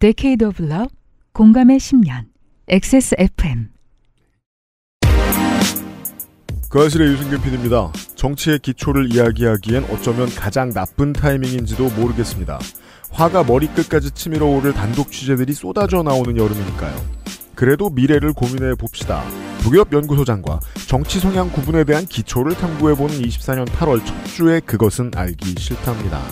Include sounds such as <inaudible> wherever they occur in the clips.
Decade of Love, 공감의 10년, XSFM. 그실의 유승균 PD입니다. 정치의 기초를 이야기하기엔 어쩌면 가장 나쁜 타이밍인지도 모르겠습니다. 화가 머리끝까지 치밀어 오를 단독 취재들이 쏟아져 나오는 여름이니까요. 그래도 미래를 고민해 봅시다. 북엽연구소장과 정치 성향 구분에 대한 기초를 탐구해보는 24년 8월 첫 주에 그것은 알기 싫답니다.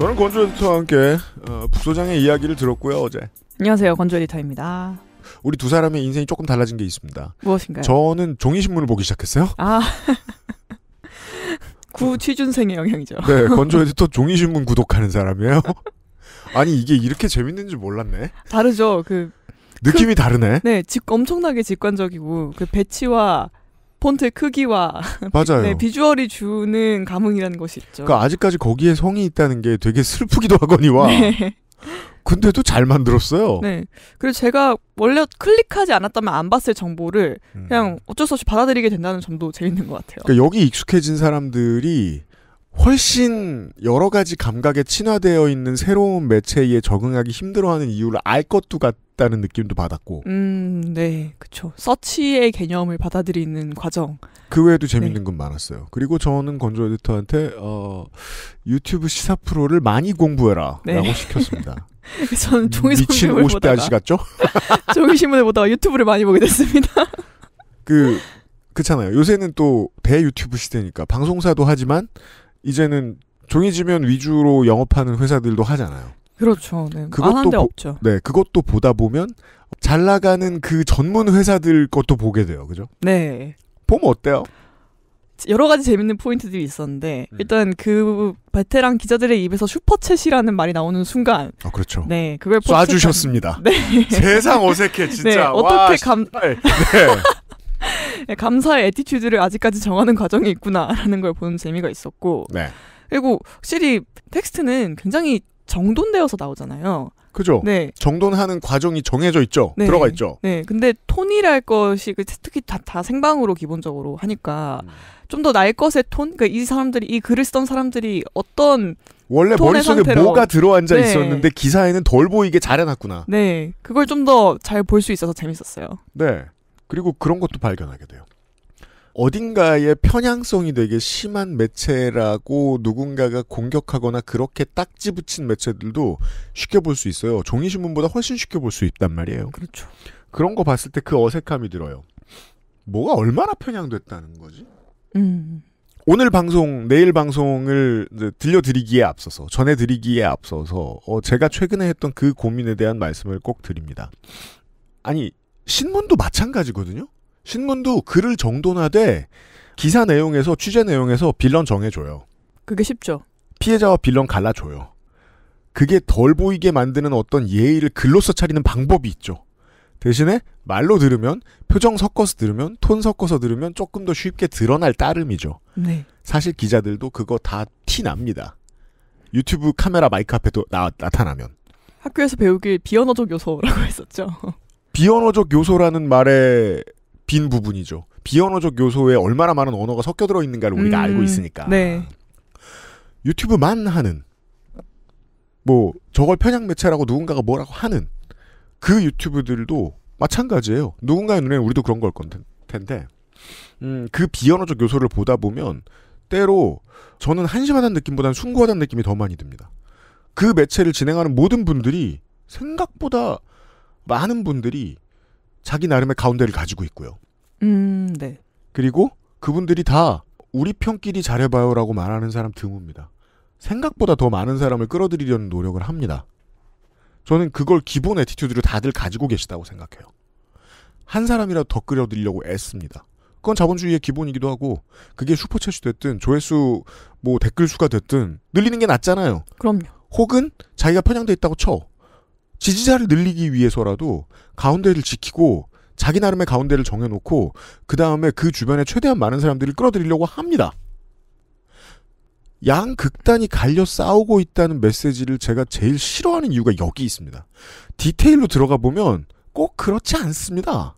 저는 권조 에디터와 함께 어, 북소장의 이야기를 들었고요 어제. 안녕하세요 권조 에디터입니다. 우리 두 사람의 인생이 조금 달라진 게 있습니다. 무엇인가요? 저는 종이 신문을 보기 시작했어요. 아. <laughs> 구취준생의 영향이죠. 네, 건조 에디터 종이 신문 구독하는 사람이에요. <laughs> 아니 이게 이렇게 재밌는지 몰랐네. 다르죠. 그 느낌이 그, 다르네. 네, 직, 엄청나게 직관적이고 그 배치와 폰트의 크기와 맞아요. 네, 비주얼이 주는 감흥이라는 것이 있죠. 그러니까 아직까지 거기에 성이 있다는 게 되게 슬프기도 하거니와 네. 근데도 잘 만들었어요. 네. 그리고 제가 원래 클릭하지 않았다면 안 봤을 정보를 음. 그냥 어쩔 수 없이 받아들이게 된다는 점도 재밌는 것 같아요. 그러니까 여기 익숙해진 사람들이 훨씬 여러 가지 감각에 친화되어 있는 새로운 매체에 적응하기 힘들어하는 이유를 알 것도 같다는 느낌도 받았고. 음, 네, 그렇죠. 서치의 개념을 받아들이는 과정. 그 외에도 네. 재밌는 네. 건 많았어요. 그리고 저는 건조 에디터한테 어, 유튜브 시사 프로를 많이 공부해라라고 네. 시켰습니다. <laughs> 저는 음, 종이 미친 50대 아저씨 같죠? <laughs> 종이 신문을 보다가 유튜브를 많이 보게 됐습니다. 그 그렇잖아요. 요새는 또 대유튜브 시대니까 방송사도 하지만 이제는 종이지면 위주로 영업하는 회사들도 하잖아요. 그렇죠. 네. 그것도 보, 없죠. 네, 그것도 보다 보면 잘 나가는 그 전문 회사들 것도 보게 돼요. 그죠? 네. 보면 어때요? 여러 가지 재밌는 포인트들이 있었는데 음. 일단 그 베테랑 기자들의 입에서 슈퍼챗이라는 말이 나오는 순간 아 그렇죠 네 그걸 쏴주셨습니다 네 세상 어색해 진짜 <laughs> 네, 어떻게 와, 감 네. <laughs> 네, 감사의 에티튜드를 아직까지 정하는 과정이 있구나라는 걸 보는 재미가 있었고 네. 그리고 확실히 텍스트는 굉장히 정돈되어서 나오잖아요. 그죠? 네. 정돈하는 과정이 정해져 있죠. 네. 들어가 있죠. 네. 근데 톤이랄 것이 그 특히 다, 다 생방으로 기본적으로 하니까 음. 좀더 날 것의 톤, 그니까이 사람들이 이 글을 쓰던 사람들이 어떤 원래 머릿속에 상태로... 뭐가 들어앉아 네. 있었는데 기사에는 덜 보이게 잘해놨구나. 네. 그걸 좀 더 잘 볼 수 있어서 재밌었어요. 네. 그리고 그런 것도 발견하게 돼요. 어딘가의 편향성이 되게 심한 매체라고 누군가가 공격하거나 그렇게 딱지 붙인 매체들도 쉽게 볼 수 있어요. 종이신문보다 훨씬 쉽게 볼 수 있단 말이에요. 그렇죠. 그런 거 봤을 때 그 어색함이 들어요. 뭐가 얼마나 편향됐다는 거지? 음. 오늘 방송, 내일 방송을 들려드리기에 앞서서, 전해드리기에 앞서서, 어, 제가 최근에 했던 그 고민에 대한 말씀을 꼭 드립니다. 아니, 신문도 마찬가지거든요. 신문도 글을 정돈하되 기사 내용에서 취재 내용에서 빌런 정해줘요. 그게 쉽죠. 피해자와 빌런 갈라줘요. 그게 덜 보이게 만드는 어떤 예의를 글로써 차리는 방법이 있죠. 대신에 말로 들으면 표정 섞어서 들으면 톤 섞어서 들으면 조금 더 쉽게 드러날 따름이죠. 네. 사실 기자들도 그거 다 티 납니다. 유튜브 카메라 마이크 앞에도 나, 나타나면. 학교에서 배우길 비언어적 요소라고 했었죠. 비언어적 요소라는 말의 빈 부분이죠. 비언어적 요소에 얼마나 많은 언어가 섞여 들어 있는가를 우리가 음, 알고 있으니까. 네. 유튜브만 하는 뭐 저걸 편향 매체라고 누군가가 뭐라고 하는 그 유튜브들도 마찬가지예요. 누군가의 눈에 우리도 그런 걸건 텐데 음, 그 비언어적 요소를 보다 보면 때로 저는 한심하다는 느낌보다는 숭고하다는 느낌이 더 많이 듭니다. 그 매체를 진행하는 모든 분들이 생각보다 많은 분들이 자기 나름의 가운데를 가지고 있고요. 음, 네. 그리고 그분들이 다 우리 편끼리 잘해봐요라고 말하는 사람 드뭅니다. 생각보다 더 많은 사람을 끌어들이려는 노력을 합니다. 저는 그걸 기본 에티튜드를 다들 가지고 계시다고 생각해요. 한 사람이라도 더 끌어들이려고 애씁니다. 그건 자본주의의 기본이기도 하고 그게 슈퍼챗이 됐든 조회수 뭐 댓글 수가 됐든 늘리는 게 낫잖아요. 그럼요. 혹은 자기가 편향돼 있다고 쳐. 지지자를 늘리기 위해서라도 가운데를 지키고 자기 나름의 가운데를 정해놓고 그 다음에 그 주변에 최대한 많은 사람들을 끌어들이려고 합니다. 양 극단이 갈려 싸우고 있다는 메시지를 제가 제일 싫어하는 이유가 여기 있습니다. 디테일로 들어가 보면 꼭 그렇지 않습니다.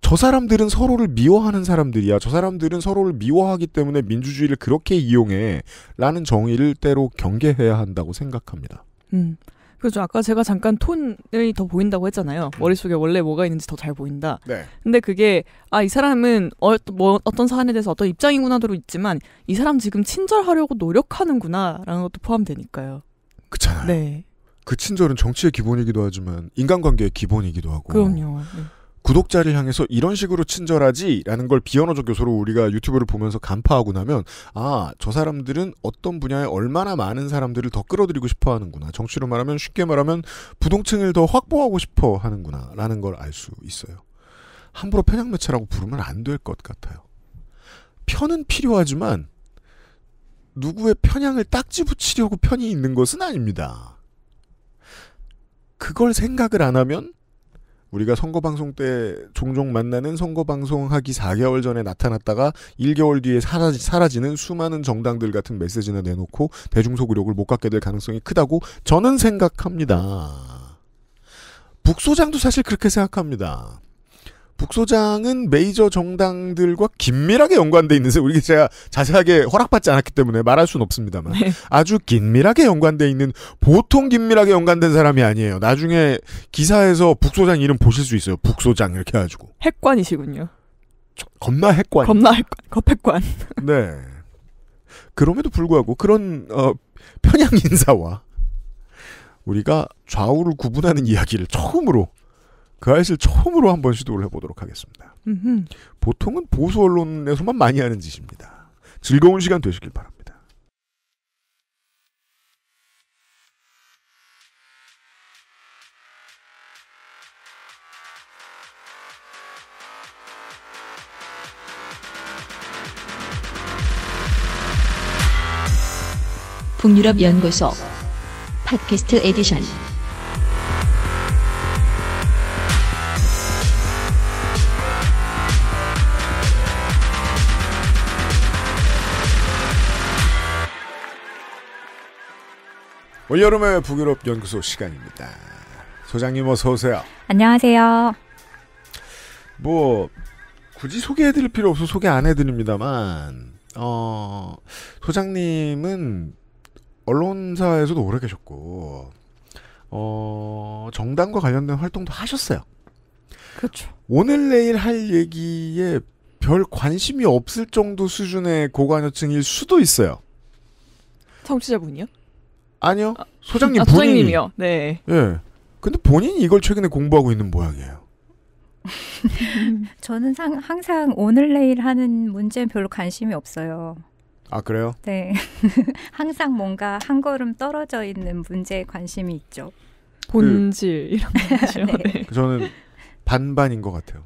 저 사람들은 서로를 미워하는 사람들이야. 저 사람들은 서로를 미워하기 때문에 민주주의를 그렇게 이용해. 라는 정의를 때로 경계해야 한다고 생각합니다. 음. 그렇죠. 아까 제가 잠깐 톤이 더 보인다고 했잖아요. 음. 머릿속에 원래 뭐가 있는지 더 잘 보인다. 네. 근데 그게 아, 이 사람은 어, 뭐, 어떤 사안에 대해서 어떤 입장이구나도 있지만 이 사람 지금 친절하려고 노력하는구나라는 것도 포함되니까요. 그렇잖아요. 네. 그 친절은 정치의 기본이기도 하지만 인간관계의 기본이기도 하고. 그럼요. 네. 구독자를 향해서 이런 식으로 친절하지라는 걸 비언어적 교소로 우리가 유튜브를 보면서 간파하고 나면 아 저 사람들은 어떤 분야에 얼마나 많은 사람들을 더 끌어들이고 싶어 하는구나 정치로 말하면 쉽게 말하면 부동층을 더 확보하고 싶어 하는구나 라는 걸 알 수 있어요 함부로 편향 매체라고 부르면 안 될 것 같아요 편은 필요하지만 누구의 편향을 딱지 붙이려고 편이 있는 것은 아닙니다 그걸 생각을 안 하면 우리가 선거방송 때 종종 만나는 선거방송 하기 4개월 전에 나타났다가 1개월 뒤에 사라지, 사라지는 수많은 정당들 같은 메시지나 내놓고 대중소구력을 못 갖게 될 가능성이 크다고 저는 생각합니다. 북소장도 사실 그렇게 생각합니다. 북소장은 메이저 정당들과 긴밀하게 연관돼 있는 우리 제가 자세하게 허락받지 않았기 때문에 말할 수는 없습니다만 네. 아주 긴밀하게 연관돼 있는 보통 긴밀하게 연관된 사람이 아니에요. 나중에 기사에서 북소장 이름 보실 수 있어요. 북소장 이렇게 해가지고 핵관이시군요. 겁나 핵관. 겁나 핵관. 겁핵관. <laughs> 네. 그럼에도 불구하고 그런 어, 편향 인사와 우리가 좌우를 구분하는 이야기를 처음으로 그 아이를 처음으로 한번 시도를 해보도록 하겠습니다. 음흠. 보통은 보수 언론에서만 많이 하는 짓입니다. 즐거운 시간 되시길 바랍니다. 북유럽 연구소 팟캐스트 에디션 올여름의 북유럽 연구소 시간입니다. 소장님 어서 오세요. 안녕하세요. 뭐 굳이 소개해드릴 필요 없어 소개 안 해드립니다만 어, 소장님은 언론사에서도 오래 계셨고 어, 정당과 관련된 활동도 하셨어요. 그렇죠. 오늘 내일 할 얘기에 별 관심이 없을 정도 수준의 고관여층일 수도 있어요. 청취자분이요? 아니요. 아, 소장님 아, 본 소장님이요. 네. 예. 근데 본인이 이걸 최근에 공부하고 있는 모양이에요. <laughs> 저는 상, 항상 오늘 내일 하는 문제는 별로 관심이 없어요. 아 그래요? 네. <laughs> 항상 뭔가 한 걸음 떨어져 있는 문제에 관심이 있죠. 본질 그, 이런 <laughs> 거죠. 네. 네. 그 저는 반반인 것 같아요.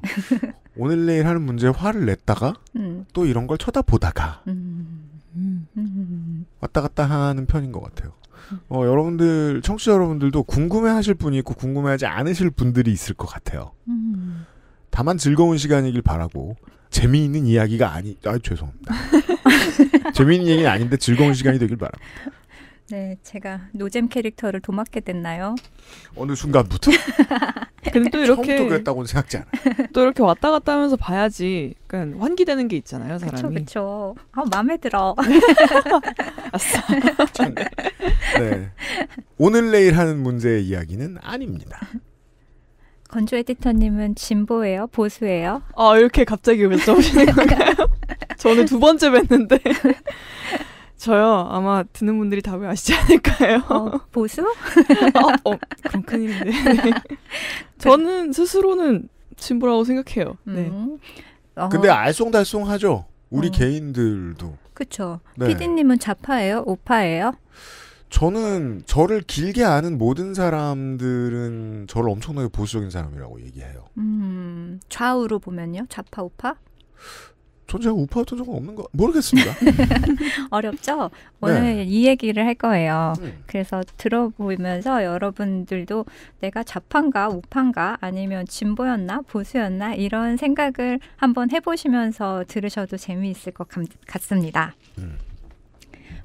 오늘 내일 하는 문제에 화를 냈다가 음. 또 이런 걸 쳐다보다가 음. 음. 왔다 갔다 하는 편인 것 같아요. 어, 여러분들 청취자 여러분들도 궁금해하실 분이 있고 궁금해하지 않으실 분들이 있을 것 같아요. 음. 다만 즐거운 시간이길 바라고 재미있는 이야기가 아니 아 죄송합니다. <laughs> 재미있는 얘기는 아닌데 즐거운 시간이 되길 바랍니다. 네, 제가 노잼 캐릭터를 도맡게 됐나요? 어느 순간부터. <laughs> 근데 또 이렇게 처음부다고는 생각지 않아. <laughs> 또 이렇게 왔다 갔다 하면서 봐야지, 약간 그러니까 환기되는 게 있잖아요, 사람이. 그렇죠, 아 마음에 들어. 아싸. <laughs> 참, 네, 오늘 내일 하는 문제의 이야기는 아닙니다. 건조 에디터님은 진보예요, 보수예요? 아 이렇게 갑자기 여쭤보시는 거예요? 저는 두 번째 뵀는데. 저요 아마 듣는 분들이 답을 아시지 않을까요? 어, 보수? <laughs> 어, 어, 그럼 큰일인데. <laughs> 저는 스스로는 진보라고 생각해요. 음. 네. 어. 근데 알쏭달쏭하죠. 우리 어. 개인들도. 그렇죠. 네. PD님은 좌파예요? 우파예요? 저는 저를 길게 아는 모든 사람들은 저를 엄청나게 보수적인 사람이라고 얘기해요. 음, 좌우로 보면요? 좌파, 우파? 전 제가 우파였던 적은 없는 거 모르겠습니다. <laughs> 어렵죠? 오늘 네. 이 얘기를 할 거예요. 음. 그래서 들어보면서 여러분들도 내가 좌파인가 우파인가 아니면 진보였나 보수였나 이런 생각을 한번 해보시면서 들으셔도 재미있을 것 같습니다. 음.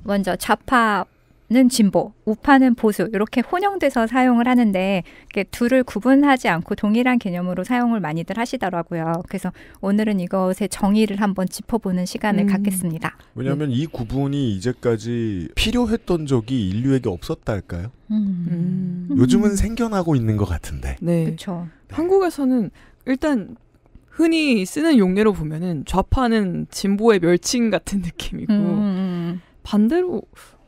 먼저 좌파 는 진보, 우파는 보수 이렇게 혼용돼서 사용을 하는데 둘을 구분하지 않고 동일한 개념으로 사용을 많이들 하시더라고요. 그래서 오늘은 이것의 정의를 한번 짚어보는 시간을 음. 갖겠습니다. 왜냐하면 네. 이 구분이 이제까지 필요했던 적이 인류에게 없었다 할까요? 음. 음. 요즘은 생겨나고 있는 것 같은데. 네, 그렇죠. 한국에서는 일단 흔히 쓰는 용례로 보면은 좌파는 진보의 멸칭 같은 느낌이고 음, 음, 반대로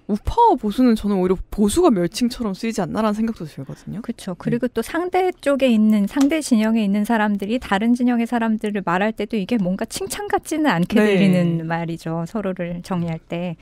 우파와 보수는 저는 오히려 보수가 멸칭처럼 쓰이지 않나라는 생각도 들거든요. 그렇죠. 그리고 음. 또 상대 쪽에 있는 상대 진영에 있는 사람들이 다른 진영의 사람들을 말할 때도 이게 뭔가 칭찬 같지는 않게 네. 들리는 말이죠. 서로를 정리할 때.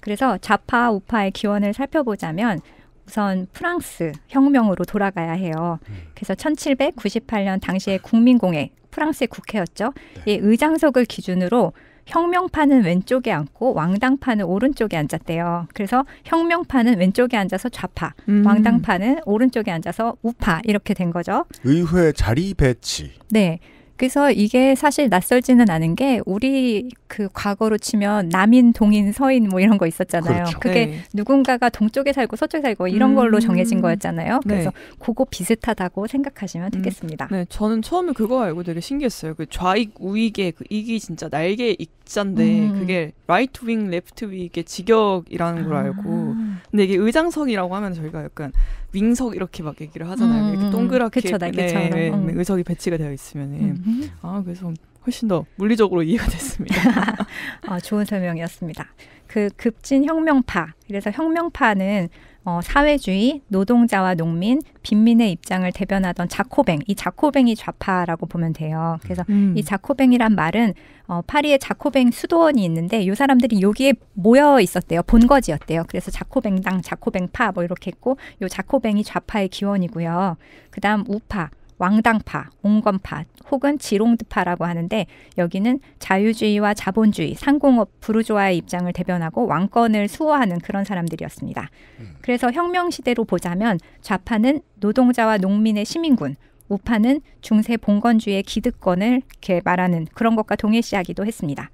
그래서 좌파 우파의 기원을 살펴보자면 우선 프랑스 혁명으로 돌아가야 해요. 음. 그래서 1798년 당시의 국민공회 프랑스의 국회였죠. 네. 이 의장석을 기준으로 혁명파는 왼쪽에 앉고 왕당파는 오른쪽에 앉았대요. 그래서 혁명파는 왼쪽에 앉아서 좌파, 음. 왕당파는 오른쪽에 앉아서 우파 이렇게 된 거죠. 의회 자리 배치. 네. 그래서 이게 사실 낯설지는 않은 게 우리 그 과거로 치면 남인, 동인, 서인 뭐 이런 거 있었잖아요. 그렇죠. 그게 네. 누군가가 동쪽에 살고 서쪽에 살고 이런 걸로 음. 정해진 거였잖아요. 네. 그래서 네. 그거 비슷하다고 생각하시면 음. 되겠습니다. 음. 네, 저는 처음에 그거 알고 되게 신기했어요. 그 좌익, 우익의 그 이기 진짜 날개 익자인데 음. 그게 right w i n 의 직역이라는 걸 알고 아. 근데 이게 의장석이라고 하면 저희가 약간 윙석 이렇게 막 얘기를 하잖아요. 음, 이렇게 음, 음. 동그랗게 그쵸, 날개처럼. 네, 네 음. 의석이 배치가 되어 있으면 아 그래서 훨씬 더 물리적으로 이해가 됐습니다. <laughs> 아, 좋은 설명이었습니다. 그 급진 혁명파. 그래서 혁명파는 어, 사회주의, 노동자와 농민, 빈민의 입장을 대변하던 자코뱅, 이 자코뱅이 좌파라고 보면 돼요. 그래서 음. 이 자코뱅이란 말은 어, 파리에 자코뱅 수도원이 있는데 이 사람들이 여기에 모여 있었대요. 본거지였대요. 그래서 자코뱅당, 자코뱅파 뭐 이렇게 했고 이 자코뱅이 좌파의 기원이고요. 그다음 우파. 왕당파, 온건파 혹은 지롱드파라고 하는데 여기는 자유주의와 자본주의, 상공업, 부르조아의 입장을 대변하고 왕권을 수호하는 그런 사람들이었습니다. 음. 그래서 혁명 시대로 보자면 좌파는 노동자와 농민의 시민군, 우파는 중세 봉건주의 기득권을 이렇게 말하는 그런 것과 동일시하기도 했습니다.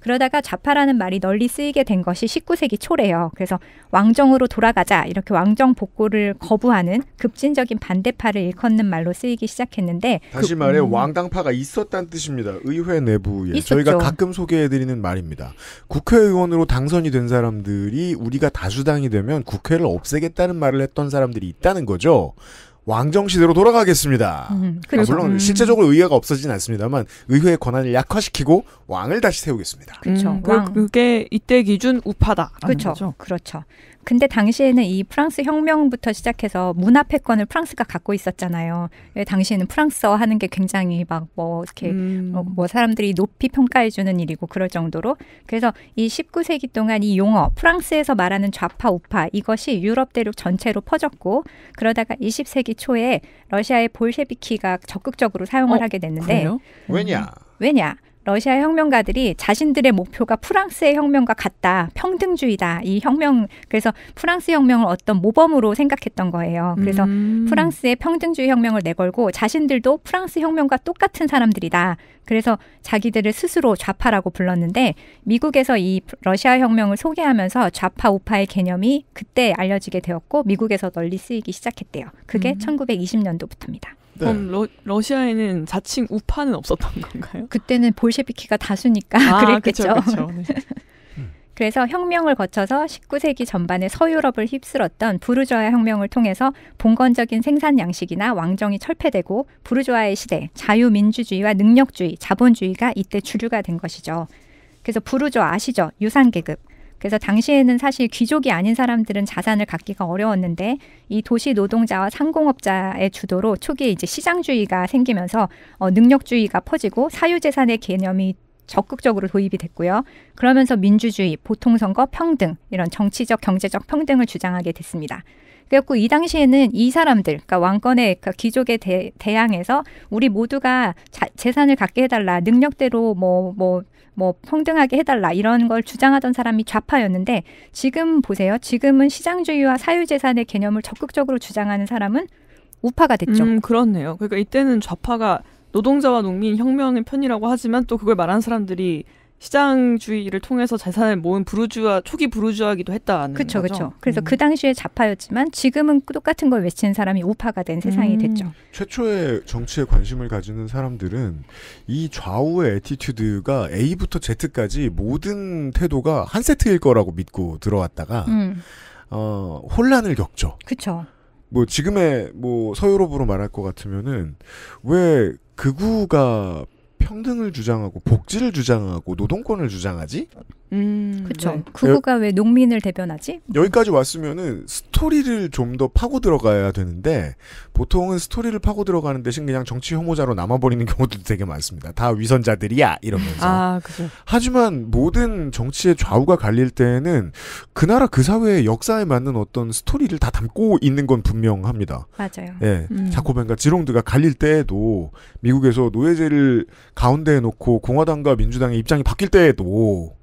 그러다가 좌파라는 말이 널리 쓰이게 된 것이 19세기 초래요. 그래서 왕정으로 돌아가자 이렇게 왕정 복구를 거부하는 급진적인 반대파를 일컫는 말로 쓰이기 시작했는데 그 다시 그, 말해 음. 왕당파가 있었다는 뜻입니다. 의회 내부에 예, 있었죠. 저희가 가끔 소개해드리는 말입니다. 국회의원으로 당선이 된 사람들이 우리가 다수당이 되면 국회를 없애겠다는 말을 했던 사람들이 있다는 거죠. 왕정시대로 돌아가겠습니다. 음, 아, 그렇죠. 물론 음. 실제적으로 의회가 없어지진 않습니다만 의회의 권한을 약화시키고 왕을 다시 세우겠습니다. 그렇죠. 음, 그게 이때 기준 우파다. 그렇죠. 그렇죠. 근데 당시에는 이 프랑스 혁명부터 시작해서 문화 패권을 프랑스가 갖고 있었잖아요. 예, 당시에는 프랑스어 하는 게 굉장히 막 뭐 이렇게 음. 뭐, 뭐 사람들이 높이 평가해 주는 일이고 그럴 정도로 그래서 이 19세기 동안 이 용어 프랑스에서 말하는 좌파 우파 이것이 유럽 대륙 전체로 퍼졌고 그러다가 20세기 초에 러시아의 볼셰비키가 적극적으로 사용을 어, 하게 됐는데 그래요? 왜냐? 왜냐? 러시아 혁명가들이 자신들의 목표가 프랑스의 혁명과 같다. 평등주의다. 이 혁명 그래서 프랑스 혁명을 어떤 모범으로 생각했던 거예요. 그래서 음. 프랑스의 평등주의 혁명을 내걸고 자신들도 프랑스 혁명과 똑같은 사람들이다. 그래서 자기들을 스스로 좌파라고 불렀는데 미국에서 이 러시아 혁명을 소개하면서 좌파 우파의 개념이 그때 알려지게 되었고 미국에서 널리 쓰이기 시작했대요. 그게 음. 1920년도부터입니다. 네. 그럼 러, 러시아에는 자칭 우파는 없었던 건가요? 그때는 볼셰비키가 다수니까 아, <laughs> 그랬겠죠. 그쵸, 그쵸. 네. 음. 그래서 혁명을 거쳐서 19세기 전반에 서유럽을 휩쓸었던 부르주아 혁명을 통해서 봉건적인 생산 양식이나 왕정이 철폐되고 부르주아의 시대, 자유민주주의와 능력주의, 자본주의가 이때 주류가 된 것이죠. 그래서 부르주아 아시죠? 유산계급. 그래서 당시에는 사실 귀족이 아닌 사람들은 자산을 갖기가 어려웠는데 이 도시 노동자와 상공업자의 주도로 초기에 이제 시장주의가 생기면서 어, 능력주의가 퍼지고 사유재산의 개념이 적극적으로 도입이 됐고요. 그러면서 민주주의, 보통선거, 평등 이런 정치적, 경제적 평등을 주장하게 됐습니다. 그래갖고 이 당시에는 이 사람들, 그러니까 왕권의 그러니까 귀족에 대, 대항해서 우리 모두가 자, 재산을 갖게 해달라, 능력대로 뭐, 뭐, 뭐 평등하게 해달라 이런 걸 주장하던 사람이 좌파였는데 지금 보세요. 지금은 시장주의와 사유재산의 개념을 적극적으로 주장하는 사람은 우파가 됐죠. 음, 그렇네요. 그러니까 이때는 좌파가 노동자와 농민 혁명의 편이라고 하지만 또 그걸 말하는 사람들이 시장주의를 통해서 재산을 모은 부르주아 초기 부르주아기도 했다는 그쵸, 거죠. 그렇죠. 그래서 음. 그 당시에 좌파였지만 지금은 똑같은 걸 외치는 사람이 우파가 된 세상이 음. 됐죠. 최초의 정치에 관심을 가지는 사람들은 이 좌우의 에티튜드가 A부터 Z까지 모든 태도가 한 세트일 거라고 믿고 들어왔다가 음. 어, 혼란을 겪죠. 그렇죠. 뭐 지금의 뭐 서유럽으로 말할 것 같으면은 왜 극우가 평등을 주장하고 복지를 주장하고 노동권을 주장하지 음, 그렇죠. 네. 구구가 왜 농민을 대변하지? 여기까지 왔으면은 스토리를 좀 더 파고 들어가야 되는데 보통은 스토리를 파고 들어가는 대신 그냥 정치 혐오자로 남아버리는 경우도 되게 많습니다. 다 위선자들이야 이러면서. 아, 그죠. 하지만 모든 정치의 좌우가 갈릴 때는 에그 나라 그 사회의 역사에 맞는 어떤 스토리를 다 담고 있는 건 분명합니다. 맞아요. 예, 음. 자코벤과 지롱드가 갈릴 때에도 미국에서 노예제를 가운데에 놓고 공화당과 민주당의 입장이 바뀔 때에도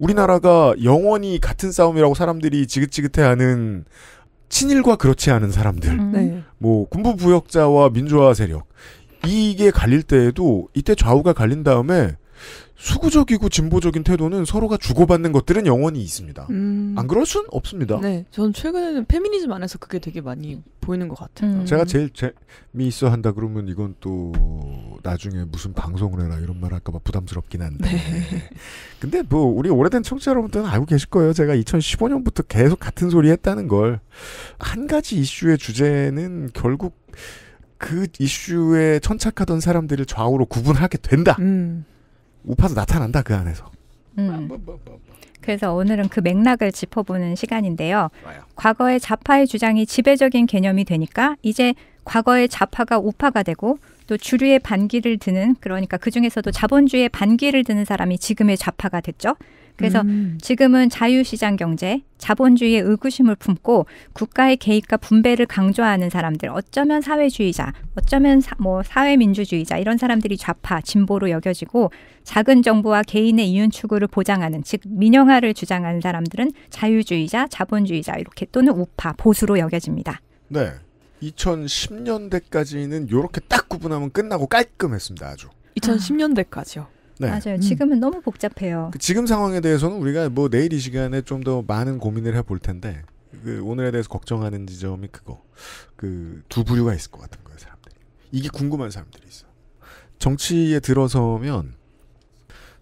우리나라가 영원히 같은 싸움이라고 사람들이 지긋지긋해하는 친일과 그렇지 않은 사람들, 음. 네. 뭐 군부 부역자와 민주화 세력 이게 갈릴 때에도 이때 좌우가 갈린 다음에 수구적이고 진보적인 태도는 서로가 주고받는 것들은 영원히 있습니다. 음. 안 그럴 순 없습니다. 네, 전 최근에는 페미니즘 안에서 그게 되게 많이 보이는 것 같아요. 음. 제가 제일 재미있어 한다 그러면 이건 또 나중에 무슨 방송을 해라 이런 말 할까봐 부담스럽긴 한데. 네. <laughs> 근데 뭐 우리 오래된 청취자 여러분들은 알고 계실 거예요. 제가 2015년부터 계속 같은 소리 했다는 걸 한 가지 이슈의 주제는 결국 그 이슈에 천착하던 사람들을 좌우로 구분하게 된다. 음. 우파도 나타난다 그 안에서. 음. 뭐, 뭐, 뭐, 그래서 오늘은 그 맥락을 짚어보는 시간인데요. 과거의 좌파의 주장이 지배적인 개념이 되니까 이제 과거의 좌파가 우파가 되고 또 주류의 반기를 드는 그러니까 그 중에서도 자본주의의 반기를 드는 사람이 지금의 좌파가 됐죠. 그래서 음. 지금은 자유시장 경제, 자본주의의 의구심을 품고 국가의 개입과 분배를 강조하는 사람들, 어쩌면 사회주의자, 어쩌면 사, 뭐 사회민주주의자 이런 사람들이 좌파, 진보로 여겨지고 작은 정부와 개인의 이윤 추구를 보장하는 즉 민영화를 주장하는 사람들은 자유주의자, 자본주의자 이렇게 또는 우파, 보수로 여겨집니다. 네. 2010년대까지는 이렇게 딱 구분하면 끝나고 깔끔했습니다. 아주. 2010년대까지요. 네. 맞아요. 음. 지금은 음. 너무 복잡해요. 그 지금 상황에 대해서는 우리가 뭐 내일 이 시간에 좀 더 많은 고민을 해볼 텐데 그 오늘에 대해서 걱정하는 지점이 그거 그두 부류가 있을 것 같은 거예요 사람들이 이게 궁금한 사람들이 있어 정치에 들어서면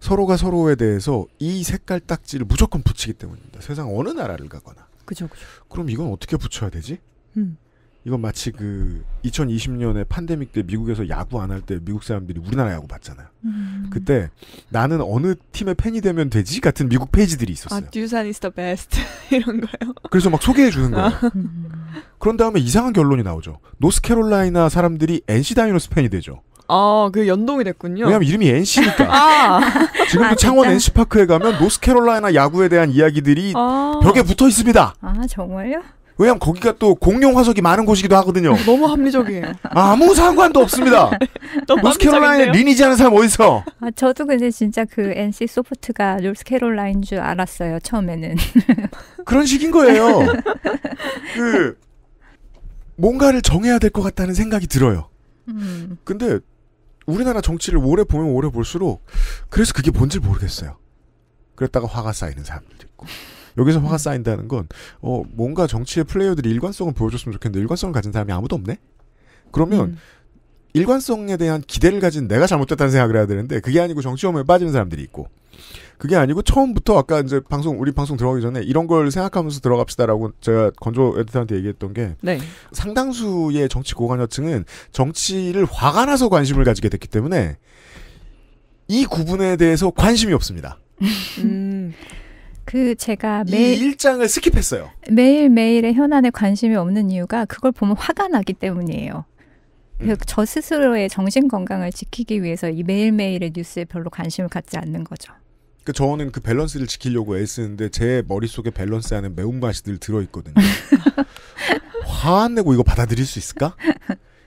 서로가 서로에 대해서 이 색깔 딱지를 무조건 붙이기 때문입니다 세상 어느 나라를 가거나 그죠 그죠 그럼 이건 어떻게 붙여야 되지 음. 이건 마치 그 2020년에 팬데믹 때 미국에서 야구 안 할 때 미국 사람들이 우리나라 야구 봤잖아요. 음. 그때 나는 어느 팀의 팬이 되면 되지 같은 미국 페이지들이 아, 있었어요. 아, 듀산 is the best <laughs> 이런가요? 그래서 막 소개해 주는 거예요. 아. 그런 다음에 이상한 결론이 나오죠. 노스캐롤라이나 사람들이 NC 다이노스 팬이 되죠. 아, 그 연동이 됐군요. 왜냐면 이름이 NC니까. <laughs> 아. 지금도 아, 창원 NC파크에 가면 노스캐롤라이나 야구에 대한 이야기들이 아. 벽에 붙어 있습니다. 아, 정말요? 왜냐면 거기가 또 공룡 화석이 많은 곳이기도 하거든요. <laughs> 너무 합리적이에요. 아무 상관도 없습니다. 노스캐롤라인 <laughs> 리니지 하는 사람 어디 있 아, 저도 근데 진짜 그 NC 소프트가 노스캐롤라인 줄 알았어요. 처음에는. <laughs> 그런 식인 거예요. 그 뭔가를 정해야 될 것 같다는 생각이 들어요. 음. 근데 우리나라 정치를 오래 보면 오래 볼수록 그래서 그게 뭔지 모르겠어요. 그랬다가 화가 쌓이는 사람들도 있고. 여기서 화가 쌓인다는 건 어, 뭔가 정치의 플레이어들이 일관성을 보여줬으면 좋겠는데 일관성을 가진 사람이 아무도 없네. 그러면 음. 일관성에 대한 기대를 가진 내가 잘못됐다는 생각을 해야 되는데 그게 아니고 정치혐에 빠지는 사람들이 있고 그게 아니고 처음부터 아까 이제 방송 우리 방송 들어가기 전에 이런 걸 생각하면서 들어갑시다라고 제가 건조 에디터한테 얘기했던 게 네. 상당수의 정치 고관여층은 정치를 화가 나서 관심을 가지게 됐기 때문에 이 구분에 대해서 관심이 없습니다. 음. 그 제가 매일 일장을 스킵했어요. 매일 매일의 현안에 관심이 없는 이유가 그걸 보면 화가 나기 때문이에요. 음. 저 스스로의 정신 건강을 지키기 위해서 이 매일 매일의 뉴스에 별로 관심을 갖지 않는 거죠. 그 저는 그 밸런스를 지키려고 애쓰는데 제 머릿속에 밸런스하는 매운맛이 들 들어있거든요. <laughs> 화 안 내고 이거 받아들일 수 있을까?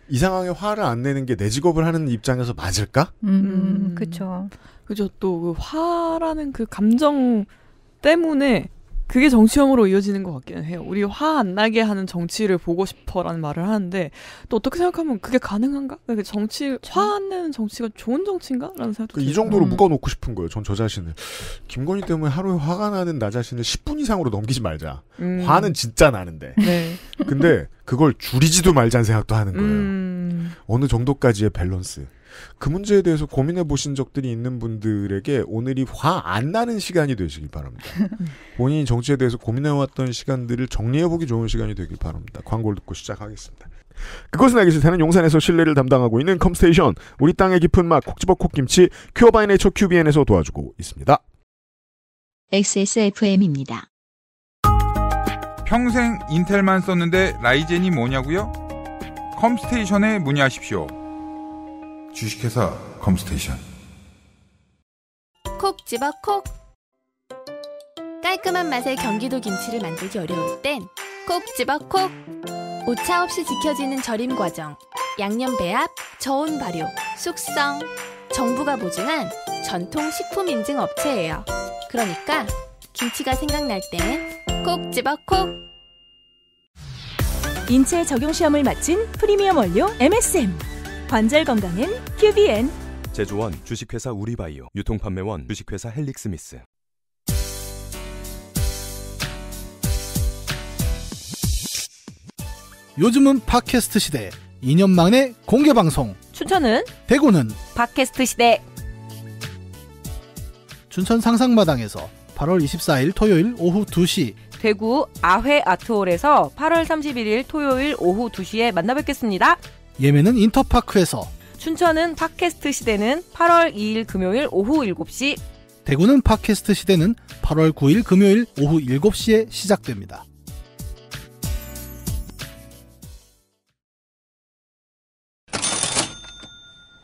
이 상황에 화를 안 내는 게 내 직업을 하는 입장에서 맞을까? 음, 음. 그렇죠. 그죠. 또그 화라는 그 감정 때문에 그게 정치혐오로 이어지는 것 같기는 해요. 우리 화 안 나게 하는 정치를 보고 싶어라는 말을 하는데 또 어떻게 생각하면 그게 가능한가? 그러니까 그 정치 화안 내는 정치가 좋은 정치인가라는 생각도 그러니까 이 정도로 음. 묶어놓고 싶은 거예요. 전 저 자신을 김건희 때문에 하루에 화가 나는 나 자신을 10분 이상으로 넘기지 말자. 음. 화는 진짜 나는데. 네. 근데 그걸 줄이지도 말자는 생각도 하는 거예요. 음. 어느 정도까지의 밸런스. 그 문제에 대해서 고민해 보신 적들이 있는 분들에게 오늘이 화 안 나는 시간이 되시길 바랍니다. <laughs> 본인이 정치에 대해서 고민해 왔던 시간들을 정리해 보기 좋은 시간이 되길 바랍니다. 광고를 듣고 시작하겠습니다. 그것은 알기 싫다는 용산에서 실내를 담당하고 있는 컴스테이션 우리 땅의 깊은 맛 콕지버 콕김치 큐어바인의처 큐비엔에서 도와주고 있습니다. XSFM입니다. 평생 인텔만 썼는데 라이젠이 뭐냐고요? 컴스테이션에 문의하십시오. 주식회사 컴스테이션 콕 집어 콕 깔끔한 맛의 경기도 김치를 만들기 어려울 땐 콕 집어 콕 오차 없이 지켜지는 절임 과정 양념 배합, 저온 발효, 숙성 정부가 보증한 전통 식품 인증 업체예요 그러니까 김치가 생각날 땐 콕 집어 콕 인체 적용 시험을 마친 프리미엄 원료 MSM 관절 건강엔 큐비엔 제조원 주식회사 우리바이오 유통판매원 주식회사 헬릭스미스 요즘은 팟캐스트 시대 2년 만에 공개 방송 춘천은 대구는 팟캐스트 시대 춘천 상상마당에서 8월 24일 토요일 오후 2시 대구 아회 아트홀에서 8월 31일 토요일 오후 2시에 만나 뵙겠습니다. 예매는 인터파크에서 춘천은 팟캐스트 시대는 8월 2일 금요일 오후 7시 대구는 팟캐스트 시대는 8월 9일 금요일 오후 7시에 시작됩니다.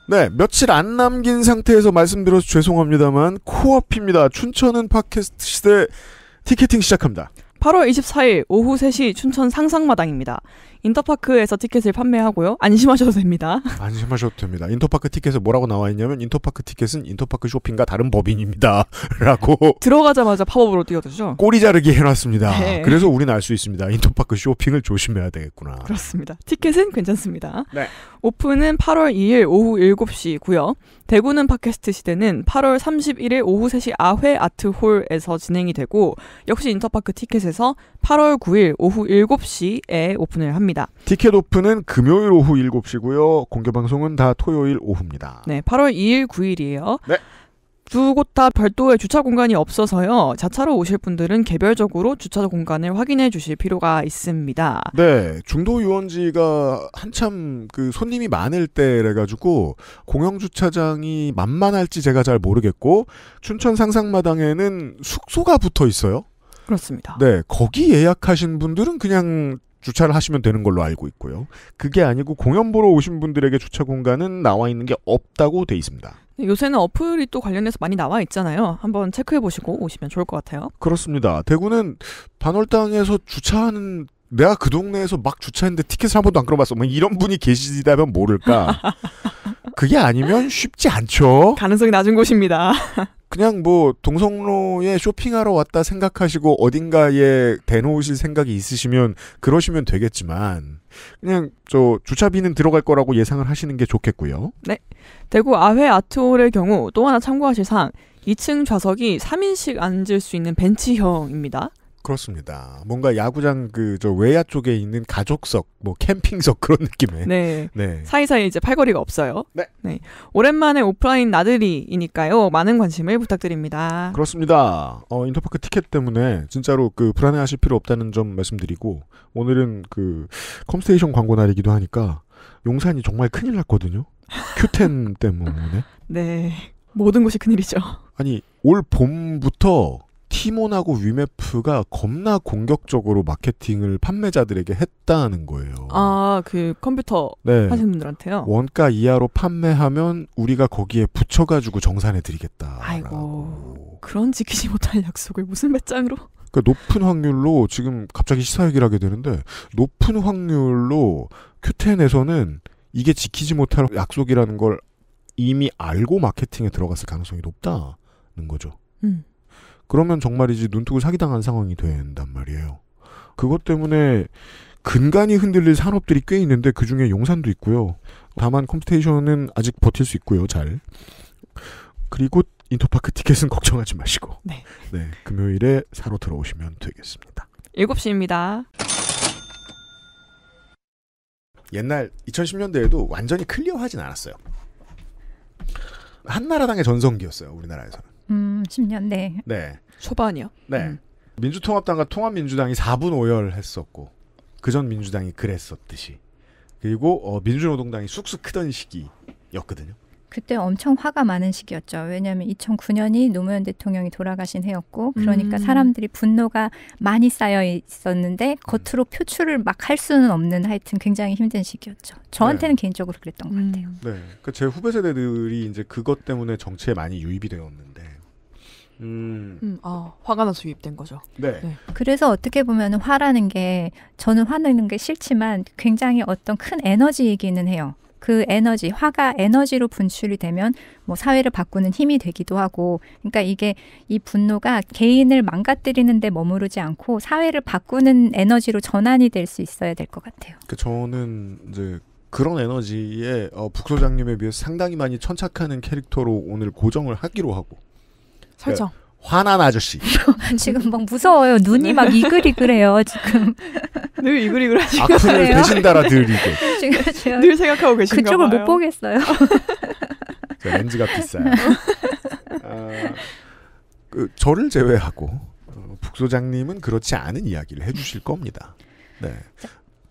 네, 며칠 안 남긴 상태에서 말씀드려서 죄송합니다만 코앞입니다. 춘천은 팟캐스트 시대 티켓팅 시작합니다. 8월 24일 오후 3시 춘천 상상마당입니다. 인터파크에서 티켓을 판매하고요. 안심하셔도 됩니다. <laughs> 안심하셔도 됩니다. 인터파크 티켓에 뭐라고 나와 있냐면 인터파크 티켓은 인터파크 쇼핑과 다른 법인입니다라고 <laughs> 들어가자마자 팝업으로 뛰어드죠. 꼬리 자르기 해놨습니다. 네. 그래서 우리는 알 수 있습니다. 인터파크 쇼핑을 조심해야 되겠구나. 그렇습니다. 티켓은 괜찮습니다. 네. 오픈은 8월 2일 오후 7시고요. 대구는 팟캐스트 시대는 8월 31일 오후 3시 아회 아트홀에서 진행이 되고 역시 인터파크 티켓에서 8월 9일 오후 7시에 오픈을 합니다. 있습니다. 티켓 오픈은 금요일 오후 7시고요. 공개 방송은 다 토요일 오후입니다. 네, 8월 2일, 9일이에요. 네. 두 곳 다 별도의 주차 공간이 없어서요. 자차로 오실 분들은 개별적으로 주차 공간을 확인해 주실 필요가 있습니다. 네. 중도 유원지가 한참 그 손님이 많을 때래 가지고 공영 주차장이 만만할지 제가 잘 모르겠고 춘천 상상마당에는 숙소가 붙어 있어요. 그렇습니다. 네, 거기 예약하신 분들은 그냥 주차를 하시면 되는 걸로 알고 있고요. 그게 아니고 공연 보러 오신 분들에게 주차 공간은 나와 있는 게 없다고 돼 있습니다. 네, 요새는 어플이 또 관련해서 많이 나와 있잖아요. 한번 체크해 보시고 오시면 좋을 것 같아요. 그렇습니다. 대구는 반월당에서 주차하는 내가 그 동네에서 막 주차했는데 티켓을 한 번도 안 끌어봤어. 뭐 이런 분이 계시다면 모를까. <laughs> 그게 아니면 쉽지 않죠. 가능성이 낮은 곳입니다. <laughs> 그냥 뭐 동성로에 쇼핑하러 왔다 생각하시고 어딘가에 대놓으실 생각이 있으시면 그러시면 되겠지만 그냥 저 주차비는 들어갈 거라고 예상을 하시는 게 좋겠고요. 네. 대구 아회 아트홀의 경우 또 하나 참고하실 사항 2층 좌석이 3인씩 앉을 수 있는 벤치형입니다. 그렇습니다. 뭔가 야구장 그 저 외야 쪽에 있는 가족석, 뭐 캠핑석 그런 느낌의. 네. 네. 사이사이 이제 팔걸이가 없어요. 네. 네. 오랜만에 오프라인 나들이이니까요. 많은 관심을 부탁드립니다. 그렇습니다. 어, 인터파크 티켓 때문에 진짜로 그 불안해하실 필요 없다는 점 말씀드리고 오늘은 그 컴스테이션 광고 날이기도 하니까 용산이 정말 큰일 났거든요. 큐텐 <laughs> 때문에. 네. 모든 곳이 큰일이죠. 아니 올 봄부터 티몬하고 위메프가 겁나 공격적으로 마케팅을 판매자들에게 했다는 거예요. 아, 그 컴퓨터 네. 하시는 분들한테요? 원가 이하로 판매하면 우리가 거기에 붙여가지고 정산해드리겠다. 아이고. 그런 지키지 못할 약속을 무슨 배짱으로? 그러니까 높은 확률로 지금 갑자기 시사 얘기를 하게 되는데 높은 확률로 큐텐에서는 이게 지키지 못할 약속이라는 걸 이미 알고 마케팅에 들어갔을 가능성이 높다는 거죠. 음. 그러면 정말이지 눈뜨고 사기당한 상황이 된단 말이에요. 그것 때문에 근간이 흔들릴 산업들이 꽤 있는데 그 중에 용산도 있고요. 다만 컴스테이션은 아직 버틸 수 있고요, 잘. 그리고 인터파크 티켓은 <laughs> 걱정하지 마시고. 네. 네. 금요일에 사러 들어오시면 되겠습니다. 7시입니다. 옛날 2010년대에도 완전히 클리어하진 않았어요. 한나라당의 전성기였어요, 우리나라에서는. 음, 10년, 네. 네. 초반이요? 네. 음. 민주통합당과 통합민주당이 4분 5열 했었고, 그전 민주당이 그랬었듯이. 그리고, 어, 민주노동당이 쑥쑥 크던 시기였거든요. 그때 엄청 화가 많은 시기였죠. 왜냐하면 2009년이 노무현 대통령이 돌아가신 해였고, 그러니까 음. 사람들이 분노가 많이 쌓여 있었는데 겉으로 음. 표출을 막 할 수는 없는 하여튼 굉장히 힘든 시기였죠. 저한테는 네. 개인적으로 그랬던 것 같아요. 음. 네, 그제 그러니까 후배 세대들이 이제 그것 때문에 정치에 많이 유입이 되었는데 음. 음, 아, 화가 나서 유입된 거죠. 네. 네. 그래서 어떻게 보면 화라는 게 저는 화내는 게 싫지만 굉장히 어떤 큰 에너지이기는 해요. 그 에너지, 화가 에너지로 분출이 되면 뭐 사회를 바꾸는 힘이 되기도 하고, 그러니까 이게 이 분노가 개인을 망가뜨리는데 머무르지 않고 사회를 바꾸는 에너지로 전환이 될 수 있어야 될 것 같아요. 그 저는 이제 그런 에너지에 어, 북소장님에 비해 상당히 많이 천착하는 캐릭터로 오늘 고정을 하기로 하고 설정. 그, 화난 아저씨. <laughs> 지금 막 무서워요. 눈이 막 이글이글해요. 지금 <laughs> 늘 이글이글 하시 악플을 대신 달아드리고. 지금 늘 생각하고 계신가 그쪽을 못 보겠어요. 저 <laughs> 렌즈가 비싸요. 어, 그, 저를 제외하고 어, 북 소장님은 그렇지 않은 이야기를 해주실 겁니다. 네.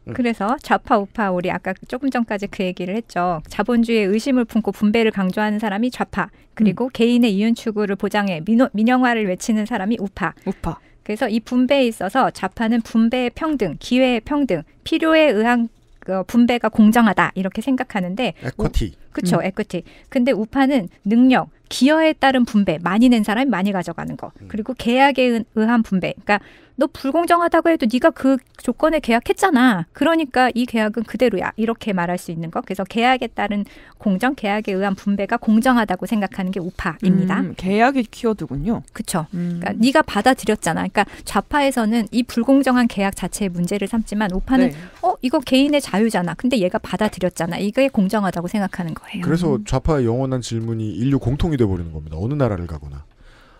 음. 그래서 좌파 우파 우리 아까 조금 전까지 그 얘기를 했죠. 자본주의의 의심을 품고 분배를 강조하는 사람이 좌파. 그리고 음. 개인의 이윤 추구를 보장해 민호, 민영화를 외치는 사람이 우파. 우파. 그래서 이 분배에 있어서 좌파는 분배의 평등, 기회의 평등, 필요에 의한 어, 분배가 공정하다 이렇게 생각하는데 에쿼티. 그렇죠. 음. 에쿼티. 근데 우파는 능력, 기여에 따른 분배, 많이 낸 사람이 많이 가져가는 거. 음. 그리고 계약에 의한 분배. 그러니까 너 불공정하다고 해도 네가 그 조건에 계약했잖아. 그러니까 이 계약은 그대로야. 이렇게 말할 수 있는 거. 그래서 계약에 따른 공정, 계약에 의한 분배가 공정하다고 생각하는 게 우파입니다. 음, 계약이 키워드군요. 그렇죠. 음. 그러니까 네가 받아들였잖아. 그러니까 좌파에서는 이 불공정한 계약 자체의 문제를 삼지만 우파는 네. 어 이거 개인의 자유잖아. 근데 얘가 받아들였잖아. 이게 공정하다고 생각하는 거예요. 그래서 음. 좌파의 영원한 질문이 인류 공통이 돼버리는 겁니다. 어느 나라를 가거나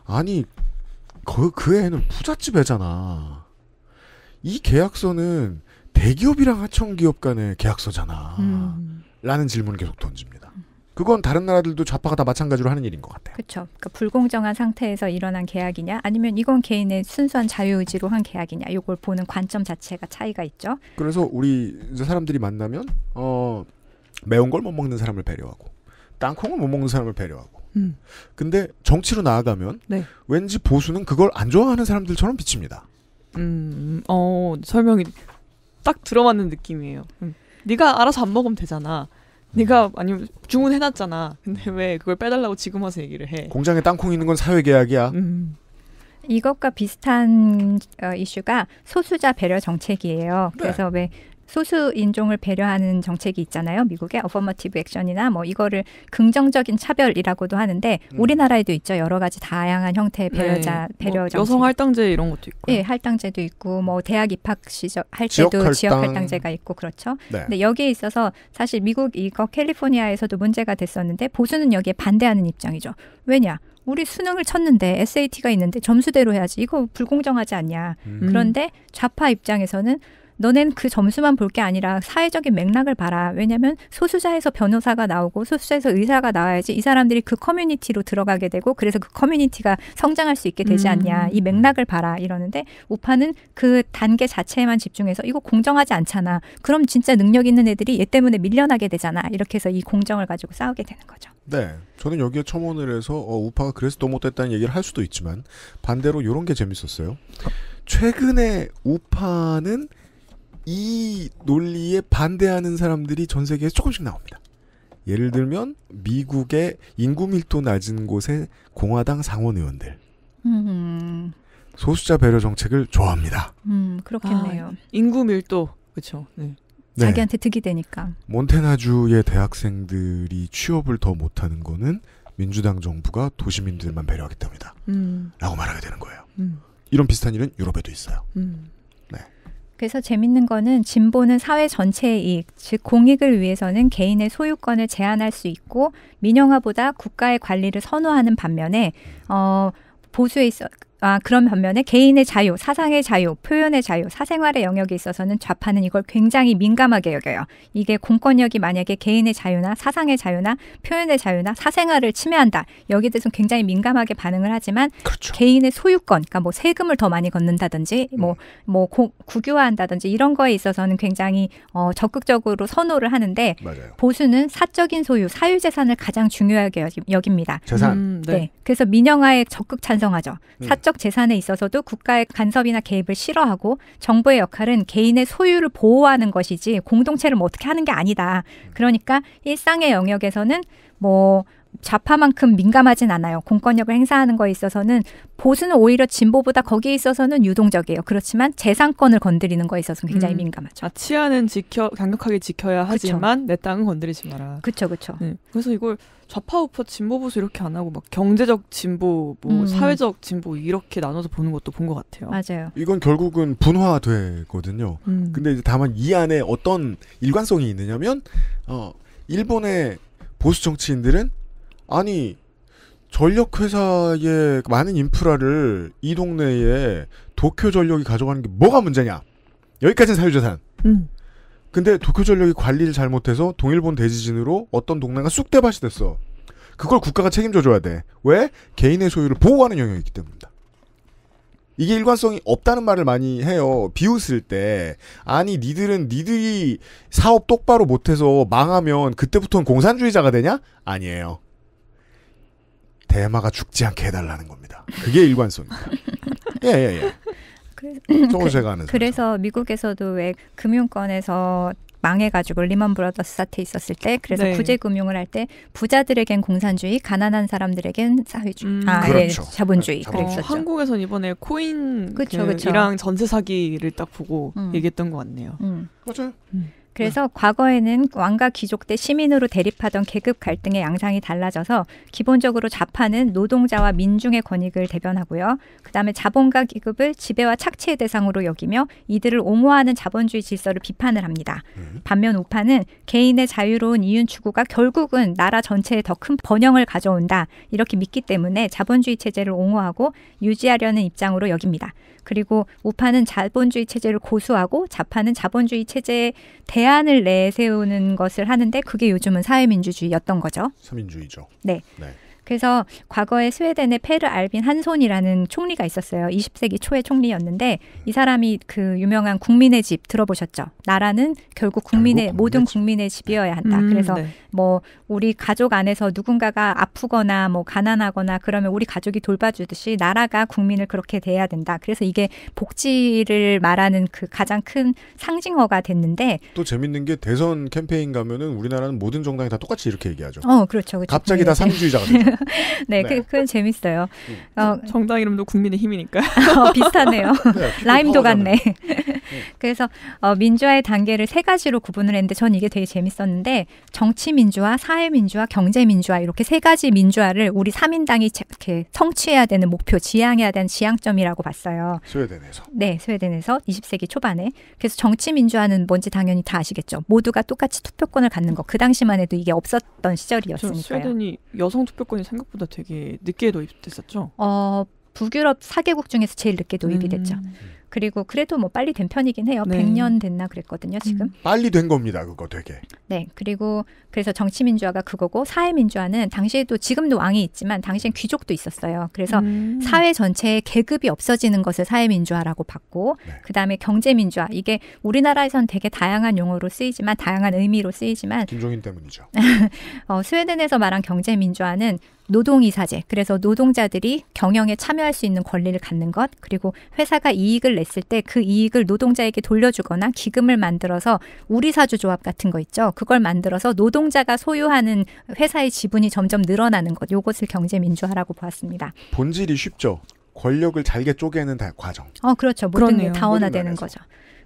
아니 그, 그 애는 부잣집 애잖아. 이 계약서는 대기업이랑 하청기업 간의 계약서잖아. 음. 라는 질문을 계속 던집니다. 그건 다른 나라들도 좌파가 다 마찬가지로 하는 일인 것 같아요. 그렇죠. 그러니까 불공정한 상태에서 일어난 계약이냐, 아니면 이건 개인의 순수한 자유의지로 한 계약이냐, 이걸 보는 관점 자체가 차이가 있죠. 그래서 우리 사람들이 만나면 어, 매운 걸 못 먹는 사람을 배려하고, 땅콩을 못 먹는 사람을 배려하고, 음. 근데 정치로 나아가면 네. 왠지 보수는 그걸 안 좋아하는 사람들처럼 비칩니다. 음, 음, 어 설명이 딱 들어맞는 느낌이에요. 음. 네가 알아서 안 먹으면 되잖아. 네가 음. 아니면 주문해놨잖아. 근데 왜 그걸 빼달라고 지금 와서 얘기를 해? 공장에 땅콩 있는 건 사회 계약이야. 음. 이것과 비슷한 어, 이슈가 소수자 배려 정책이에요. 네. 그래서 왜 소수 인종을 배려하는 정책이 있잖아요. 미국의 어퍼머티브 액션이나 뭐 이거를 긍정적인 차별이라고도 하는데 음. 우리나라에도 있죠. 여러 가지 다양한 형태의 네. 배려자 네. 배려 뭐 여성 할당제 이런 것도 있고. 예, 할당제도 있고 뭐 대학 입학 시절 할 지역 때도 할당. 지역 할당제가 있고 그렇죠. 네. 근데 여기에 있어서 사실 미국 이거 캘리포니아에서도 문제가 됐었는데 보수는 여기에 반대하는 입장이죠. 왜냐? 우리 수능을 쳤는데 SAT가 있는데 점수대로 해야지. 이거 불공정하지 않냐. 음. 그런데 좌파 입장에서는 너넨 그 점수만 볼 게 아니라 사회적인 맥락을 봐라. 왜냐하면 소수자에서 변호사가 나오고 소수자에서 의사가 나와야지 이 사람들이 그 커뮤니티로 들어가게 되고 그래서 그 커뮤니티가 성장할 수 있게 되지 음. 않냐. 이 맥락을 봐라 이러는데 우파는 그 단계 자체에만 집중해서 이거 공정하지 않잖아. 그럼 진짜 능력 있는 애들이 얘 때문에 밀려나게 되잖아. 이렇게 해서 이 공정을 가지고 싸우게 되는 거죠. 네. 저는 여기에 첨언을 해서 어, 우파가 그래서 또 못했다는 얘기를 할 수도 있지만 반대로 이런 게 재밌었어요. 최근에 우파는 이 논리에 반대하는 사람들이 전 세계에 조금씩 나옵니다. 예를 들면 미국의 인구 밀도 낮은 곳의 공화당 상원 의원들. 소수자 배려 정책을 좋아합니다. 음, 그렇겠네요. 아, 인구 밀도. 그렇죠. 네. 네. 자기한테 득이 되니까. 몬테나주의 대학생들이 취업을 더 못하는 거는 민주당 정부가 도시민들만 배려하기때문이다 음. 라고 말하게 되는 거예요. 음. 이런 비슷한 일은 유럽에도 있어요. 음. 그래서 재밌는 거는 진보는 사회 전체의 이익, 즉 공익을 위해서는 개인의 소유권을 제한할 수 있고 민영화보다 국가의 관리를 선호하는 반면에 어 보수에 있어 아, 그런 반면에 개인의 자유, 사상의 자유, 표현의 자유, 사생활의 영역에 있어서는 좌파는 이걸 굉장히 민감하게 여겨요. 이게 공권력이 만약에 개인의 자유나 사상의 자유나 표현의 자유나 사생활을 침해한다. 여기에 대해서는 굉장히 민감하게 반응을 하지만 그렇죠. 개인의 소유권, 그러니까 뭐 세금을 더 많이 걷는다든지 뭐뭐 음. 뭐, 뭐 국유화한다든지 이런 거에 있어서는 굉장히 어, 적극적으로 선호를 하는데 맞아요. 보수는 사적인 소유, 사유 재산을 가장 중요하게 여깁니다. 재산. 음, 네. 네. 그래서 민영화에 적극 찬성하죠. 음. 사 사적 재산에 있어서도 국가의 간섭이나 개입을 싫어하고 정부의 역할은 개인의 소유를 보호하는 것이지 공동체를 뭐 어떻게 하는 게 아니다. 그러니까 일상의 영역에서는 뭐 좌파만큼 민감하진 않아요. 공권력을 행사하는 거에 있어서는 보수는 오히려 진보보다 거기에 있어서는 유동적이에요. 그렇지만 재산권을 건드리는 거에 있어서는 굉장히 음. 민감하죠. 아, 치안은 지켜 강력하게 지켜야 하지만 그쵸. 내 땅은 건드리지 마라. 그렇죠, 그렇죠. 네. 그래서 이걸 좌파 우파 진보 보수 이렇게 안 하고 막 경제적 진보 뭐 음. 사회적 진보 이렇게 나눠서 보는 것도 본 것 같아요. 맞아요. 이건 결국은 분화되거든요. 음. 근데 이제 다만 이 안에 어떤 일관성이 있느냐면 어 일본의 보수 정치인들은 아니 전력 회사의 많은 인프라를 이 동네에 도쿄 전력이 가져가는 게 뭐가 문제냐? 여기까지는 사유재산. 음. 근데 도쿄전력이 관리를 잘못해서 동일본 대지진으로 어떤 동네가 쑥대밭이 됐어. 그걸 국가가 책임져 줘야 돼. 왜? 개인의 소유를 보호하는 영역이기 때문이다. 이게 일관성이 없다는 말을 많이 해요. 비웃을 때. 아니, 니들은 니들이 사업 똑바로 못해서 망하면 그때부터는 공산주의자가 되냐? 아니에요. 대마가 죽지 않게 해달라는 겁니다. 그게 일관성입니다. <laughs> 예, 예, 예. 그, 음, 그, 그래서 미국에서도 왜 금융권에서 망해가지고 리먼 브라더스 사태 있었을 때 그래서 네. 구제 금융을 할 때 부자들에겐 공산주의, 가난한 사람들에겐 사회주의, 음. 아, 예, 그렇죠. 예, 자본주의. 네, 그랬죠 어, 한국에선 이번에 코인 그쵸, 그 이랑 전세 사기를 딱 보고 음. 얘기했던 것 같네요. 음. 맞아요. 음. 그래서 과거에는 왕과 귀족 대 시민으로 대립하던 계급 갈등의 양상이 달라져서 기본적으로 좌파는 노동자와 민중의 권익을 대변하고요. 그다음에 자본가 계급을 지배와 착취의 대상으로 여기며 이들을 옹호하는 자본주의 질서를 비판을 합니다. 음. 반면 우파는 개인의 자유로운 이윤 추구가 결국은 나라 전체에 더 큰 번영을 가져온다. 이렇게 믿기 때문에 자본주의 체제를 옹호하고 유지하려는 입장으로 여깁니다. 그리고 우파는 자본주의 체제를 고수하고 좌파는 자본주의 체제에 대안을 내세우는 것을 하는데 그게 요즘은 사회민주주의였던 거죠. 사민주의죠. 네. 네. 그래서 과거에 스웨덴의 페르 알빈 한손이라는 총리가 있었어요. 20세기 초의 총리였는데 이 사람이 그 유명한 국민의 집 들어보셨죠? 나라는 결국 아, 국민의 결국 모든 국민의 집이어야 한다. 음, 그래서 네. 뭐 우리 가족 안에서 누군가가 아프거나 뭐 가난하거나 그러면 우리 가족이 돌봐주듯이 나라가 국민을 그렇게 대해야 된다. 그래서 이게 복지를 말하는 그 가장 큰 상징어가 됐는데 또 재밌는 게 대선 캠페인 가면은 우리나라는 모든 정당이 다 똑같이 이렇게 얘기하죠. 어, 그렇죠. 그렇죠. 갑자기 네. 다 상주의자가 <laughs> 네, <laughs> 네. 그, 네. 그건 재밌어요. 음. 어, 정당 이름도 국민의 힘이니까. <laughs> 어, 비슷하네요. <laughs> 네, 라임도 같네. 네. 그래서 어, 민주화의 단계를 세 가지로 구분을 했는데 전 이게 되게 재밌었는데 정치 민주화, 사회 민주화, 경제 민주화 이렇게 세 가지 민주화를 우리 삼인당이 이렇게 성취해야 되는 목표, 지향해야 되는 지향점이라고 봤어요. 스웨덴에서. 네, 스웨덴에서 20세기 초반에. 그래서 정치 민주화는 뭔지 당연히 다 아시겠죠. 모두가 똑같이 투표권을 갖는 거. 그 당시만 해도 이게 없었던 시절이었으니까요. 그렇죠. 스웨덴이 여성 투표권이 생각보다 되게 늦게 도입됐었죠? 어, 북유럽 4개국 중에서 제일 늦게 도입이 음. 됐죠. 그리고 그래도 뭐 빨리 된 편이긴 해요. 네. 100년 됐나 그랬거든요, 지금. 음. 빨리 된 겁니다, 그거 되게. 네. 그리고 그래서 정치 민주화가 그거고 사회 민주화는 당시에도 지금도 왕이 있지만 당시엔 귀족도 있었어요. 그래서 음. 사회 전체의 계급이 없어지는 것을 사회 민주화라고 봤고 네. 그다음에 경제 민주화. 이게 우리나라에선 되게 다양한 용어로 쓰이지만 다양한 의미로 쓰이지만 김종인 때문이죠. <laughs> 어, 스웨덴에서 말한 경제 민주화는 노동이사제. 그래서 노동자들이 경영에 참여할 수 있는 권리를 갖는 것, 그리고 회사가 이익을 냈을 때 그 이익을 노동자에게 돌려주거나 기금을 만들어서 우리 사주조합 같은 거 있죠. 그걸 만들어서 노동자가 소유하는 회사의 지분이 점점 늘어나는 것. 요것을 경제민주화라고 보았습니다. 본질이 쉽죠. 권력을 잘게 쪼개는 과정. 어, 그렇죠. 모든 게 다원화되는 거죠.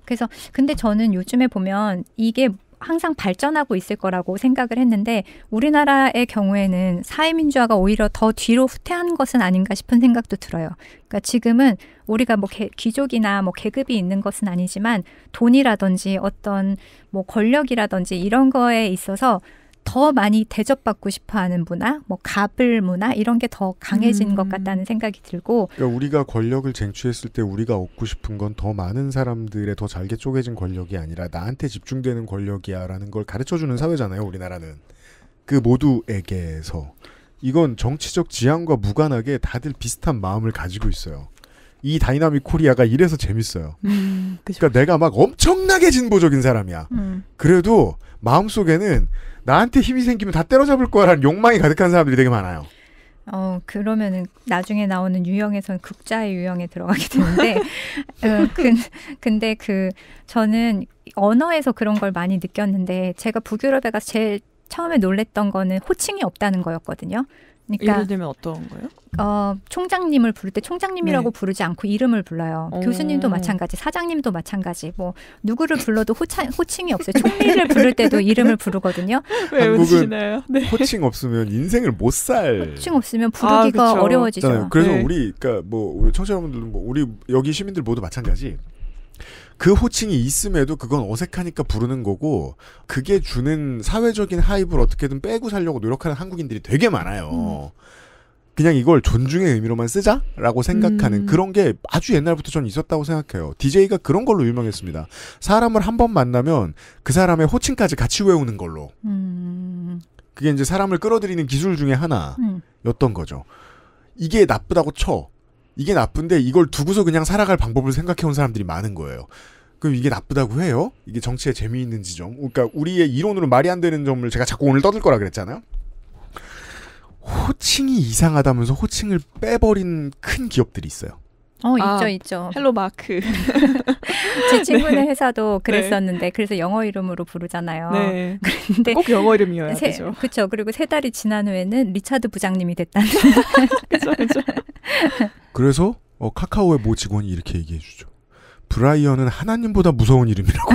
그래서 근데 저는 요즘에 보면 이게 항상 발전하고 있을 거라고 생각을 했는데 우리나라의 경우에는 사회민주화가 오히려 더 뒤로 후퇴한 것은 아닌가 싶은 생각도 들어요. 그러니까 지금은 우리가 뭐 개, 귀족이나 뭐 계급이 있는 것은 아니지만 돈이라든지 어떤 뭐 권력이라든지 이런 거에 있어서 더 많이 대접받고 싶어하는 문화, 뭐 갑을 문화 이런 게 더 강해진 음. 것 같다는 생각이 들고. 그러니까 우리가 권력을 쟁취했을 때 우리가 얻고 싶은 건 더 많은 사람들의 더 잘게 쪼개진 권력이 아니라 나한테 집중되는 권력이야라는 걸 가르쳐주는 사회잖아요, 우리나라는. 그 모두에게서 이건 정치적 지향과 무관하게 다들 비슷한 마음을 가지고 있어요. 이 다이나믹 코리아가 이래서 재밌어요. 음, 그러니까 내가 막 엄청나게 진보적인 사람이야. 음. 그래도 마음속에는 나한테 힘이 생기면 다 때려잡을 거야라는 욕망이 가득한 사람들이 되게 많아요. 어 그러면은 나중에 나오는 유형에선 극자의 유형에 들어가게 되는데 <laughs> 어, 근, 근데 그 저는 언어에서 그런 걸 많이 느꼈는데 제가 북유럽에 가서 제일 처음에 놀랬던 거는 호칭이 없다는 거였거든요. 그러니까 예를 들면 어떤 거예요? 어, 총장님을 부를 때 총장님이라고 네. 부르지 않고 이름을 불러요. 오. 어. 교수님도 마찬가지, 사장님도 마찬가지. 뭐 누구를 불러도 호차, 호칭이 없어요. 총리를 부를 때도 이름을 부르거든요. 한국은 네. 호칭 없으면 인생을 못 살. 호칭 없으면 아, 부르기가 아, 어려워지죠. 네, 그래서 네. 우리 그러니까 뭐 우리 청취자분들뭐 우리 여기 시민들 모두 마찬가지. 그 호칭이 있음에도 그건 어색하니까 부르는 거고 그게 주는 사회적인 하입을 어떻게든 빼고 살려고 노력하는 한국인들이 되게 많아요. 음. 그냥 이걸 존중의 의미로만 쓰자라고 생각하는 음. 그런 게 아주 옛날부터 전 있었다고 생각해요. DJ가 그런 걸로 유명했습니다. 사람을 한 번 만나면 그 사람의 호칭까지 같이 외우는 걸로. 음. 그게 이제 사람을 끌어들이는 기술 중에 하나였던 음. 거죠. 이게 나쁘다고 쳐. 이게 나쁜데 이걸 두고서 그냥 살아갈 방법을 생각해온 사람들이 많은 거예요. 그럼 이게 나쁘다고 해요? 이게 정치에 재미있는 지점. 그러니까 우리의 이론으로 말이 안 되는 점을 제가 자꾸 오늘 떠들 거라 그랬잖아요. 호칭이 이상하다면서 호칭을 빼버린 큰 기업들이 있어요. 어, 아, 있죠, 있죠. 헬로 마크. <laughs> 제 친구네 네. 회사도 네. 그랬었는데, 네. 그래서 영어 이름으로 부르잖아요. 네. <laughs> 그런데 꼭 영어 이름이어야 세, 되죠. 그렇죠. 그리고 세 달이 지난 후에는 리차드 부장님이 됐다는. 그렇죠, <laughs> 그렇죠. 그래서 어, 카카오의 모 직원이 이렇게 얘기해 주죠. 브라이언은 하나님보다 무서운 이름이라고.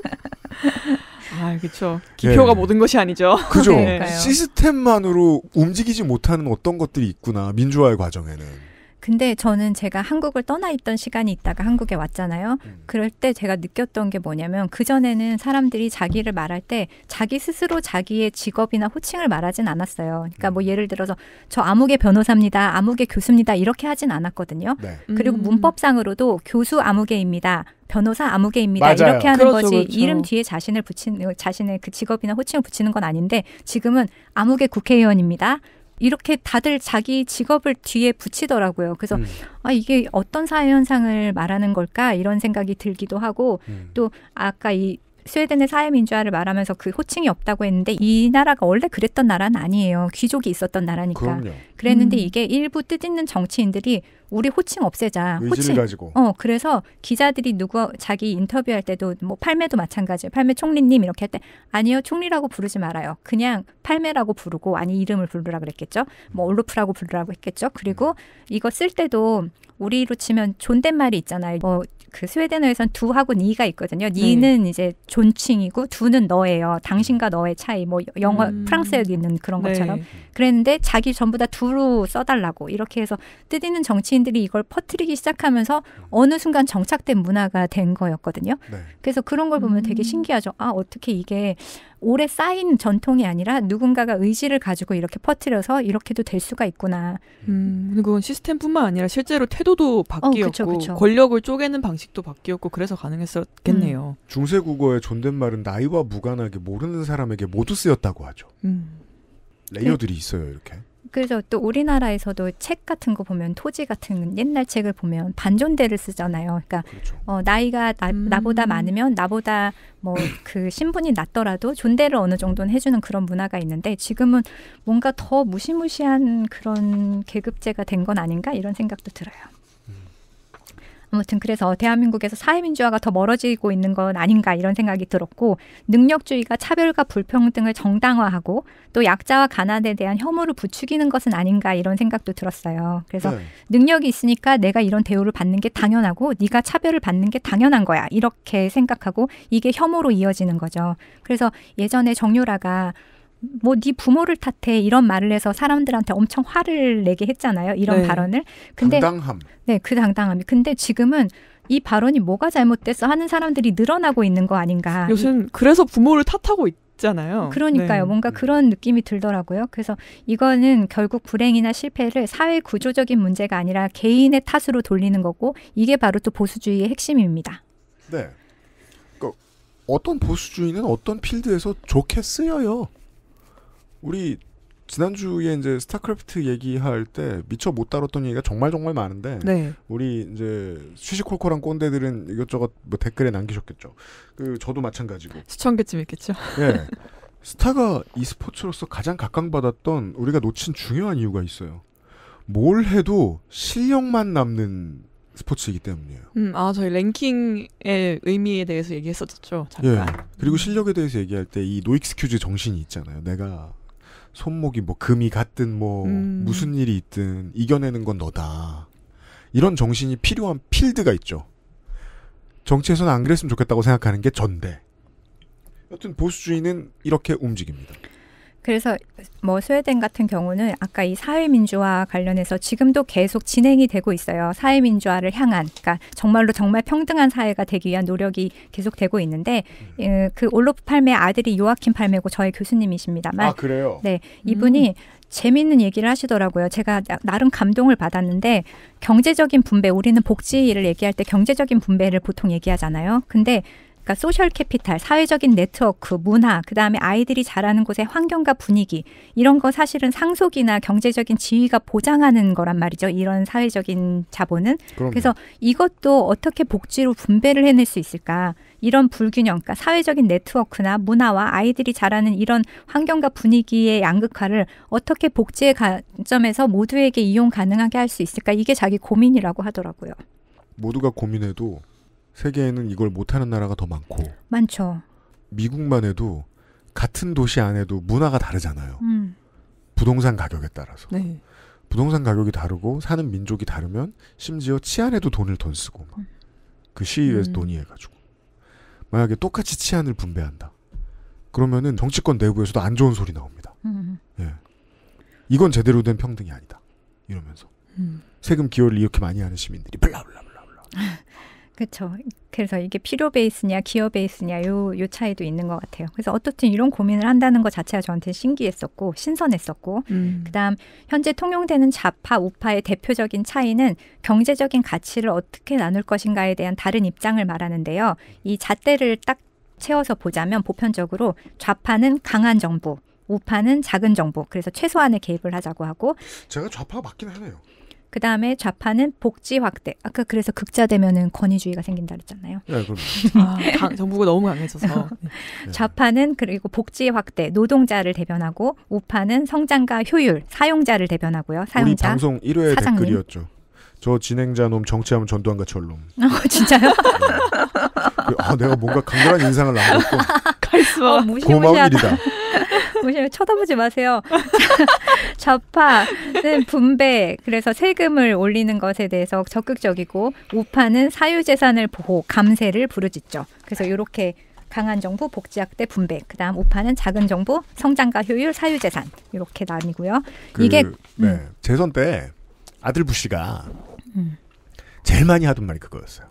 <laughs> 아, 그렇죠. 기표가 네. 모든 것이 아니죠. 그죠. <laughs> 네. 시스템만으로 움직이지 못하는 어떤 것들이 있구나 민주화의 과정에는. 근데 저는 제가 한국을 떠나 있던 시간이 있다가 한국에 왔잖아요. 음. 그럴 때 제가 느꼈던 게 뭐냐면 그전에는 사람들이 자기를 말할 때 자기 스스로 자기의 직업이나 호칭을 말하진 않았어요. 그러니까 뭐 음. 예를 들어서 저 암흑의 변호사입니다. 암흑의 교수입니다. 이렇게 하진 않았거든요. 네. 그리고 음. 문법상으로도 교수 암흑의입니다. 변호사 암흑의입니다. 이렇게 하는 그렇죠, 거지 그렇죠. 이름 뒤에 자신을 붙이는 자신의 그 직업이나 호칭을 붙이는 건 아닌데 지금은 암흑의 국회의원입니다. 이렇게 다들 자기 직업을 뒤에 붙이더라고요. 그래서 음. 아 이게 어떤 사회 현상을 말하는 걸까 이런 생각이 들기도 하고 음. 또 아까 이 스웨덴의 사회민주화를 말하면서 그 호칭이 없다고 했는데 이 나라가 원래 그랬던 나라는 아니에요. 귀족이 있었던 나라니까. 그럼요. 그랬는데 음. 이게 일부 뜻있는 정치인들이 우리 호칭 없애자. 호칭 가지고. 어, 그래서 기자들이 누구 자기 인터뷰할 때도 뭐 팔매도 마찬가지예요. 팔매 총리님 이렇게 할 때 아니요 총리라고 부르지 말아요. 그냥 팔매라고 부르고 아니 이름을 부르라 그랬겠죠. 뭐 올로프라고 부르라고 했겠죠. 그리고 음. 이거 쓸 때도 우리로 치면 존댓말이 있잖아요. 뭐그 스웨덴어에선 두하고 니가 있거든요. 네. 니는 네. 이제 존칭이고 두는 너예요. 당신과 너의 차이 뭐 영어 음. 프랑스에도 있는 그런 네. 것처럼 네. 그랬는데 자기 전부 다 두로 써달라고 이렇게 해서 뜻있는 정치인들이 이걸 퍼뜨리기 시작하면서 어느 순간 정착된 문화가 된 거였거든요. 네. 그래서 그런 걸 보면 음. 되게 신기하죠. 아 어떻게 이게 오래 쌓인 전통이 아니라 누군가가 의지를 가지고 이렇게 퍼뜨려서 이렇게도 될 수가 있구나. 음, 음. 근데 그건 시스템뿐만 아니라 실제로 태도도 바뀌었고 어, 그쵸, 그쵸. 권력을 쪼개는 방식도 바뀌었고 그래서 가능했었겠네요. 음. 중세 국어의 존댓말은 나이와 무관하게 모르는 사람에게 모두 쓰였다고 하죠. 음. 레이어들이 네. 있어요, 이렇게. 그래서 또 우리나라에서도 책 같은 거 보면 토지 같은 옛날 책을 보면 반존대를 쓰잖아요. 그러니까 그렇죠. 어, 나이가 나, 음. 보다 많으면 나보다 뭐 그 신분이 낮더라도 존대를 어느 정도는 해주는 그런 문화가 있는데 지금은 뭔가 더 무시무시한 그런 계급제가 된 건 아닌가 이런 생각도 들어요. 아무튼 그래서 대한민국에서 사회민주화가 더 멀어지고 있는 건 아닌가 이런 생각이 들었고 능력주의가 차별과 불평등을 정당화하고 또 약자와 가난에 대한 혐오를 부추기는 것은 아닌가 이런 생각도 들었어요. 그래서 네. 능력이 있으니까 내가 이런 대우를 받는 게 당연하고 네가 차별을 받는 게 당연한 거야 이렇게 생각하고 이게 혐오로 이어지는 거죠. 그래서 예전에 정유라가 뭐네 부모를 탓해 이런 말을 해서 사람들한테 엄청 화를 내게 했잖아요. 이런 네. 발언을. 근데 당당함. 네, 그 당당함이. 근데 지금은 이 발언이 뭐가 잘못됐어 하는 사람들이 늘어나고 있는 거 아닌가. 요즘 그래서 부모를 탓하고 있 잖아요. 그러니까요. 네. 뭔가 그런 느낌이 들더라고요. 그래서 이거는 결국 불행이나 실패를 사회 구조적인 문제가 아니라 개인의 탓으로 돌리는 거고 이게 바로 또 보수주의의 핵심입니다. 네. 그러니까 어떤 보수주의는 어떤 필드에서 좋게 쓰여요. 우리 지난주에 이제 스타크래프트 얘기할 때 미처 못 다뤘던 얘기가 정말 정말 많은데 네. 우리 이제 쉬시콜콜한 꼰대들은 이것저것 뭐 댓글에 남기셨겠죠. 그 저도 마찬가지고 수천 개쯤 있겠죠. 예. 스타가 e스포츠로서 가장 각광받았던 우리가 놓친 중요한 이유가 있어요. 뭘 해도 실력만 남는 스포츠이기 때문이에요. 음, 아 저희 랭킹의 의미에 대해서 얘기했었죠. 잠깐. 예. 그리고 실력에 대해서 얘기할 때 이 노익스큐즈 정신이 있잖아요. 내가 손목이 뭐 금이 갔든 뭐 음. 무슨 일이 있든 이겨내는 건 너다. 이런 정신이 필요한 필드가 있죠. 정치에서는 안 그랬으면 좋겠다고 생각하는 게 전대. 여튼 보수주의는 이렇게 움직입니다. 그래서 뭐 스웨덴 같은 경우는 아까 이 사회민주화 관련해서 지금도 계속 진행이 되고 있어요. 사회민주화를 향한, 그러니까 정말로 정말 평등한 사회가 되기 위한 노력이 계속 되고 있는데 음. 예, 그 올로프 팔메 아들이 요아킴 팔메고 저의 교수님이십니다만, 아 그래요? 네, 이분이 음. 재미있는 얘기를 하시더라고요. 제가 나름 감동을 받았는데 경제적인 분배, 우리는 복지를 얘기할 때 경제적인 분배를 보통 얘기하잖아요. 근데 그러니까 소셜 캐피탈, 사회적인 네트워크, 문화, 그다음에 아이들이 자라는 곳의 환경과 분위기 이런 거 사실은 상속이나 경제적인 지위가 보장하는 거란 말이죠. 이런 사회적인 자본은. 그럼요. 그래서 이것도 어떻게 복지로 분배를 해낼 수 있을까? 이런 불균형, 그러니까 사회적인 네트워크나 문화와 아이들이 자라는 이런 환경과 분위기의 양극화를 어떻게 복지의 관점에서 모두에게 이용 가능하게 할 수 있을까? 이게 자기 고민이라고 하더라고요. 모두가 고민해도 세계에는 이걸 못하는 나라가 더 많고 많죠. 미국만 해도 같은 도시 안에도 문화가 다르잖아요. 음. 부동산 가격에 따라서. 네. 부동산 가격이 다르고 사는 민족이 다르면 심지어 치안에도 돈을 돈 쓰고 막. 음. 그 시위에서 음. 논의해가지고 만약에 똑같이 치안을 분배한다. 그러면은 정치권 내부에서도 안 좋은 소리 나옵니다. 음. 예. 이건 제대로 된 평등이 아니다. 이러면서 음. 세금 기여를 이렇게 많이 하는 시민들이 블라블라블라블라. <laughs> 그렇죠. 그래서 이게 필요 베이스냐 기업 베이스냐 요, 요 차이도 있는 것 같아요. 그래서 어떻든 이런 고민을 한다는 것 자체가 저한테 신기했었고 신선했었고 음. 그다음 현재 통용되는 좌파 우파의 대표적인 차이는 경제적인 가치를 어떻게 나눌 것인가에 대한 다른 입장을 말하는데요. 이 잣대를 딱 채워서 보자면 보편적으로 좌파는 강한 정부, 우파는 작은 정부. 그래서 최소한의 개입을 하자고 하고 제가 좌파가 맞긴 하네요. 그 다음에 좌파는 복지 확대. 아까 그래서 극자 되면은 권위주의가 생긴다 그랬잖아요. 네, 아, 강, 정부가 너무 강해져서. <laughs> 네. 좌파는 그리고 복지 확대, 노동자를 대변하고 우파는 성장과 효율, 사용자를 대변하고요. 사용자. 우리 방송 1회 사장님. 댓글이었죠. 저 진행자 놈 정치하면 전두환 같이 놈 어, 진짜요? 네. 그, 아, 내가 뭔가 강렬한 인상을 남겼고. 카리스 어, 고마운 일이다. 보시면 쳐다보지 마세요. <laughs> 좌파는 분배, 그래서 세금을 올리는 것에 대해서 적극적이고 우파는 사유재산을 보호, 감세를 부르짖죠. 그래서 이렇게 강한 정부, 복지학대, 분배. 그다음 우파는 작은 정부, 성장과 효율, 사유재산 이렇게 나뉘고요. 그, 이게 네, 재선 때 아들 부시가 음. 제일 많이 하던 말이 그거였어요.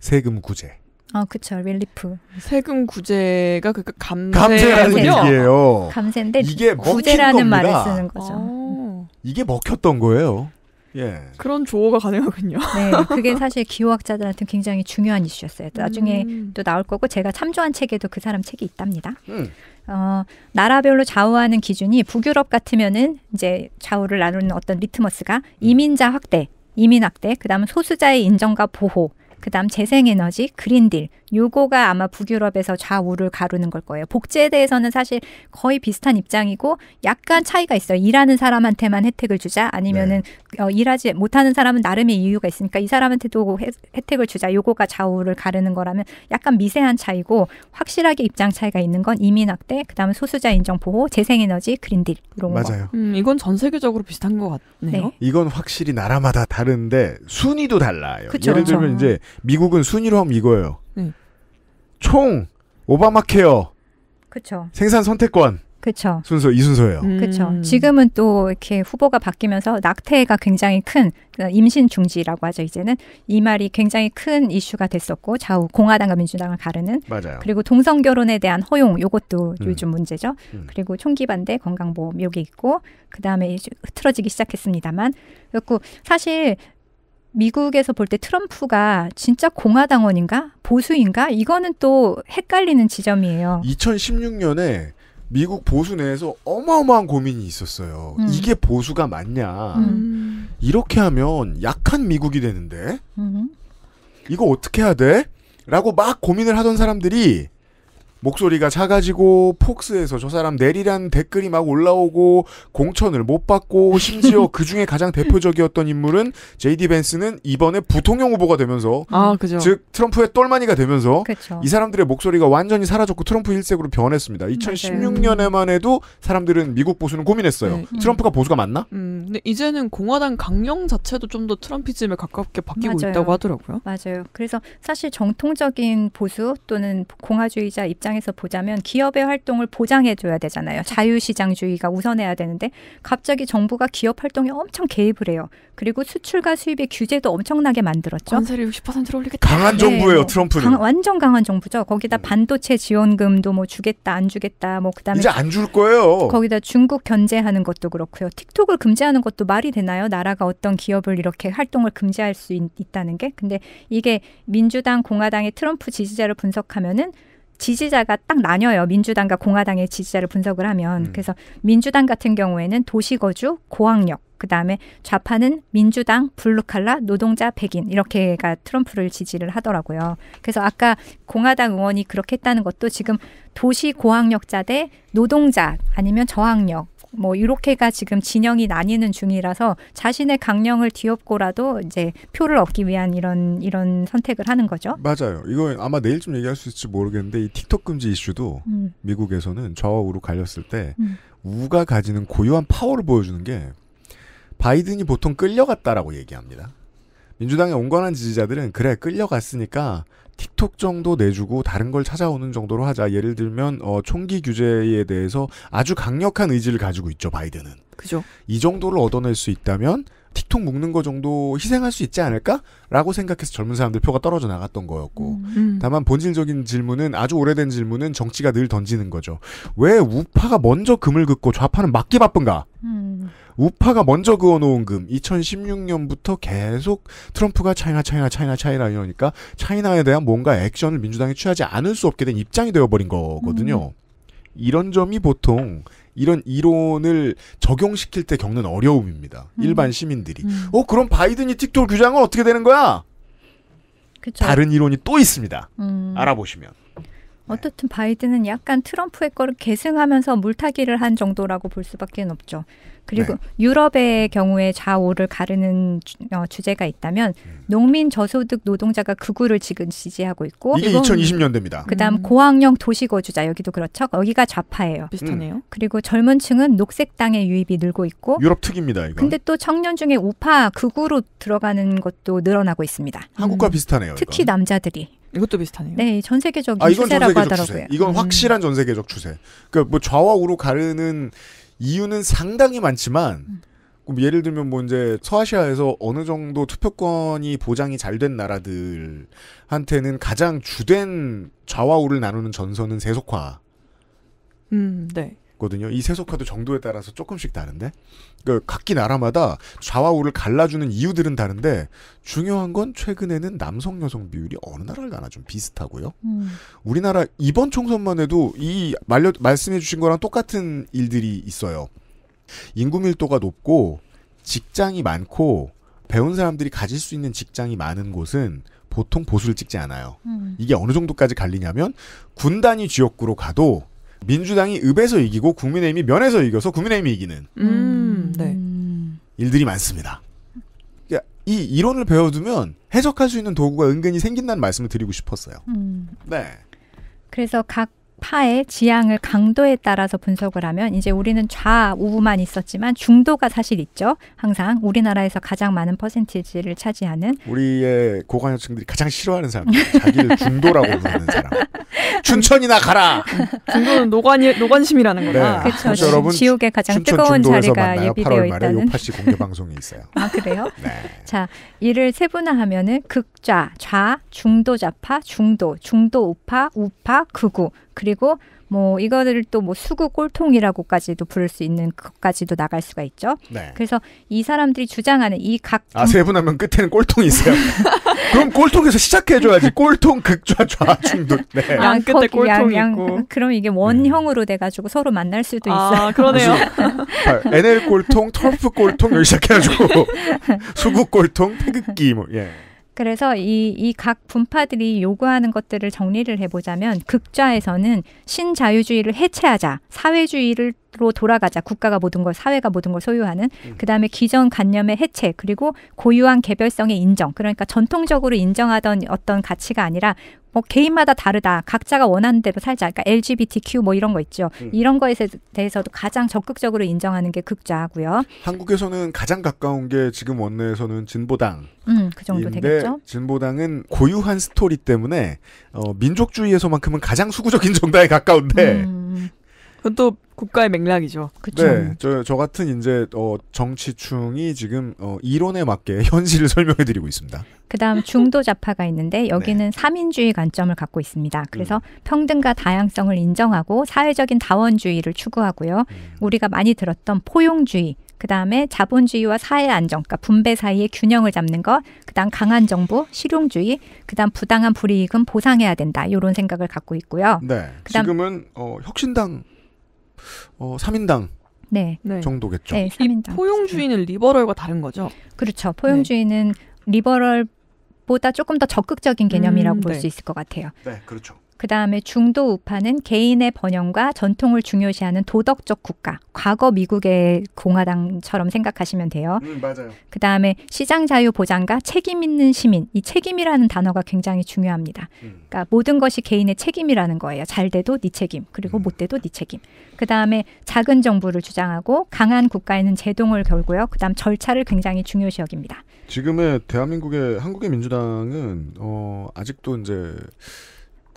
세금 구제. 아, 그쵸. 릴리프. 세금 구제가 그 그러니까 감세라는 얘기예요. 감세인데 이게 구제라는 말을 쓰는 거죠. 아. 이게 먹혔던 거예요. 예. 그런 조어가 가능하군요. 네, 그게 사실 기호학자들한테 굉장히 중요한 이슈였어요. 나중에 음. 또 나올 거고 제가 참조한 책에도 그 사람 책이 있답니다. 음. 어, 나라별로 좌우하는 기준이 북유럽 같으면은 이제 좌우를 나누는 어떤 리트머스가 음. 이민자 확대, 이민 확대, 그다음은 소수자의 인정과 보호, 그다음 재생에너지, 그린딜, 요거가 아마 북유럽에서 좌우를 가르는 걸 거예요. 복제에 대해서는 사실 거의 비슷한 입장이고 약간 차이가 있어요. 일하는 사람한테만 혜택을 주자 아니면은 네. 어, 일하지 못하는 사람은 나름의 이유가 있으니까 이 사람한테도 혜, 혜택을 주자. 요거가 좌우를 가르는 거라면 약간 미세한 차이고 확실하게 입장 차이가 있는 건 이민 확대, 그다음에 소수자 인정 보호, 재생에너지, 그린딜 이런 맞아요. 거. 음, 이건 전 세계적으로 비슷한 것 같네요. 네. 이건 확실히 나라마다 다른데 순위도 달라요. 그쵸, 예를 들면 이제 미국은 순위로 하면 이거예요. 총 오바마 케어. 그렇죠. 생산 선택권. 그렇죠. 순서 이 순서예요. 음. 그렇죠. 지금은 또 이렇게 후보가 바뀌면서 낙태가 굉장히 큰 그 임신 중지라고 하죠. 이제는 이 말이 굉장히 큰 이슈가 됐었고 좌우 공화당과 민주당을 가르는 맞아요. 그리고 동성 결혼에 대한 허용 요것도 음. 요즘 문제죠. 음. 그리고 총기 반대 건강보험 요게 있고 그다음에 흐트러지기 시작했습니다만 그리고 사실 미국에서 볼 때 트럼프가 진짜 공화당원인가 보수인가 이거는 또 헷갈리는 지점이에요. 2016년에 미국 보수 내에서 어마어마한 고민이 있었어요. 음. 이게 보수가 맞냐? 음. 이렇게 하면 약한 미국이 되는데 음. 이거 어떻게 해야 돼? 라고 막 고민을 하던 사람들이 목소리가 작아지고 폭스에서 저 사람 내리란 댓글이 막 올라오고 공천을 못 받고 심지어 <laughs> 그 중에 가장 대표적이었던 인물은 제이디 벤스는 이번에 부통령 후보가 되면서 아, 즉 트럼프의 똘마니가 되면서 그쵸. 이 사람들의 목소리가 완전히 사라졌고 트럼프 일색으로 변했습니다. 2016년에만 음, 해도 사람들은 미국 보수는 고민했어요. 네. 트럼프가 보수가 맞나? 음, 근데 이제는 공화당 강령 자체도 좀 더 트럼피즘에 가깝게 바뀌고 맞아요. 있다고 하더라고요. 맞아요. 그래서 사실 정통적인 보수 또는 공화주의자 입장 입장에서 보자면 기업의 활동을 보장해줘야 되잖아요. 자유시장주의가 우선해야 되는데 갑자기 정부가 기업 활동에 엄청 개입을 해요. 그리고 수출과 수입의 규제도 엄청나게 만들었죠. 관세를 60%로 올리겠다. 강한 정부예요, 네. 트럼프는. 강, 완전 강한 정부죠. 거기다 음. 반도체 지원금도 뭐 주겠다, 안 주겠다, 뭐 그다음에 이제 안 줄 거예요. 거기다 중국 견제하는 것도 그렇고요. 틱톡을 금지하는 것도 말이 되나요? 나라가 어떤 기업을 이렇게 활동을 금지할 수 있, 있다는 게. 근데 이게 민주당, 공화당의 트럼프 지지자를 분석하면은 지지자가 딱 나뉘어요. 민주당과 공화당의 지지자를 분석을 하면. 음. 그래서 민주당 같은 경우에는 도시거주, 고학력, 그 다음에 좌파는 민주당, 블루칼라, 노동자, 백인 이렇게가 트럼프를 지지를 하더라고요. 그래서 아까 공화당 의원이 그렇게 했다는 것도 지금 도시 고학력자 대 노동자 아니면 저학력 뭐 이렇게가 지금 진영이 나뉘는 중이라서 자신의 강령을 뒤엎고라도 이제 표를 얻기 위한 이런 이런 선택을 하는 거죠. 맞아요. 이거 아마 내일쯤 얘기할 수 있을지 모르겠는데 이 틱톡 금지 이슈도 음. 미국에서는 좌우로 갈렸을 때 음. 우가 가지는 고유한 파워를 보여주는 게 바이든이 보통 끌려갔다라고 얘기합니다. 민주당의 온건한 지지자들은 그래 끌려갔으니까 틱톡 정도 내주고 다른 걸 찾아오는 정도로 하자. 예를 들면 어, 총기 규제에 대해서 아주 강력한 의지를 가지고 있죠 바이든은. 그죠. 이 정도를 얻어낼 수 있다면 틱톡 묶는 거 정도 희생할 수 있지 않을까라고 생각해서 젊은 사람들 표가 떨어져 나갔던 거였고 음. 음. 다만 본질적인 질문은 아주 오래된 질문은 정치가 늘 던지는 거죠 왜 우파가 먼저 금을 긋고 좌파는 막기 바쁜가 음. 우파가 먼저 그어놓은 금 2016년부터 계속 트럼프가 차이나 차이나 차이나 차이나 이러니까 차이나에 대한 뭔가 액션을 민주당이 취하지 않을 수 없게 된 입장이 되어버린 거거든요. 음. 이런 점이 보통 이런 이론을 적용시킬 때 겪는 어려움입니다. 음. 일반 시민들이. 음. 어 그럼 바이든이 틱톡 규정은 어떻게 되는 거야? 그쵸. 다른 이론이 또 있습니다. 음. 알아보시면. 네. 어떻든 바이든은 약간 트럼프의 거를 계승하면서 물타기를 한 정도라고 볼 수밖에 없죠. 그리고 네. 유럽의 경우에 좌우를 가르는 주, 어, 제가 있다면 음. 농민 저소득 노동자가 극우를 지금 지지하고 있고 이게 2020년대입니다. 그다음 음. 고학력 도시거주자 여기도 그렇죠. 여기가 좌파예요. 비슷하네요. 음. 그리고 젊은층은 녹색 당의 유입이 늘고 있고 유럽 특입니다. 이거. 근데 또 청년 중에 우파 극우로 들어가는 것도 늘어나고 있습니다. 음. 한국과 음. 비슷하네요. 특히 이건. 남자들이 이것도 비슷하네요. 네, 전 세계적인 아, 이건 추세라고 전 세계적 하더라고요. 추세. 이건 음. 확실한 전 세계적 추세. 그러니까 뭐 좌와 우로 가르는 이유는 상당히 많지만 음. 예를 들면 뭐 이제 서아시아에서 어느 정도 투표권이 보장이 잘 된 나라들한테는 가장 주된 좌와 우를 나누는 전선은 세속화. 음, 네. 있거든요. 이 세속화도 정도에 따라서 조금씩 다른데 그 각기 나라마다 좌와 우를 갈라주는 이유들은 다른데 중요한 건 최근에는 남성 여성 비율이 어느 나라를 가나 좀 비슷하고요. 음. 우리나라 이번 총선만 해도 이 말려, 말씀해주신 거랑 똑같은 일들이 있어요. 인구 밀도가 높고 직장이 많고 배운 사람들이 가질 수 있는 직장이 많은 곳은 보통 보수를 찍지 않아요. 음. 이게 어느 정도까지 갈리냐면 군단위 지역구로 가도 민주당이 읍에서 이기고 국민의힘이 면에서 이겨서 국민의힘이 이기는 음, 음. 네. 일들이 많습니다. 그러니까 이 이론을 배워두면 해석할 수 있는 도구가 은근히 생긴다는 말씀을 드리고 싶었어요. 음. 네. 그래서 각 파의 지향을 강도에 따라서 분석을 하면 이제 우리는 좌우만 있었지만 중도가 사실 있죠. 항상 우리나라에서 가장 많은 퍼센티지를 차지하는 우리의 고관여층들이 가장 싫어하는 사람 자기를 중도라고 부르는 사람. <laughs> 춘천이나 가라. 중도는 노관이 노관심이라는 거다. 네. 그렇죠. 여러분 지옥의 가장 뜨거운 자리가 예비되어 있다는 요파 씨 공개 방송이 있어요. 아 그래요? 네. 자 이를 세분화하면은 극좌, 좌, 중도 좌파, 중도, 중도 우파, 우파, 극우 그리고 뭐 이거를 또뭐 수구 꼴통이라고까지도 부를 수 있는 것까지도 나갈 수가 있죠. 네. 그래서 이 사람들이 주장하는 이 각 아, 세 분하면 끝에는 꼴통이 있어요. <laughs> 그럼 꼴통에서 시작해줘야지. 꼴통, 극좌, 좌중도. 네. 아, 양 끝에 꼴통이 양, 있고. 그럼 이게 원형으로 돼가지고 서로 만날 수도 아, 있어요. 그러네요. NL 꼴통, 털프 꼴통 여기 시작해가지고 <laughs> 수구 꼴통, 태극기 뭐 예. 그래서 이 이 각 분파들이 요구하는 것들을 정리를 해보자면 극좌에서는 신자유주의를 해체하자, 사회주의를 로 돌아가자. 국가가 모든 걸, 사회가 모든 걸 소유하는. 음. 그 다음에 기존 관념의 해체, 그리고 고유한 개별성의 인정. 그러니까 전통적으로 인정하던 어떤 가치가 아니라 뭐 개인마다 다르다. 각자가 원하는 대로 살자. 그러니까 LGBTQ 뭐 이런 거 있죠. 음. 이런 거에 대해서도 가장 적극적으로 인정하는 게 극좌고요. 한국에서는 가장 가까운 게 지금 원내에서는 진보당. 음, 그 정도 되겠죠. 진보당은 고유한 스토리 때문에 어, 민족주의에서만큼은 가장 수구적인 <laughs> 정당에 가까운데 음. 그건 또 국가의 맥락이죠. 그쵸? 네, 저, 저 같은 이제 어, 정치충이 지금 어, 이론에 맞게 <laughs> 현실을 설명해드리고 있습니다. 그다음 중도 좌파가 있는데 여기는 네. 사민주의 관점을 갖고 있습니다. 그래서 음. 평등과 다양성을 인정하고 사회적인 다원주의를 추구하고요. 음. 우리가 많이 들었던 포용주의, 그 다음에 자본주의와 사회 안정, 그러니까 분배 사이의 균형을 잡는 것, 그 다음 강한 정부, 실용주의, 그 다음 부당한 불이익은 보상해야 된다, 이런 생각을 갖고 있고요. 네. 그다음, 지금은 어, 혁신당 어, 3인당 네. 정도겠죠. 네, 3인당. 포용주의는 리버럴과 다른 거죠? 그렇죠. 포용주의는 네. 리버럴보다 조금 더 적극적인 개념이라고 음, 볼수 네. 있을 것 같아요. 네, 그렇죠. 그 다음에 중도 우파는 개인의 번영과 전통을 중요시하는 도덕적 국가. 과거 미국의 공화당처럼 생각하시면 돼요. 음, 맞아요. 그 다음에 시장 자유 보장과 책임 있는 시민. 이 책임이라는 단어가 굉장히 중요합니다. 음. 그러니까 모든 것이 개인의 책임이라는 거예요. 잘 돼도 네 책임, 그리고 음. 못 돼도 네 책임. 그 다음에 작은 정부를 주장하고 강한 국가에는 제동을 걸고요. 그 다음 절차를 굉장히 중요시 여깁니다. 지금의 대한민국의 한국의 민주당은 어, 아직도 이제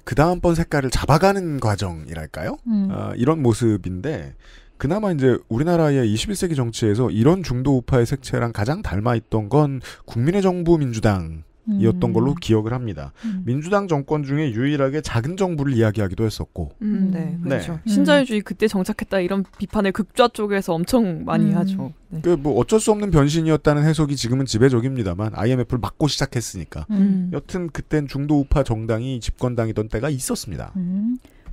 그 다음번 색깔을 잡아가는 과정이랄까요? 음. 아, 이런 모습인데 그나마 이제 우리나라의 21세기 정치에서 이런 중도 우파의 색채랑 가장 닮아 있던 건 국민의 정부 민주당 이었던 걸로 음. 기억을 합니다. 음. 민주당 정권 중에 유일하게 작은 정부를 이야기하기도 했었고. 음, 음. 네, 네, 그렇죠. 네. 신자유주의 그때 정착했다 이런 비판을 극좌 쪽에서 엄청 많이 음. 하죠. 네. 그뭐 어쩔 수 없는 변신이었다는 해석이 지금은 지배적입니다만 IMF를 막고 시작했으니까. 여튼 그땐 중도 우파 정당이 집권당이던 때가 있었습니다.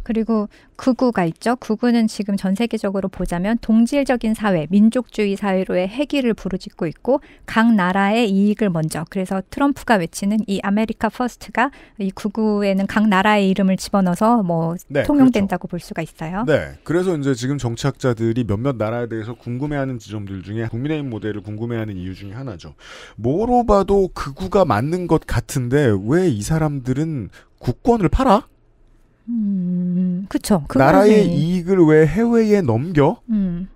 그리고 극우가 있죠. 극우는 지금 전 세계적으로 보자면 동질적인 사회, 민족주의 사회로의 해기를 부르짖고 있고 각 나라의 이익을 먼저 그래서 트럼프가 외치는 이 아메리카 퍼스트가 이 극우에는 각 나라의 이름을 집어넣어서 뭐 네, 통용된다고 그렇죠. 볼 수가 있어요. 네. 그래서 이제 지금 정치학자들이 몇몇 나라에 대해서 궁금해하는 지점들 중에 국민의힘 모델을 궁금해하는 이유 중에 하나죠. 뭐로 봐도 극우가 맞는 것 같은데 왜 이 사람들은 국권을 팔아? 음, 그쵸. 나라의 굉 네. 이익을 왜 해외에 넘겨? 음.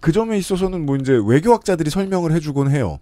그 점에 있어서는 뭐 이제 외교학자들이 설명을 해주곤 해요.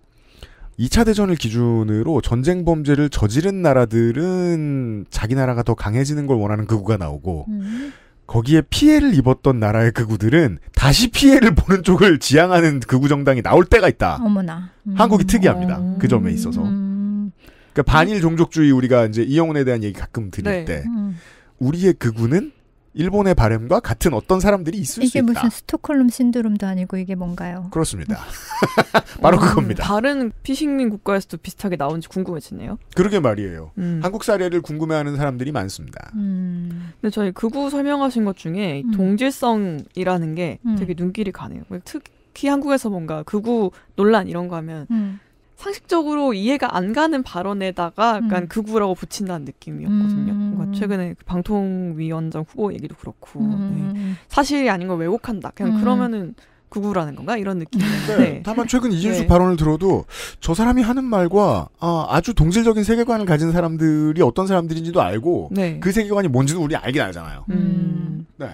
2차 대전을 기준으로 전쟁 범죄를 저지른 나라들은 자기 나라가 더 강해지는 걸 원하는 극우가 나오고, 음. 거기에 피해를 입었던 나라의 극우들은 다시 피해를 보는 쪽을 지향하는 극우 정당이 나올 때가 있다. 어머나. 음. 한국이 특이합니다. 음. 그 점에 있어서. 음. 그러니까 반일 종족주의 우리가 이제 이영훈에 대한 얘기 가끔 드릴 네. 때. 음. 우리의 극우는 일본의 바음과 같은 어떤 사람들이 있을 수 있다. 이게 무슨 스톡홀름 신드롬도 아니고 이게 뭔가요? 그렇습니다. <laughs> 바로 음, 그겁니다. 다른 피식민 국가에서도 비슷하게 나온지 궁금해지네요. 그러게 말이에요. 음. 한국 사례를 궁금해하는 사람들이 많습니다. 음. 근데 저희 극우 설명하신 것 중에 음. 동질성이라는 게 음. 되게 눈길이 가네요. 특히 한국에서 뭔가 극우 논란 이런 거 하면 음. 상식적으로 이해가 안 가는 발언에다가 약간 음. 극우라고 붙인다는 느낌이었거든요. 음. 뭔가 최근에 그 방통위원장 후보 얘기도 그렇고 음. 네. 음, 음. 사실이 아닌 걸 왜곡한다. 그냥 음. 그러면은 구구라는 건가 이런 느낌인데 네. 다만 최근 이준수 네. 발언을 들어도 저 사람이 하는 말과 아, 아주 동질적인 세계관을 가진 사람들이 어떤 사람들인지도 알고 네. 그 세계관이 뭔지도 우리 알긴 알잖아요. 음. 네.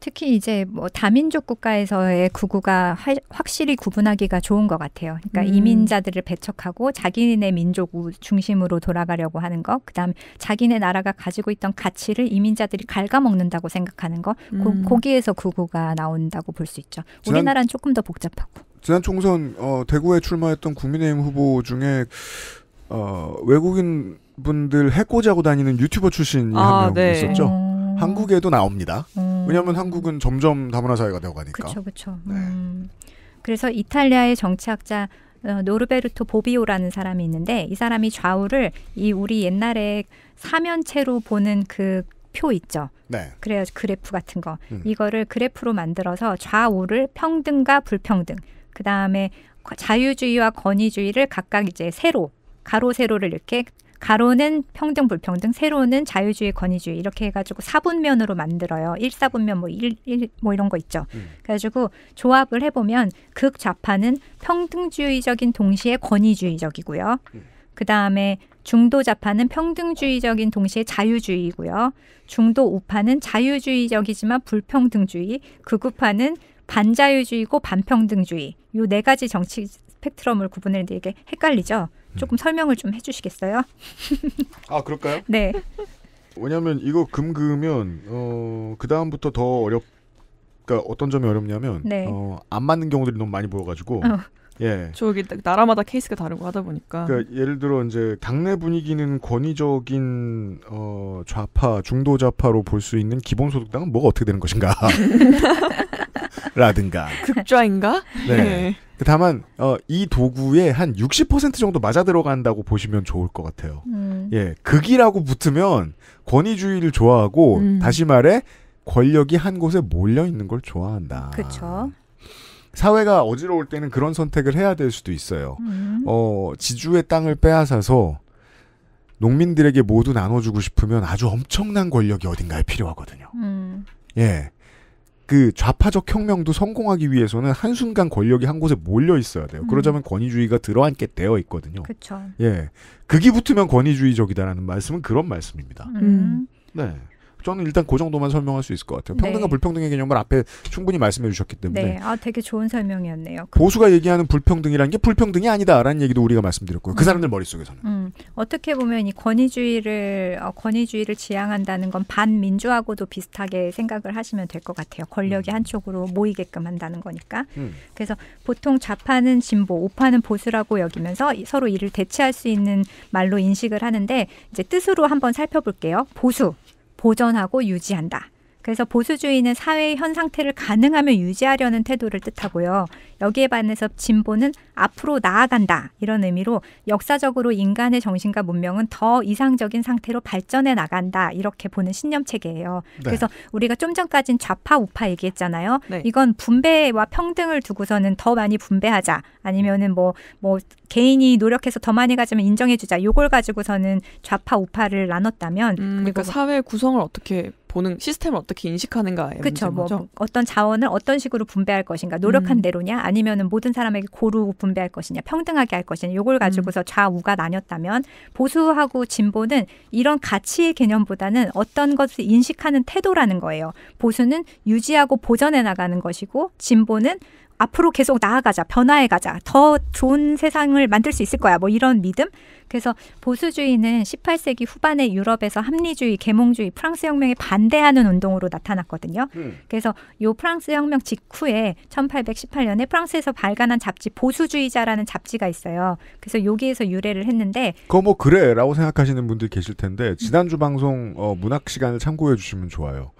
특히 이제 뭐 다민족 국가에서의 구구가 화, 확실히 구분하기가 좋은 것 같아요. 그러니까 음. 이민자들을 배척하고 자기네 민족 중심으로 돌아가려고 하는 것, 그다음 자기네 나라가 가지고 있던 가치를 이민자들이 갉아먹는다고 생각하는 것, 음. 고, 거기에서 구구가 나온다고 볼 수 있죠. 우리나라는 조금 더 복잡하고. 지난 총선 어, 대구에 출마했던 국민의힘 후보 중에 어, 외국인 분들 해코지하고 다니는 유튜버 출신이 아, 한명 네. 있었죠. 어. 한국에도 나옵니다. 음. 왜냐하면 한국은 점점 다문화 사회가 되어가니까. 그렇죠, 그렇죠. 네. 음. 그래서 이탈리아의 정치학자 어, 노르베르토 보비오라는 사람이 있는데 이 사람이 좌우를 이 우리 옛날에 사면체로 보는 그 표 있죠. 네. 그래야 그래프 같은 거 음. 이거를 그래프로 만들어서 좌우를 평등과 불평등 그 다음에 자유주의와 권위주의를 각각 이제 세로 가로 세로를 이렇게 가로는 평등 불평등, 세로는 자유주의 권위주의 이렇게 해가지고 사분면으로 만들어요. 일사분면 뭐일뭐 이런 거 있죠. 음. 그래가지고 조합을 해보면 극 좌파는 평등주의적인 동시에 권위주의적이고요. 음. 그 다음에 중도 좌파는 평등주의적인 동시에 자유주의이고요. 중도 우파는 자유주의적이지만 불평등주의, 극우파는 반자유주의고 반평등주의. 요 네 가지 정치 스펙트럼을 구분했는데 이게 헷갈리죠. 조금 설명을 좀 해주시겠어요? 아 그럴까요? <laughs> 네. 왜냐하면 이거 금 그으면 어그 다음부터 더 어렵. 그러니까 어떤 점이 어렵냐면 네. 어안 맞는 경우들이 너무 많이 보여가지고. 어. 예. 저기 나라마다 케이스가 다르고 하다 보니까. 그러니까 예를 들어 이제 당내 분위기는 권위적인 어 좌파 중도 좌파로 볼 수 있는 기본소득당은 뭐가 어떻게 되는 것인가. <laughs> 라든가. <laughs> 극좌인가? 네. 네. 다만 어, 이 도구에 한 60% 정도 맞아 들어간다고 보시면 좋을 것 같아요. 음. 예, 극이라고 붙으면 권위주의를 좋아하고 음. 다시 말해 권력이 한 곳에 몰려 있는 걸 좋아한다. 그렇죠. 사회가 어지러울 때는 그런 선택을 해야 될 수도 있어요. 음. 어, 지주의 땅을 빼앗아서 농민들에게 모두 나눠주고 싶으면 아주 엄청난 권력이 어딘가에 필요하거든요. 음. 예. 그 좌파적 혁명도 성공하기 위해서는 한순간 권력이 한 곳에 몰려 있어야 돼요. 음. 그러자면 권위주의가 들어앉게 되어 있거든요. 그렇죠. 예. 극이 붙으면 권위주의적이다라는 말씀은 그런 말씀입니다. 음. 음. 네. 저는 일단 그 정도만 설명할 수 있을 것 같아요. 평등과 네. 불평등의 개념을 앞에 충분히 말씀해 주셨기 때문에. 네. 아, 되게 좋은 설명이었네요. 그 보수가 얘기하는 불평등이라는 게 불평등이 아니다라는 얘기도 우리가 말씀드렸고요. 그 음. 사람들 머릿속에서는. 음. 어떻게 보면 이 권위주의를 어, 권위주의를 지향한다는 건 반민주하고도 비슷하게 생각을 하시면 될 것 같아요. 권력이 음. 한쪽으로 모이게끔 한다는 거니까. 음. 그래서 보통 좌파는 진보, 우파는 보수라고 여기면서 서로 이를 대체할 수 있는 말로 인식을 하는데 이제 뜻으로 한번 살펴볼게요. 보수. 보전하고 유지한다. 그래서 보수주의는 사회의 현 상태를 가능하면 유지하려는 태도를 뜻하고요. 여기에 반해서 진보는 앞으로 나아간다 이런 의미로 역사적으로 인간의 정신과 문명은 더 이상적인 상태로 발전해 나간다 이렇게 보는 신념 체계예요. 네. 그래서 우리가 좀 전까진 좌파 우파 얘기했잖아요. 네. 이건 분배와 평등을 두고서는 더 많이 분배하자 아니면은 뭐뭐 뭐 개인이 노력해서 더 많이 가지면 인정해주자 요걸 가지고서는 좌파 우파를 나눴다면 음, 그러니까 뭐 사회 구성을 어떻게 보는 시스템을 어떻게 인식하는가 에 그렇죠. 뭐 어떤 자원을 어떤 식으로 분배할 것인가 노력한 음. 대로냐 아니면은 모든 사람에게 고루 분배 분배할 것이냐, 평등하게 할 것이냐, 요걸 음. 가지고서 좌우가 나뉘었다면 보수하고 진보는 이런 가치의 개념보다는 어떤 것을 인식하는 태도라는 거예요. 보수는 유지하고 보전해 나가는 것이고 진보는 앞으로 계속 나아가자, 변화해가자, 더 좋은 세상을 만들 수 있을 거야, 뭐 이런 믿음? 그래서 보수주의는 18세기 후반에 유럽에서 합리주의, 계몽주의, 프랑스 혁명에 반대하는 운동으로 나타났거든요. 음. 그래서 요 프랑스 혁명 직후에 1818년에 프랑스에서 발간한 잡지 보수주의자라는 잡지가 있어요. 그래서 여기에서 유래를 했는데 그거 뭐 그래라고 생각하시는 분들 계실 텐데 지난주 방송 어, 문학 시간을 참고해 주시면 좋아요.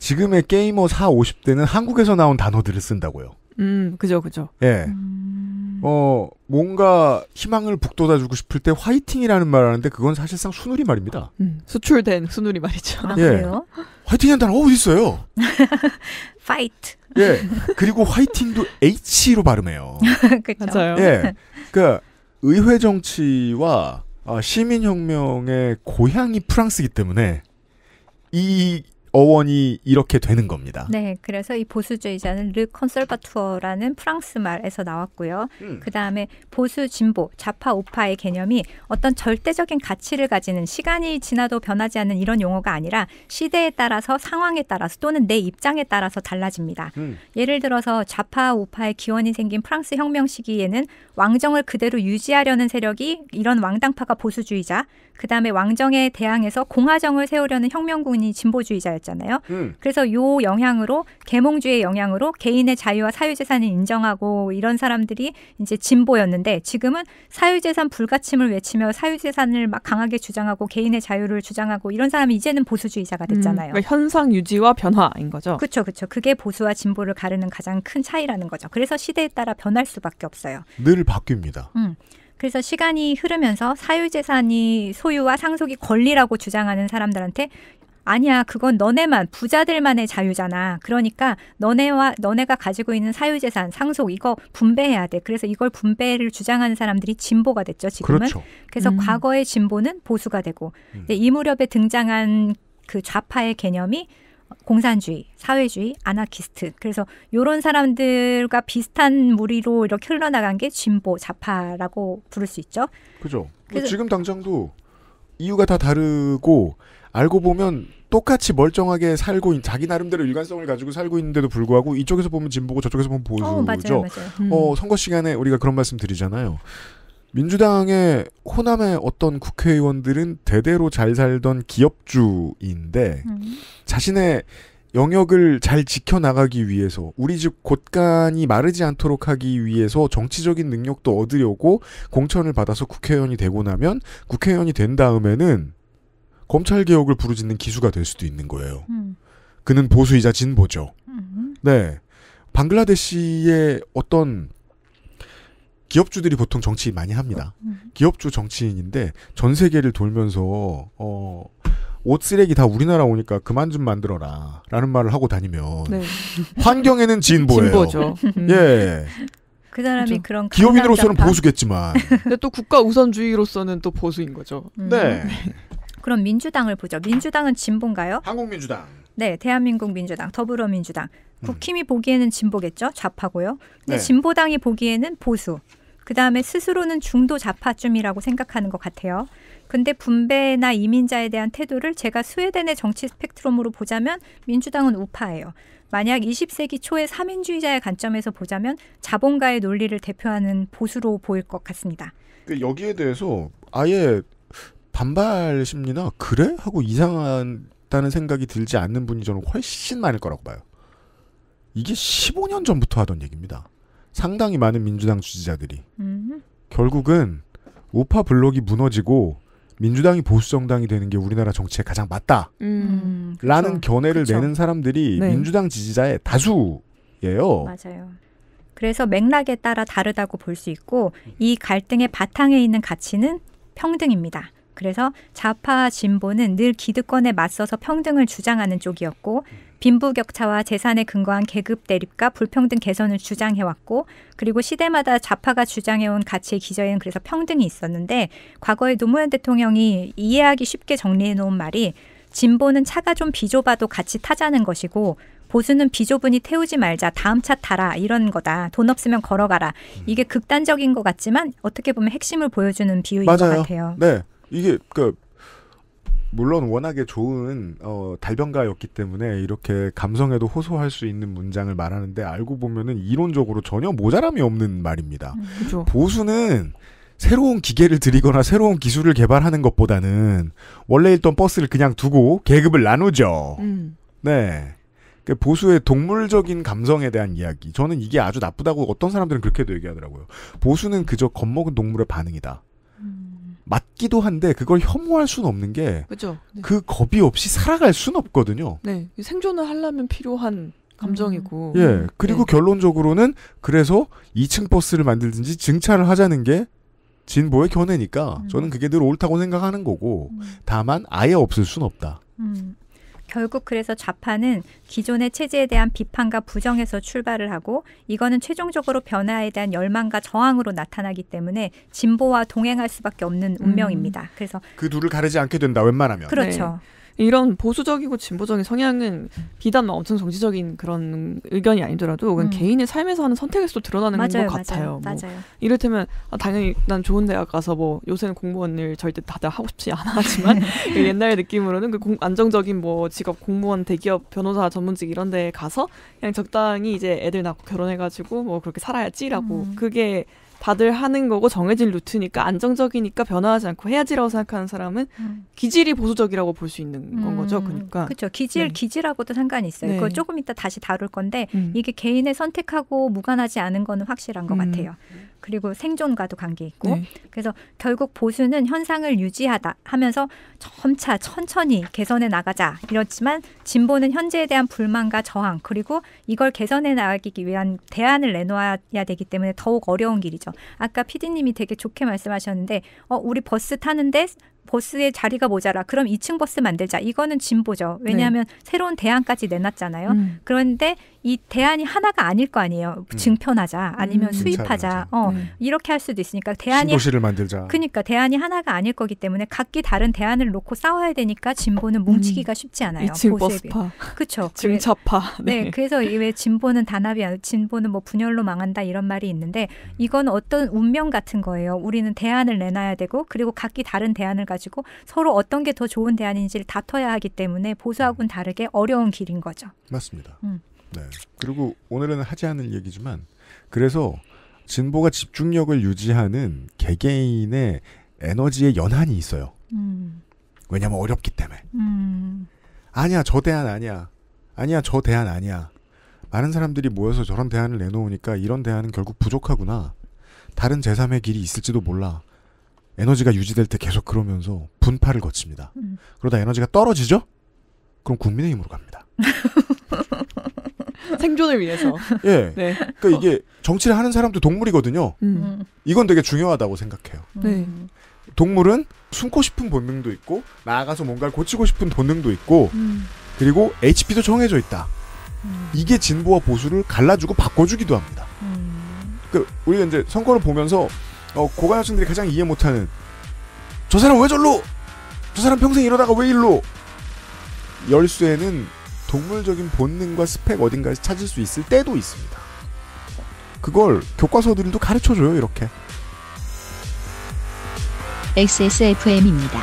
지금의 게이머 4, 50대는 한국에서 나온 단어들을 쓴다고요. 음, 그죠, 그죠. 예. 음... 어, 뭔가 희망을 북돋아주고 싶을 때 화이팅이라는 말 하는데 그건 사실상 수누리 말입니다. 음, 수출된 수누리 말이죠. 아, 예. 화이팅이라는 단어 어디 있어요? 파이트. <laughs> 예. 그리고 화이팅도 H로 발음해요. <laughs> 그쵸? 맞 예. 그니까 의회 정치와 아, 시민혁명의 고향이 프랑스이기 때문에 이 어원이 이렇게 되는 겁니다. 네, 그래서 이 보수주의자는 르 컨설바투어라는 프랑스 말에서 나왔고요. 음. 그 다음에 보수 진보, 좌파 우파의 개념이 어떤 절대적인 가치를 가지는 시간이 지나도 변하지 않는 이런 용어가 아니라 시대에 따라서 상황에 따라서 또는 내 입장에 따라서 달라집니다. 음. 예를 들어서 좌파 우파의 기원이 생긴 프랑스 혁명 시기에는 왕정을 그대로 유지하려는 세력이 이런 왕당파가 보수주의자, 그 다음에 왕정에 대항해서 공화정을 세우려는 혁명군이 진보주의자였잖아요. 음. 그래서 요 영향으로 계몽주의 영향으로 개인의 자유와 사유재산을 인정하고 이런 사람들이 이제 진보였는데 지금은 사유재산 불가침을 외치며 사유재산을 막 강하게 주장하고 개인의 자유를 주장하고 이런 사람이 이제는 보수주의자가 음, 됐잖아요. 음. 그러니까 현상 유지와 변화인 거죠. 그렇죠, 그렇죠. 그게 보수와 진보를 가르는 가장 큰 차이라는 거죠. 그래서 시대에 따라 변할 수밖에 없어요. 늘 바뀝니다. 음. 그래서 시간이 흐르면서 사유재산이 소유와 상속이 권리라고 주장하는 사람들한테 아니야, 그건 너네만 부자들만의 자유잖아. 그러니까 너네와 너네가 가지고 있는 사유재산, 상속 이거 분배해야 돼. 그래서 이걸 분배를 주장하는 사람들이 진보가 됐죠. 지금은. 그렇죠. 그래서 음. 과거의 진보는 보수가 되고 음. 이 무렵에 등장한 그 좌파의 개념이 공산주의, 사회주의, 아나키스트. 그래서 이런 사람들과 비슷한 무리로 이렇게 흘러나간 게 진보, 좌파라고 부를 수 있죠. 그죠. 뭐 지금 당장도 이유가 다 다르고 알고 보면 똑같이 멀쩡하게 살고 자기 나름대로 일관성을 가지고 살고 있는데도 불구하고 이쪽에서 보면 진보고 저쪽에서 보면 어, 보수죠. 어, 맞아요, 맞아요. 음. 어, 선거 시간에 우리가 그런 말씀 드리잖아요. 민주당의 호남의 어떤 국회의원들은 대대로 잘 살던 기업주인데 음. 자신의 영역을 잘 지켜나가기 위해서 우리 집 곳간이 마르지 않도록 하기 위해서 정치적인 능력도 얻으려고 공천을 받아서 국회의원이 되고 나면 국회의원이 된 다음에는 검찰개혁을 부르짖는 기수가 될 수도 있는 거예요. 음. 그는 보수이자 진보죠. 음. 네. 방글라데시의 어떤 기업주들이 보통 정치인 많이 합니다. 음. 기업주 정치인인데 전 세계를 돌면서 어, 옷 쓰레기 다 우리나라 오니까 그만 좀 만들어라 라는 말을 하고 다니면 네. 환경에는 진보예요. <laughs> 진보죠. 음. 예. 그 사람이 그렇죠. 그런 기업인으로서는 보수겠지만 근데 또 국가 우선주의로서는 또 보수인 거죠. 음. 네. 그럼 민주당을 보죠. 민주당은 진보인가요? 한국민주당. 네, 대한민국 민주당, 더불어민주당. 국힘이 음. 보기에는 진보겠죠? 좌파고요. 근데 네. 진보당이 보기에는 보수. 그 다음에 스스로는 중도 자파쯤이라고 생각하는 것 같아요. 근데 분배나 이민자에 대한 태도를 제가 스웨덴의 정치 스펙트럼으로 보자면 민주당은 우파예요. 만약 20세기 초의 사민주의자의 관점에서 보자면 자본가의 논리를 대표하는 보수로 보일 것 같습니다. 그 여기에 대해서 아예 반발 심리나 그래 하고 이상하다는 생각이 들지 않는 분이 저는 훨씬 많을 거라고 봐요. 이게 15년 전부터 하던 얘기입니다. 상당히 많은 민주당 지지자들이 음 결국은 우파 블록이 무너지고 민주당이 보수 정당이 되는 게 우리나라 정치에 가장 맞다라는 음, 음 견해를 그쵸. 내는 사람들이 네. 민주당 지지자의 다수예요. 맞아요. 그래서 맥락에 따라 다르다고 볼 수 있고 이 갈등의 바탕에 있는 가치는 평등입니다. 그래서 좌파 진보는 늘 기득권에 맞서서 평등을 주장하는 쪽이었고 빈부격차와 재산에 근거한 계급 대립과 불평등 개선을 주장해왔고 그리고 시대마다 좌파가 주장해온 가치의 기저에는 그래서 평등이 있었는데 과거에 노무현 대통령이 이해하기 쉽게 정리해놓은 말이 진보는 차가 좀 비좁아도 같이 타자는 것이고 보수는 비좁으니 태우지 말자 다음 차 타라 이런 거다 돈 없으면 걸어가라 이게 극단적인 것 같지만 어떻게 보면 핵심을 보여주는 비유인 맞아요. 것 같아요. 네. 이게 그러니까 물론 워낙에 좋은 어, 달변가였기 때문에 이렇게 감성에도 호소할 수 있는 문장을 말하는데 알고 보면은 이론적으로 전혀 모자람이 없는 말입니다. 그 보수는 새로운 기계를 들이거나 새로운 기술을 개발하는 것보다는 원래 있던 버스를 그냥 두고 계급을 나누죠. 음. 네. 그 보수의 동물적인 감성에 대한 이야기. 저는 이게 아주 나쁘다고 어떤 사람들은 그렇게도 얘기하더라고요. 보수는 그저 겁먹은 동물의 반응이다. 맞기도 한데 그걸 혐오할 수는 없는 게그 네. 그 겁이 없이 살아갈 수는 없거든요. 네. 생존을 하려면 필요한 감정이고. 예. 음. 예. 그리고 네. 결론적으로는 그래서 2층 버스를 만들든지 증차를 하자는 게 진보의 견해니까 음. 저는 그게 늘 옳다고 생각하는 거고 음. 다만 아예 없을 수는 없다. 음. 결국 그래서 좌파는 기존의 체제에 대한 비판과 부정에서 출발을 하고 이거는 최종적으로 변화에 대한 열망과 저항으로 나타나기 때문에 진보와 동행할 수밖에 없는 운명입니다. 음. 그래서 그 둘을 가르지 않게 된다. 웬만하면. 그렇죠. 네. 이런 보수적이고 진보적인 성향은 비단 뭐 엄청 정치적인 그런 의견이 아니더라도 그냥 음. 개인의 삶에서 하는 선택에서 도 드러나는 맞아요, 것 같아요. 맞아요. 뭐 맞아요. 이를테면 아, 당연히 난 좋은 대학 가서 뭐 요새는 공무원 일 절대 다들 하고 싶지 않아 <laughs> 하지만 그 옛날 느낌으로는 그 공, 안정적인 뭐 직업 공무원 대기업 변호사 전문직 이런 데 가서 그냥 적당히 이제 애들 낳고 결혼해가지고 뭐 그렇게 살아야지라고 음. 그게 다들 하는 거고 정해진 루트니까 안정적이니까 변화하지 않고 해야지라고 생각하는 사람은 음. 기질이 보수적이라고 볼 수 있는 음. 건 거죠. 그러니까 그렇죠. 기질 네. 기질하고도 상관이 있어요. 네. 그거 조금 이따 다시 다룰 건데 음. 이게 개인의 선택하고 무관하지 않은 거는 확실한 것 음. 같아요. 그리고 생존과도 관계 있고 네. 그래서 결국 보수는 현상을 유지하다 하면서 점차 천천히 개선해 나가자 이렇지만 진보는 현재에 대한 불만과 저항 그리고 이걸 개선해 나가기 위한 대안을 내놓아야 되기 때문에 더욱 어려운 길이죠. 아까 피디님이 되게 좋게 말씀하셨는데 어 우리 버스 타는데 버스의 자리가 모자라. 그럼 2층 버스 만들자. 이거는 진보죠. 네. 왜냐하면 네. 새로운 대안까지 내놨잖아요. 음. 그런데 이 대안이 하나가 아닐 거 아니에요. 음. 증편하자, 아니면 음. 수입하자, 어 네. 이렇게 할 수도 있으니까 대안이 도시를 만들자. 그러니까 대안이 하나가 아닐 거기 때문에 각기 다른 대안을 놓고 싸워야 되니까 진보는 음. 뭉치기가 쉽지 않아요. 보수파, 그렇죠. 증차파. 네. 네. 그래서 왜 진보는 단합이 아니 진보는 뭐 분열로 망한다 이런 말이 있는데 음. 이건 어떤 운명 같은 거예요. 우리는 대안을 내놔야 되고 그리고 각기 다른 대안을 가지고 가지고 서로 어떤 게 더 좋은 대안인지를 다퉈야 하기 때문에 보수하고는 음. 다르게 어려운 길인 거죠. 맞습니다. 음. 네. 그리고 오늘은 하지 않을 얘기지만 그래서 진보가 집중력을 유지하는 개개인의 에너지의 연한이 있어요. 음. 왜냐하면 어렵기 때문에. 음. 아니야 저 대안 아니야. 아니야 저 대안 아니야. 많은 사람들이 모여서 저런 대안을 내놓으니까 이런 대안은 결국 부족하구나. 다른 제3의 길이 있을지도 몰라. 에너지가 유지될 때 계속 그러면서 분파를 거칩니다. 음. 그러다 에너지가 떨어지죠? 그럼 국민의힘으로 갑니다. <laughs> 생존을 위해서. 예. 네. 그러니까 이게 정치를 하는 사람도 동물이거든요. 음. 이건 되게 중요하다고 생각해요. 음. 네. 동물은 숨고 싶은 본능도 있고 나아가서 뭔가를 고치고 싶은 본능도 있고 음. 그리고 HP도 정해져 있다. 음. 이게 진보와 보수를 갈라주고 바꿔주기도 합니다. 음. 그 우리가 이제 선거를 보면서 어, 고가 여친들이 가장 이해 못하는 저 사람 왜 절로? 저 사람 평생 이러다가 왜 일로? 열쇠는 동물적인 본능과 스펙 어딘가에서 찾을 수 있을 때도 있습니다. 그걸 교과서들도 가르쳐줘요, 이렇게. XSFM입니다.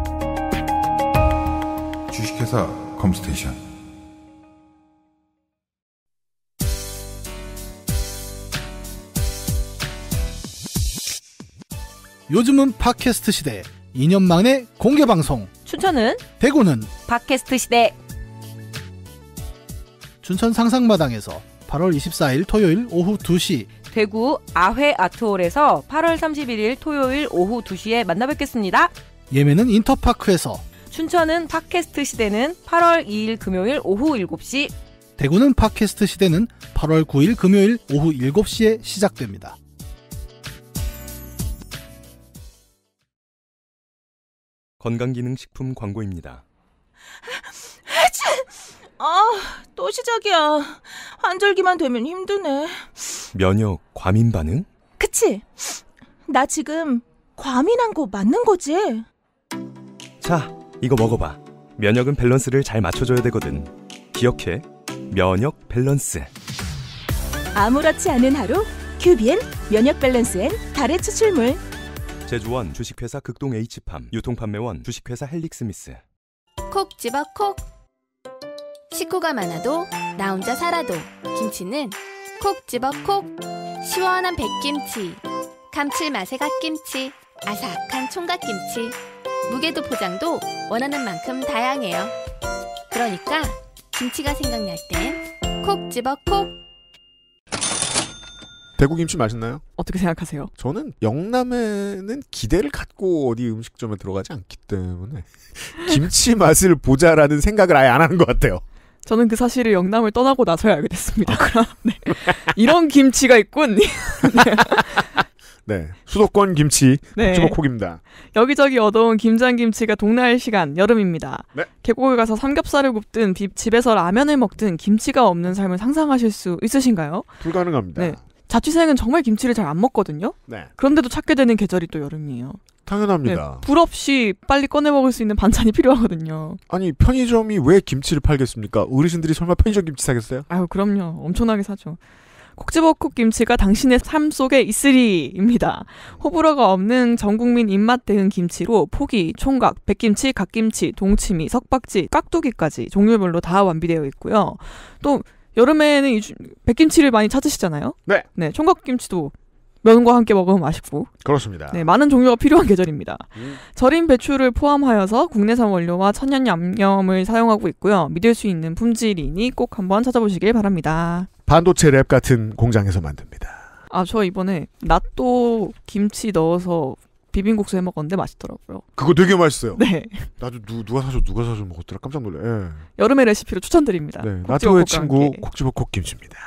회사 컴스테이션 요즘은 팟캐스트 시대 2년 만에 공개 방송 춘천은 대구는 팟캐스트 시대 춘천 상상마당에서 8월 24일 토요일 오후 2시 대구 아회 아트홀에서 8월 31일 토요일 오후 2시에 만나 뵙겠습니다. 예매는 인터파크에서 춘천은 팟캐스트 시대는 8월 2일 금요일 오후 7시 대구는 팟캐스트 시대는 8월 9일 금요일 오후 7시에 시작됩니다. 건강기능식품 광고입니다. 아, 또 시작이야. 환절기만 되면 힘드네. 면역 과민 반응? 그치? 나 지금 과민한 거 맞는 거지? 자, 이거 먹어봐. 면역은 밸런스를 잘 맞춰줘야 되거든. 기억해. 면역 밸런스. 아무렇지 않은 하루 큐비엔 면역 밸런스엔 달의 추출물. 제주원 주식회사 극동 H팜 유통판매원 주식회사 헬릭스미스. 콕 집어 콕. 식구가 많아도 나 혼자 살아도 김치는 콕 집어 콕. 시원한 백김치. 감칠맛의 갓김치. 아삭한 총각김치. 무게도 포장도 원하는 만큼 다양해요. 그러니까 김치가 생각날 땐콕 집어 콕! 대구 김치 맛있나요? 어떻게 생각하세요? 저는 영남에는 기대를 갖고 어디 음식점에 들어가지 않기 때문에 <laughs> 김치 맛을 보자라는 생각을 아예 안 하는 것 같아요. 저는 그 사실을 영남을 떠나고 나서야 알게 됐습니다. 아, <laughs> 네. 이런 김치가 있군. <laughs> 네. 네. 수도권 김치 주먹콕입니다. 네. 여기저기 얻어온 김장 김치가 동나할 시간 여름입니다. 네. 계곡에 가서 삼겹살을 굽든 집에서 라면을 먹든 김치가 없는 삶을 상상하실 수 있으신가요? 불가능합니다. 네. 자취생은 정말 김치를 잘 안 먹거든요. 네. 그런데도 찾게 되는 계절이 또 여름이에요. 당연합니다. 네, 불 없이 빨리 꺼내 먹을 수 있는 반찬이 <laughs> 필요하거든요. 아니 편의점이 왜 김치를 팔겠습니까? 어르신들이 설마 편의점 김치 사겠어요? 아유 그럼요. 엄청나게 사죠. 콕집버콕 김치가 당신의 삶 속에 있으리입니다. 호불호가 없는 전국민 입맛 대응 김치로 포기, 총각, 백김치, 갓김치, 동치미, 석박지, 깍두기까지 종류별로 다 완비되어 있고요. 또 여름에는 이 백김치를 많이 찾으시잖아요. 네. 네, 총각김치도 면과 함께 먹으면 맛있고. 그렇습니다. 네, 많은 종류가 필요한 계절입니다. 음. 절인 배추를 포함하여서 국내산 원료와 천연 양념을 사용하고 있고요. 믿을 수 있는 품질이니 꼭 한번 찾아보시길 바랍니다. 반도체 랩 같은 공장에서 만듭니다. 아, 저 이번에 낫또 김치 넣어서 비빔국수 해 먹었는데 맛있더라고요. 그거 되게 맛있어요. 네. 나도 누, 누가 사줘 누가 사줘 먹었더라 깜짝 놀래. 예. 여름의 레시피로 추천드립니다. 네, 나토의 친구 콕지버콕 김치입니다.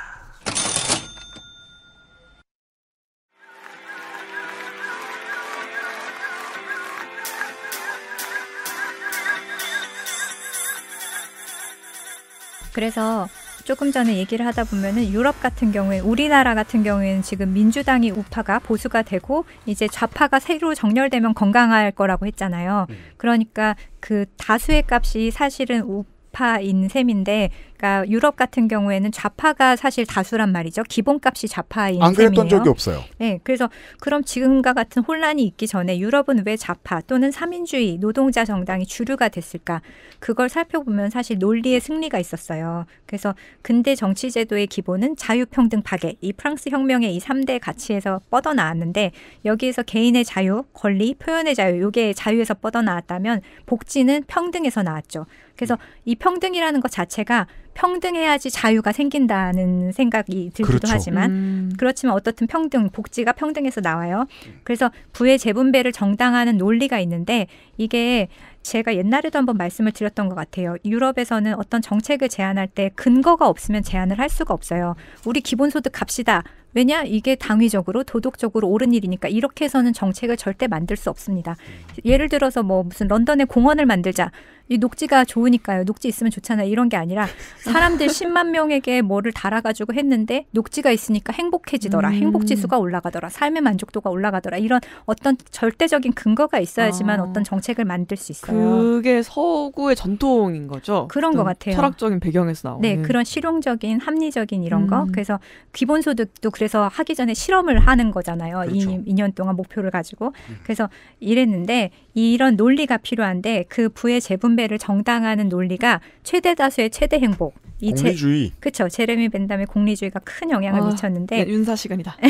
그래서 조금 전에 얘기를 하다 보면은 유럽 같은 경우에 우리나라 같은 경우에는 지금 민주당이 우파가 보수가 되고 이제 좌파가 새로 정렬되면 건강할 거라고 했잖아요. 네. 그러니까 그 다수의 값이 사실은 우, 좌파인 셈인데, 그러니까 유럽 같은 경우에는 좌파가 사실 다수란 말이죠. 기본값이 좌파인 안그 셈이에요. 적이 없어요. 네, 그래서 그럼 지금과 같은 혼란이 있기 전에 유럽은 왜 좌파 또는 삼인주의 노동자 정당이 주류가 됐을까? 그걸 살펴보면 사실 논리의 승리가 있었어요. 그래서 근대 정치 제도의 기본은 자유평등 파괴, 이 프랑스 혁명의 이삼대 가치에서 뻗어 나왔는데 여기에서 개인의 자유, 권리, 표현의 자유, 요게 자유에서 뻗어 나왔다면 복지는 평등에서 나왔죠. 그래서 이 평등이라는 것 자체가 평등해야지 자유가 생긴다는 생각이 들기도 그렇죠. 하지만 음. 그렇지만 어떻든 평등 복지가 평등해서 나와요. 그래서 부의 재분배를 정당화하는 논리가 있는데 이게 제가 옛날에도 한번 말씀을 드렸던 것 같아요. 유럽에서는 어떤 정책을 제안할 때 근거가 없으면 제안을 할 수가 없어요. 우리 기본소득 갑시다. 왜냐 이게 당위적으로 도덕적으로 옳은 일이니까 이렇게 해서는 정책을 절대 만들 수 없습니다. 음. 예를 들어서 뭐 무슨 런던의 공원을 만들자. 이 녹지가 좋으니까요. 녹지 있으면 좋잖아요. 이런 게 아니라 사람들 10만 <laughs> 명에게 뭐를 달아가지고 했는데 녹지가 있으니까 행복해지더라. 음. 행복지수가 올라가더라. 삶의 만족도가 올라가더라. 이런 어떤 절대적인 근거가 있어야지만 아. 어떤 정책을 만들 수 있어요. 그게 서구의 전통인 거죠? 그런 것 같아요. 철학적인 배경에서 나오는. 네. 그런 실용적인 합리적인 이런 음. 거. 그래서 기본소득도 그래 그래서 하기 전에 실험을 하는 거잖아요. 그렇죠. 2, 2년 동안 목표를 가지고. 음. 그래서 이랬는데 이런 논리가 필요한데 그 부의 재분배를 정당화하는 논리가 최대 다수의 최대 행복. 이 공리주의. 그렇죠. 제레미 벤담의 공리주의가 큰 영향을 아, 미쳤는데. 네, 예, 윤사 시간이다. <laughs>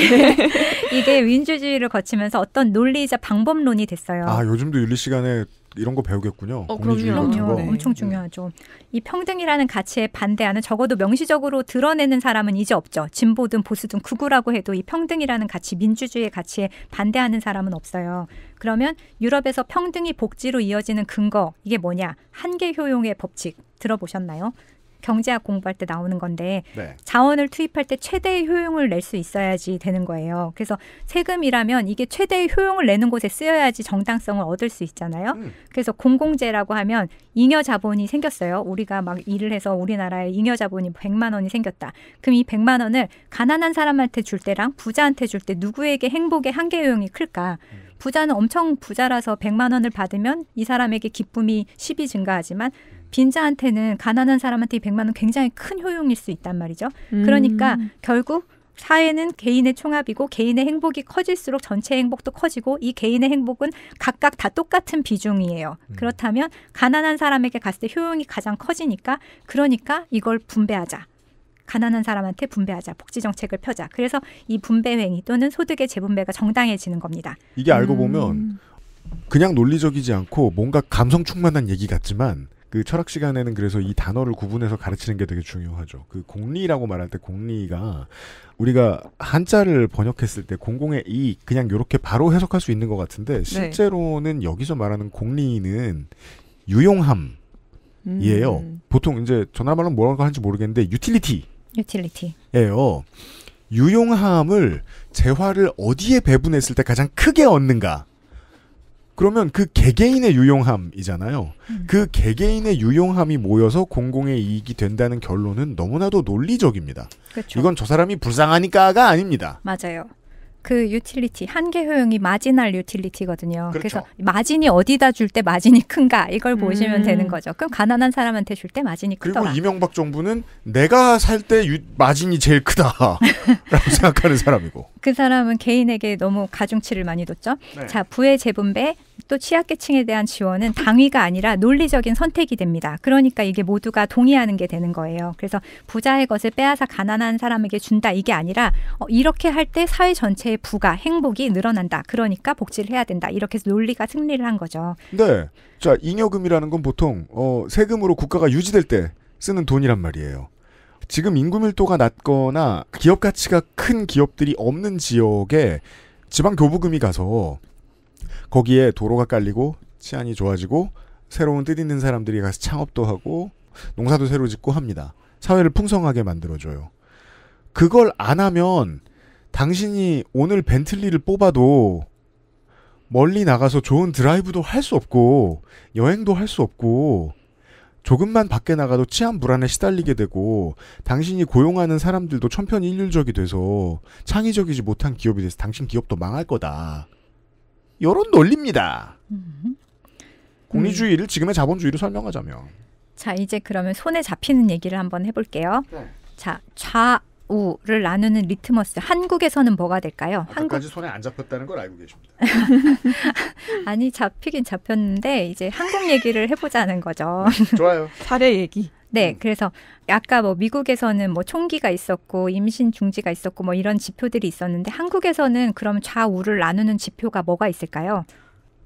이게 민주주의를 거치면서 어떤 논리이자 방법론이 됐어요. 아 요즘도 윤리 시간에 이런 거 배우겠군요. 어, 공리주 그럼요. 거. 네. 엄청 중요하죠. 이 평등이라는 가치에 반대하는 적어도 명시적으로 드러내는 사람은 이제 없죠. 진보든 보수든 극우라고 해도 이 평등이라는 가치, 민주주의의 가치에 반대하는 사람은 없어요. 그러면 유럽에서 평등이 복지로 이어지는 근거 이게 뭐냐? 한계 효용의 법칙 들어보셨나요? 경제학 공부할 때 나오는 건데 네. 자원을 투입할 때 최대의 효용을 낼 수 있어야지 되는 거예요. 그래서 세금이라면 이게 최대의 효용을 내는 곳에 쓰여야지 정당성을 얻을 수 있잖아요. 음. 그래서 공공재라고 하면 잉여 자본이 생겼어요. 우리가 막 일을 해서 우리나라에 잉여 자본이 100만 원이 생겼다. 그럼 이 100만 원을 가난한 사람한테 줄 때랑 부자한테 줄 때 누구에게 행복의 한계 효용이 클까? 음. 부자는 엄청 부자라서 100만 원을 받으면 이 사람에게 기쁨이 10이 증가하지만 빈자한테는 가난한 사람한테 100만 원 굉장히 큰 효용일 수 있단 말이죠. 그러니까 음. 그러니까 결국 사회는 개인의 총합이고 개인의 행복이 커질수록 전체 행복도 커지고 이 개인의 행복은 각각 다 똑같은 비중이에요. 음. 그렇다면 가난한 사람에게 갔을 때 효용이 가장 커지니까 그러니까 이걸 분배하자. 가난한 사람한테 분배하자. 복지 정책을 펴자. 그래서 이 분배 행위 또는 소득의 재분배가 정당해지는 겁니다. 이게 알고 보면 음. 그냥 논리적이지 않고 뭔가 감성 충만한 얘기 같지만 그 철학 시간에는 그래서 이 단어를 구분해서 가르치는 게 되게 중요하죠. 그 공리라고 말할 때 공리가 우리가 한자를 번역했을 때 공공의 이 그냥 이렇게 바로 해석할 수 있는 것 같은데 네. 실제로는 네. 여기서 말하는 공리는 유용함. 이에요. 음. 보통 이제 전화말로 뭐라고 하는지 모르겠는데 유틸리티. 유틸리티. 예요. 유용함을 재화를 어디에 배분했을 때 가장 크게 얻는가? 그러면 그 개개인의 유용함이잖아요. 음. 그 개개인의 유용함이 모여서 공공의 이익이 된다는 결론은 너무나도 논리적입니다. 그쵸. 그렇죠. 이건 저 사람이 불쌍하니까가 아닙니다. 맞아요. 그 유틸리티 한계 효용이 마지날 유틸리티거든요. 그렇죠. 그래서 마진이 어디다 줄 때 마진이 큰가 이걸 보시면 음. 되는 거죠. 그럼 가난한 사람한테 줄 때 마진이 크더라. 그리고 이명박 정부는 내가 살 때 마진이 제일 크다라고 <laughs> 생각하는 사람이고. 그 사람은 개인에게 너무 가중치를 많이 뒀죠. 네. 자 부의 재분배, 또 취약계층에 대한 지원은 당위가 아니라 논리적인 선택이 됩니다. 그러니까 이게 모두가 동의하는 게 되는 거예요. 그래서 부자의 것을 빼앗아 가난한 사람에게 준다 이게 아니라 어, 이렇게 할 때 사회 전체의 부가 행복이 늘어난다. 그러니까 복지를 해야 된다. 이렇게 해서 논리가 승리를 한 거죠. 네. 자, 잉여금이라는 건 보통 어, 세금으로 국가가 유지될 때 쓰는 돈이란 말이에요. 지금 인구 밀도가 낮거나 기업 가치가 큰 기업들이 없는 지역에 지방 교부금이 가서 거기에 도로가 깔리고 치안이 좋아지고 새로운 뜻 있는 사람들이 가서 창업도 하고 농사도 새로 짓고 합니다. 사회를 풍성하게 만들어줘요. 그걸 안 하면 당신이 오늘 벤틀리를 뽑아도 멀리 나가서 좋은 드라이브도 할 수 없고 여행도 할 수 없고 조금만 밖에 나가도 치안 불안에 시달리게 되고 당신이 고용하는 사람들도 천편일률적이 돼서 창의적이지 못한 기업이 돼서 당신 기업도 망할 거다. 이런 논리입니다. 공리주의를 음. 지금의 자본주의로 설명하자면. 자, 이제 그러면 손에 잡히는 얘기를 한번 해볼게요. 네. 자, 좌 우를 나누는 리트머스 한국에서는 뭐가 될까요? 한국까지 손에 안 잡혔다는 걸 알고 계십니다. <laughs> 아니 잡히긴 잡혔는데 이제 한국 얘기를 해보자는 거죠. 네, 좋아요. <laughs> 사례 얘기. 네, 음. 그래서 아까 뭐 미국에서는 뭐 총기가 있었고 임신 중지가 있었고 뭐 이런 지표들이 있었는데 한국에서는 그럼 좌우를 나누는 지표가 뭐가 있을까요?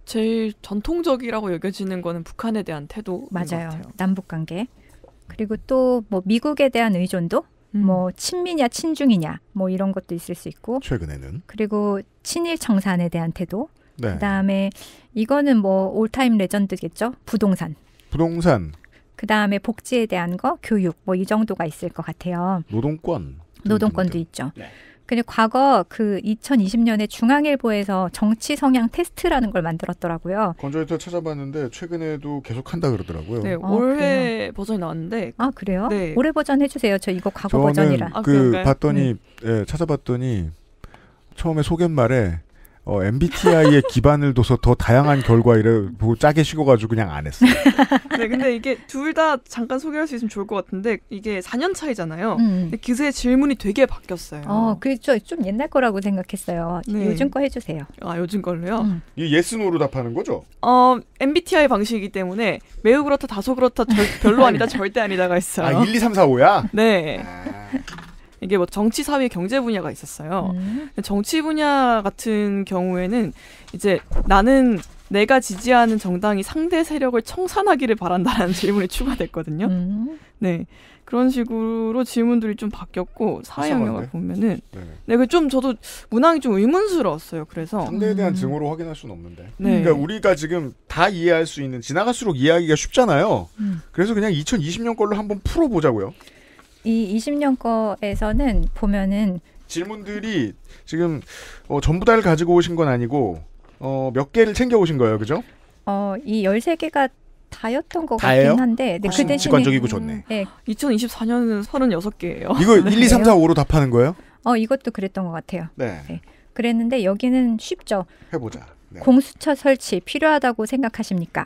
제일 전통적이라고 여겨지는 거는 북한에 대한 태도 맞아요. 남북 관계. 그리고 또 뭐 미국에 대한 의존도 음. 뭐 친미냐 친중이냐 뭐 이런 것도 있을 수 있고 최근에는 그리고 친일 청산에 대한 태도 네. 그다음에 이거는 뭐 올타임 레전드겠죠 부동산 부동산 그다음에 복지에 대한 거 교육 뭐 이 정도가 있을 것 같아요 노동권 노동권도 있죠 네. 근데 과거 그 2020년에 중앙일보에서 정치 성향 테스트라는 걸 만들었더라고요. 건조해서 찾아봤는데 최근에도 계속 한다 그러더라고요. 네, 아, 올해 그래요? 버전이 나왔는데. 아 그래요? 네. 올해 버전 해주세요. 저 이거 과거 버전이라. 아, 그 아, 봤더니 네. 예, 찾아봤더니 처음에 소개말에 어, MBTI에 <laughs> 기반을 둬서 더 다양한 결과 이래 보고 짜게 식어가지고 그냥 안 했어요. <laughs> 네, 근데 이게 둘 다 잠깐 소개할 수 있으면 좋을 것 같은데 이게 4년 차이잖아요. 음. 기수의 질문이 되게 바뀌었어요. 어, 그죠. 좀 옛날 거라고 생각했어요. 네. 요즘 거 해주세요. 아, 요즘 걸로요? 음. 이 예스노로 답하는 거죠? 어, MBTI 방식이기 때문에 매우 그렇다, 다소 그렇다, 절, 별로 아니다, <laughs> 절대 아니다가 있어요. 아, 1, 2, 3, 4, 5야? 네. 아. 이게 뭐 정치, 사회, 경제 분야가 있었어요. 음. 정치 분야 같은 경우에는 이제 나는 내가 지지하는 정당이 상대 세력을 청산하기를 바란다라는 <laughs> 질문이 추가됐거든요. 음. 네. 그런 식으로 질문들이 좀 바뀌었고 사회 영역을 보면은 네, 네 그좀 저도 문항이 좀 의문스러웠어요. 그래서 상대에 대한 음. 증오로 확인할 수는 없는데, 네. 그러니까 우리가 지금 다 이해할 수 있는 지나갈수록 이해하기가 쉽잖아요. 음. 그래서 그냥 2020년 걸로 한번 풀어보자고요. 이 20년 거에서는 보면은 질문들이 지금 어, 전부 다를 가지고 오신 건 아니고 어, 몇 개를 챙겨 오신 거예요, 그죠? 어, 이 13개가 다였던 것 다예요? 같긴 한데 네, 그대신 직관적이고 좋네. 음, 네. 2024년은 36개예요. 이거 1, 2, 3, 4, 5로 답하는 거예요? 어, 이것도 그랬던 것 같아요. 네. 네. 그랬는데 여기는 쉽죠. 해보자. 네. 공수처 설치 필요하다고 생각하십니까?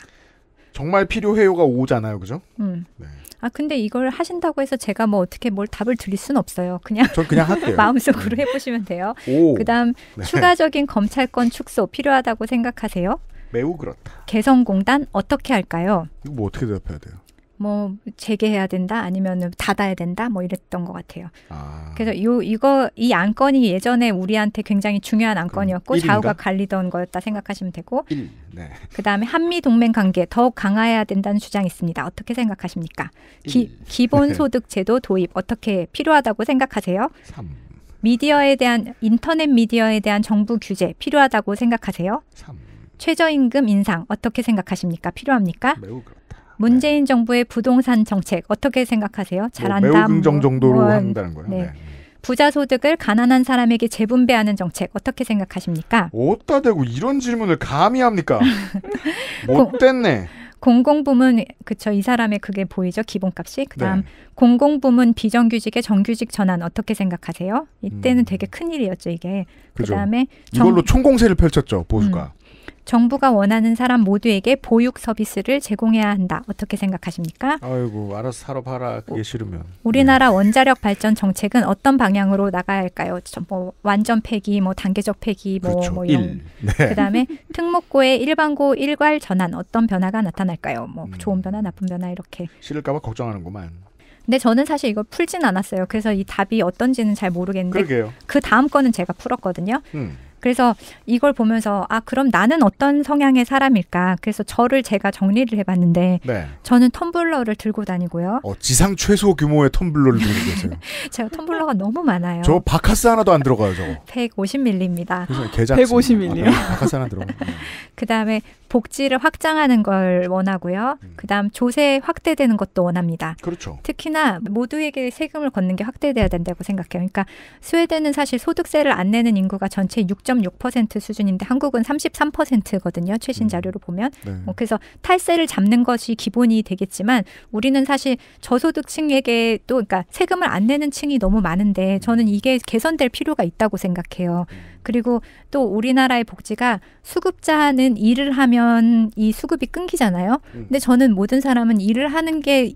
정말 필요해요가 오잖아요, 그죠? 음. 네. 아 근데 이걸 하신다고 해서 제가 뭐 어떻게 뭘 답을 드릴 순 없어요. 그냥 전 그냥 할게요. <laughs> 마음속으로 해보시면 돼요. 오. 그다음 네. 추가적인 검찰권 축소 필요하다고 생각하세요? 매우 그렇다. 개성공단 어떻게 할까요? 이거 뭐 어떻게 대답해야 돼요? 뭐 재개해야 된다 아니면 닫아야 된다 뭐 이랬던 것 같아요. 아. 그래서 요 이거 이 안건이 예전에 우리한테 굉장히 중요한 안건이었고 좌우가 갈리던 거였다 생각하시면 되고 네. 그다음에 한미 동맹 관계 더욱 강화해야 된다는 주장이 있습니다. 어떻게 생각하십니까? 기, 기본 네. 소득 제도 도입 어떻게 필요하다고 생각하세요? 3. 미디어에 대한 인터넷 미디어에 대한 정부 규제 필요하다고 생각하세요? 3. 최저임금 인상 어떻게 생각하십니까? 필요합니까? 매우 그렇다. 문재인 정부의 부동산 정책 어떻게 생각하세요? 잘한다. 뭐 매우 뭐. 긍정 정도로 뭐, 한다는 거예요. 네. 네. 부자 소득을 가난한 사람에게 재분배하는 정책 어떻게 생각하십니까? 어따 대고 이런 질문을 감히 합니까? <laughs> 못됐네. 공공부문 그쵸 이 사람의 그게 보이죠 기본값이 그다음 네. 공공부문 비정규직의 정규직 전환 어떻게 생각하세요? 이때는 음. 되게 큰 일이었죠 이게 그죠. 그다음에 이걸로 총공세를 펼쳤죠 보수가 음. 정부가 원하는 사람 모두에게 보육 서비스를 제공해야 한다. 어떻게 생각하십니까? 아이고, 알아서 사러 봐라. 그게 싫으면. 우리나라 네. 원자력 발전 정책은 어떤 방향으로 나가야 할까요? 뭐 완전 폐기, 뭐 단계적 폐기, 뭐, 그렇죠. 뭐 이런. 네. 그다음에 특목고의 일반고 일괄 전환 어떤 변화가 나타날까요? 뭐 음. 좋은 변화, 나쁜 변화 이렇게. 싫을까봐 걱정하는구만. 근데 저는 사실 이걸 풀진 않았어요. 그래서 이 답이 어떤지는 잘 모르겠는데 그러게요. 그 다음 거는 제가 풀었거든요. 음. 그래서 이걸 보면서 아 그럼 나는 어떤 성향의 사람일까? 그래서 저를 제가 정리를 해봤는데 네. 저는 텀블러를 들고 다니고요. 어, 지상 최소 규모의 텀블러를 들고 <laughs> 계세요. 제가 텀블러가 너무 많아요. 저 바카스 하나도 안 들어가요, 저거. 150ml입니다. 150ml요? 아, 네. 바카스 하나 들어 네. <laughs> 그다음에 복지를 확장하는 걸 원하고요. 음. 그다음 조세 확대되는 것도 원합니다. 그렇죠. 특히나 모두에게 세금을 걷는 게 확대돼야 된다고 생각해요. 그러니까 스웨덴은 사실 소득세를 안 내는 인구가 전체 6. 30.6% 수준인데 한국은 33%거든요. 최신 음. 자료로 보면. 네. 뭐 그래서 탈세를 잡는 것이 기본이 되겠지만 우리는 사실 저소득층에게 또 그러니까 세금을 안 내는 층이 너무 많은데 음. 저는 이게 개선될 필요가 있다고 생각해요. 음. 그리고 또 우리나라의 복지가 수급자는 일을 하면 이 수급이 끊기잖아요. 근데 저는 모든 사람은 일을 하는 게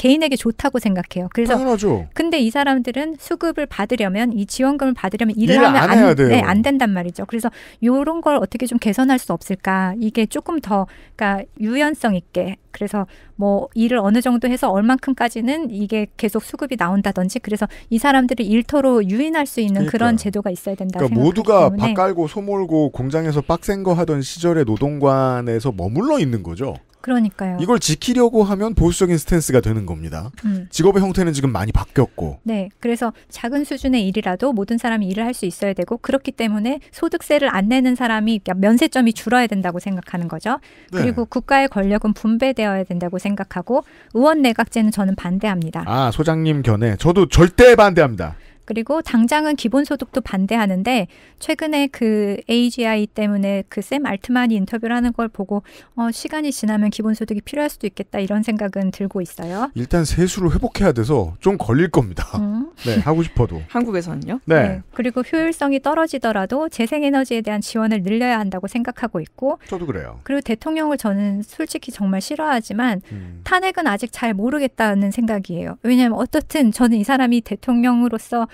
개인에게 좋다고 생각해요. 그래서 당연하죠. 근데 이 사람들은 수급을 받으려면 이 지원금을 받으려면 일을 일 하면 안, 안, 네, 안, 된단 말이죠. 그래서 요런 걸 어떻게 좀 개선할 수 없을까? 이게 조금 더 그러니까 유연성 있게 그래서 뭐 일을 어느 정도 해서 얼만큼까지는 이게 계속 수급이 나온다든지 그래서 이 사람들을 일터로 유인할 수 있는 그러니까. 그런 제도가 있어야 된다. 그러니까 모두가 밥 깔고 소몰고 공장에서 빡센 거 하던 시절의 노동관에서 머물러 있는 거죠. 그러니까요. 이걸 지키려고 하면 보수적인 스탠스가 되는 겁니다. 음. 직업의 형태는 지금 많이 바뀌었고. 네. 그래서 작은 수준의 일이라도 모든 사람이 일을 할 수 있어야 되고 그렇기 때문에 소득세를 안 내는 사람이 그러니까 면세점이 줄어야 된다고 생각하는 거죠. 네. 그리고 국가의 권력은 분배되어야 된다고 생각하고 의원 내각제는 저는 반대합니다. 아, 소장님 견해. 저도 절대 반대합니다. 그리고 당장은 기본소득도 반대하는데 최근에 그 AGI 때문에 그 샘 알트만이 인터뷰를 하는 걸 보고 어, 시간이 지나면 기본소득이 필요할 수도 있겠다 이런 생각은 들고 있어요. 일단 세수를 회복해야 돼서 좀 걸릴 겁니다. 음. <laughs> 네, 하고 싶어도. 한국에서는요? 네. 네. 그리고 효율성이 떨어지더라도 재생에너지에 대한 지원을 늘려야 한다고 생각하고 있고. 저도 그래요. 그리고 대통령을 저는 솔직히 정말 싫어하지만 음. 탄핵은 아직 잘 모르겠다는 생각이에요. 왜냐하면 어떻든 저는 이 사람이 대통령으로서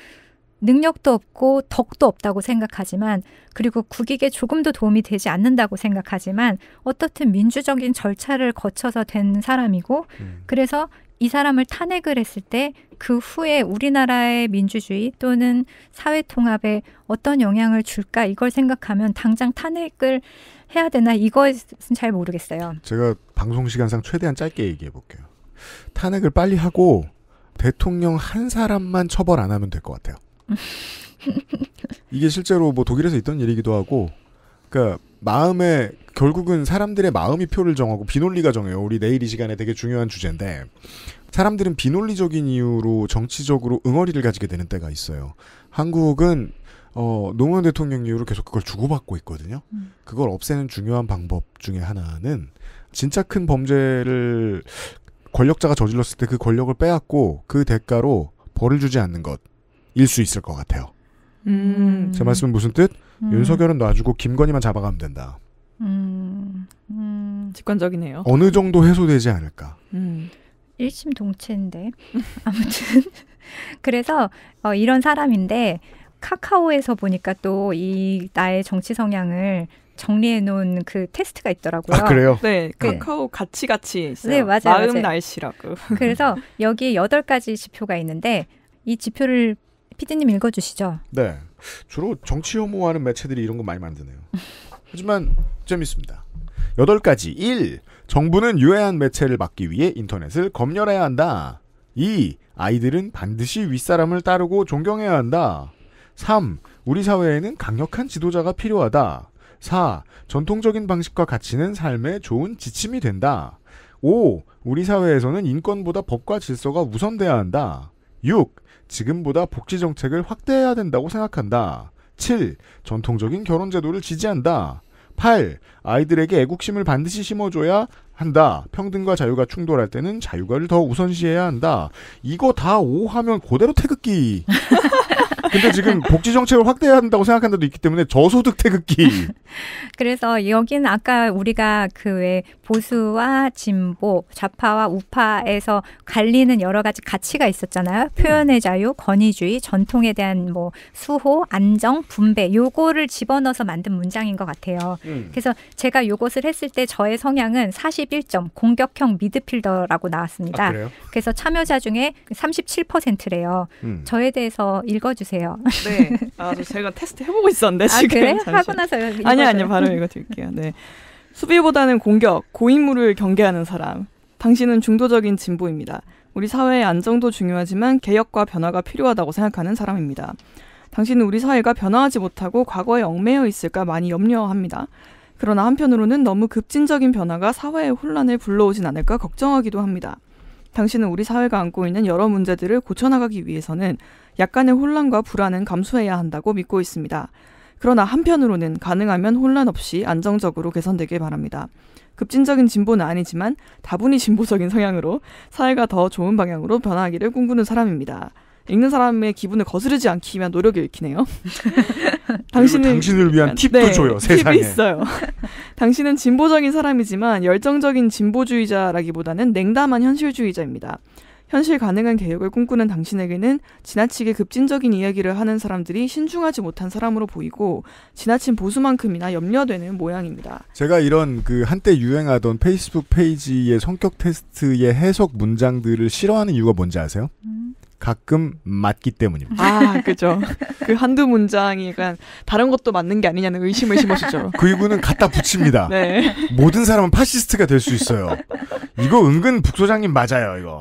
능력도 없고 덕도 없다고 생각하지만 그리고 국익에 조금도 도움이 되지 않는다고 생각하지만 어떻든 민주적인 절차를 거쳐서 된 사람이고 음. 그래서 이 사람을 탄핵을 했을 때 그 후에 우리나라의 민주주의 또는 사회 통합에 어떤 영향을 줄까 이걸 생각하면 당장 탄핵을 해야 되나 이것은 잘 모르겠어요. 제가 방송 시간상 최대한 짧게 얘기해 볼게요. 탄핵을 빨리 하고 대통령 한 사람만 처벌 안 하면 될 것 같아요. <laughs> 이게 실제로 뭐 독일에서 있던 일이기도 하고, 그러니까 마음에 결국은 사람들의 마음이 표를 정하고 비논리가 정해요. 우리 내일 이 시간에 되게 중요한 주제인데 사람들은 비논리적인 이유로 정치적으로 응어리를 가지게 되는 때가 있어요. 한국은 어, 노무현 대통령 이후로 계속 그걸 주고받고 있거든요. 음. 그걸 없애는 중요한 방법 중에 하나는 진짜 큰 범죄를 권력자가 저질렀을 때 그 권력을 빼앗고 그 대가로 벌을 주지 않는 것. 일수 있을 것 같아요. 음. 제 말씀은 무슨 뜻? 음. 윤석열은 놔주고 김건희만 잡아가면 된다. 음, 음, 직관적이네요. 어느 정도 해소되지 않을까. 음. 일심동체인데 <laughs> 아무튼 그래서 어, 이런 사람인데 카카오에서 보니까 또 이 나의 정치 성향을 정리해 놓은 그 테스트가 있더라고요. 아, 그래요? 네, 네. 카카오 네. 같이 같이 있어요. 네, 맞아요. 마음 맞아요. 날씨라고. 그래서 여기 여덟 가지 지표가 있는데 이 지표를 피디님 읽어주시죠. 네. 주로 정치 혐오하는 매체들이 이런 거 많이 만드네요. 하지만 재밌습니다. 8가지. 1. 정부는 유해한 매체를 막기 위해 인터넷을 검열해야 한다. 2. 아이들은 반드시 윗사람을 따르고 존경해야 한다. 3. 우리 사회에는 강력한 지도자가 필요하다. 4. 전통적인 방식과 가치는 삶에 좋은 지침이 된다. 5. 우리 사회에서는 인권보다 법과 질서가 우선돼야 한다. 6. 지금보다 복지 정책을 확대해야 된다고 생각한다. 7. 전통적인 결혼 제도를 지지한다. 8. 아이들에게 애국심을 반드시 심어줘야 한다. 평등과 자유가 충돌할 때는 자유가를 더 우선시해야 한다. 이거 다5 하면 그대로 태극기. <laughs> 근데 지금 복지 정책을 확대해야 한다고 생각한 데도 있기 때문에 저소득 태극기. <laughs> 그래서 여기는 아까 우리가 그외 보수와 진보, 좌파와 우파에서 갈리는 여러 가지 가치가 있었잖아요. 표현의 자유, 권위주의, 전통에 대한 뭐 수호, 안정, 분배 요거를 집어넣어서 만든 문장인 것 같아요. 음. 그래서 제가 요것을 했을 때 저의 성향은 41점 공격형 미드필더라고 나왔습니다. 아, 그래서 참여자 중에 37%래요. 음. 저에 대해서 읽어주세요. 생각해요. 네. <laughs> 아, 제가 테스트 해보고 있었는데 아, 지금. 그래? 잠시. 하고 나서 아니 아니요. 바로 읽어드릴게요. 네. 수비보다는 공격, 고인물을 경계하는 사람. 당신은 중도적인 진보입니다. 우리 사회의 안정도 중요하지만 개혁과 변화가 필요하다고 생각하는 사람입니다. 당신은 우리 사회가 변화하지 못하고 과거에 얽매여 있을까 많이 염려합니다. 그러나 한편으로는 너무 급진적인 변화가 사회의 혼란을 불러오진 않을까 걱정하기도 합니다. 당신은 우리 사회가 안고 있는 여러 문제들을 고쳐나가기 위해서는 약간의 혼란과 불안은 감수해야 한다고 믿고 있습니다. 그러나 한편으로는 가능하면 혼란 없이 안정적으로 개선되길 바랍니다. 급진적인 진보는 아니지만 다분히 진보적인 성향으로 사회가 더 좋은 방향으로 변화하기를 꿈꾸는 사람입니다. 읽는 사람의 기분을 거스르지 않기 위한 노력이 읽히네요. 당신은 당신을 위한 네, 팁도 네, 줘요. 세상에. 팁이 있어요. <laughs> 당신은 진보적인 사람이지만 열정적인 진보주의자라기보다는 냉담한 현실주의자입니다. 현실 가능한 개혁을 꿈꾸는 당신에게는 지나치게 급진적인 이야기를 하는 사람들이 신중하지 못한 사람으로 보이고 지나친 보수만큼이나 염려되는 모양입니다. 제가 이런 그 한때 유행하던 페이스북 페이지의 성격 테스트의 해석 문장들을 싫어하는 이유가 뭔지 아세요? 음. 가끔 맞기 때문입니다. 아, 그죠. 그 한두 문장이 약간 다른 것도 맞는 게 아니냐는 의심을 심어주죠. <laughs> 그리고는 갖다 붙입니다. 네. 모든 사람은 파시스트가 될 수 있어요. 이거 은근 북소장님 맞아요, 이거.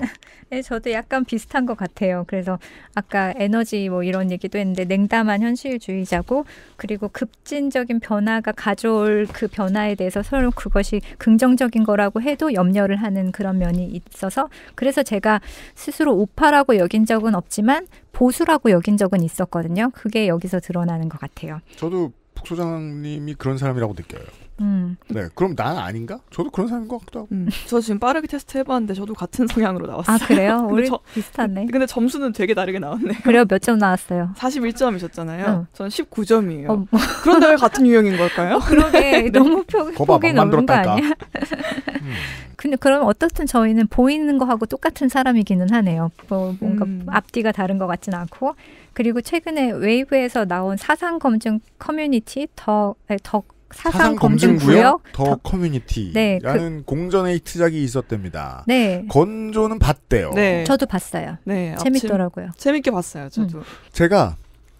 네, 저도 약간 비슷한 것 같아요. 그래서 아까 에너지 뭐 이런 얘기도 했는데 냉담한 현실주의자고 그리고 급진적인 변화가 가져올 그 변화에 대해서 서로 그것이 긍정적인 거라고 해도 염려를 하는 그런 면이 있어서 그래서 제가 스스로 우파라고 여긴 적은 없지만 보수라고 여긴 적은 있었거든요. 그게 여기서 드러나는 것 같아요. 저도 북 소장님이 그런 사람이라고 느껴요. 음. 네, 그럼 난 아닌가? 저도 그런 사람인 것 같기도 하고. 음. 저 지금 빠르게 테스트 해봤는데 저도 같은 성향으로 나왔어요. 아 그래요? 우리 저, 비슷하네. 근데 점수는 되게 다르게 나왔네요. 그래요? 몇 점 나왔어요? 41점이셨잖아요. 응. 저 19점이에요. 어, 어 뭐. 그런데 왜 같은 유형인 걸까요? 어, 그러게 <laughs> 네. 너무 표, 폭이 넓거 아니야? 음. <laughs> 근데 그럼 어떻든 저희는 보이는 거하고 똑같은 사람이기는 하네요. 뭐 뭔가 음. 앞뒤가 다른 것 같진 않고 그리고 최근에 웨이브에서 나온 사상 검증 커뮤니티 덕덕 사상 검증구역 더 커뮤니티라는 네, 그, 공전에 히트작이 있었답니다. 네. 건조는 봤대요. 네. 저도 봤어요. 네, 재밌더라고요. 앞침, 재밌게 봤어요. 저도. 음. 제가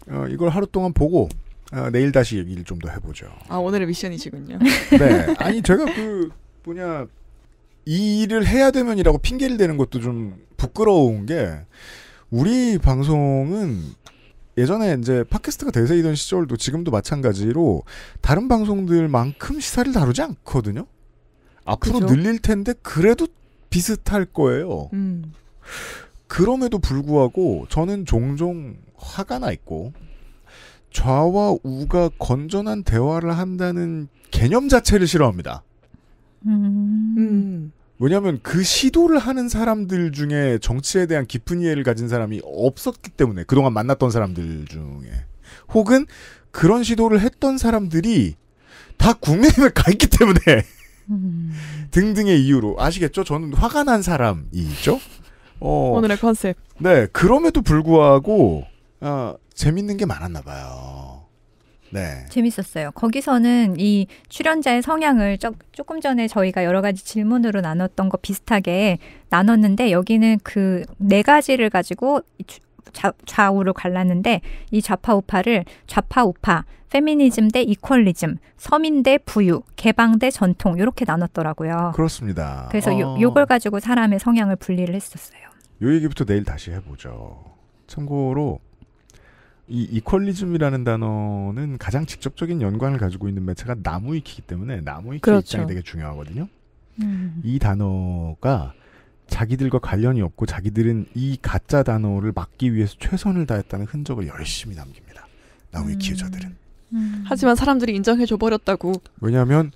어, 이걸 하루 동안 보고 어, 내일 다시 얘기를 좀 더 해보죠. 아 오늘의 미션이시군요. <laughs> 네. 아니 제가 그 뭐냐 이 일을 해야 되면이라고 핑계를 대는 것도 좀 부끄러운 게 우리 방송은 예전에 이제 팟캐스트가 대세이던 시절도 지금도 마찬가지로 다른 방송들만큼 시사를 다루지 않거든요. 앞으로 그쵸? 늘릴 텐데 그래도 비슷할 거예요. 음. 그럼에도 불구하고 저는 종종 화가 나 있고 좌와 우가 건전한 대화를 한다는 개념 자체를 싫어합니다. 음. 왜냐하면 그 시도를 하는 사람들 중에 정치에 대한 깊은 이해를 가진 사람이 없었기 때문에 그동안 만났던 사람들 중에 혹은 그런 시도를 했던 사람들이 다 국내에 가 있기 때문에 음. 등등의 이유로 아시겠죠? 저는 화가 난 사람이죠. 어, 오늘의 컨셉. 네, 그럼에도 불구하고 어, 재밌는 게 많았나 봐요. 네. 재밌었어요. 거기서는 이 출연자의 성향을 조, 조금 전에 저희가 여러 가지 질문으로 나눴던 거 비슷하게 나눴는데 여기는 그 네 가지를 가지고 좌, 좌우로 갈랐는데 이 좌파 우파를 좌파 우파 페미니즘 대 이퀄리즘, 서민 대 부유, 개방 대 전통 이렇게 나눴더라고요. 그렇습니다. 그래서 어. 요, 아. 요걸 가지고 사람의 성향을 분리를 했었어요. 요 얘기부터 내일 다시 해보죠. 참고로 이 이퀄리즘이라는 단어는 가장 직접적인 연관을 가지고 있는 매체가 나무위키이기 때문에 나무위키 그렇죠. 입장이 되게 중요하거든요. 음. 이 단어가 자기들과 관련이 없고 자기들은 이 가짜 단어를 막기 위해서 최선을 다했다는 흔적을 열심히 남깁니다. 나무위키 음. 유저들은. 음. 하지만 사람들이 인정해줘 버렸다고. 왜냐하면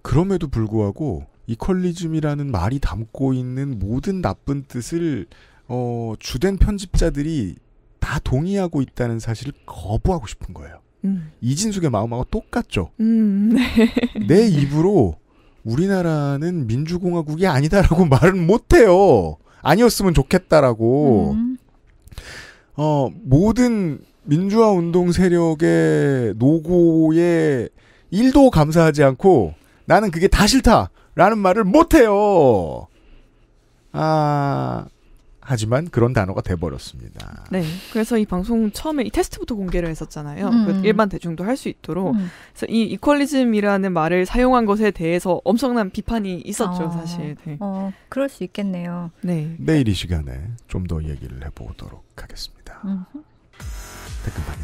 그럼에도 불구하고 이퀄리즘이라는 말이 담고 있는 모든 나쁜 뜻을 어, 주된 편집자들이 다 동의하고 있다는 사실을 거부하고 싶은 거예요. 음. 이진숙의 마음하고 똑같죠. 음, 네. <laughs> 내 입으로 우리나라는 민주공화국이 아니다라고 <laughs> 말은 못해요. 아니었으면 좋겠다라고. 음. 어, 모든 민주화 운동 세력의 노고에 일도 감사하지 않고 나는 그게 다 싫다라는 말을 못해요. 아, 하지만 그런 단어가 돼버렸습니다. 네. 그래서 이 방송 처음에 이 테스트부터 공개를 했었잖아요. 음. 그 일반 대중도 할 수 있도록. 음. 그래서 이 이퀄리즘이라는 말을 사용한 것에 대해서 엄청난 비판이 있었죠, 어. 사실. 네. 어, 그럴 수 있겠네요. 네. 내일 이 시간에 좀 더 얘기를 해보도록 하겠습니다. 음 댓글 많이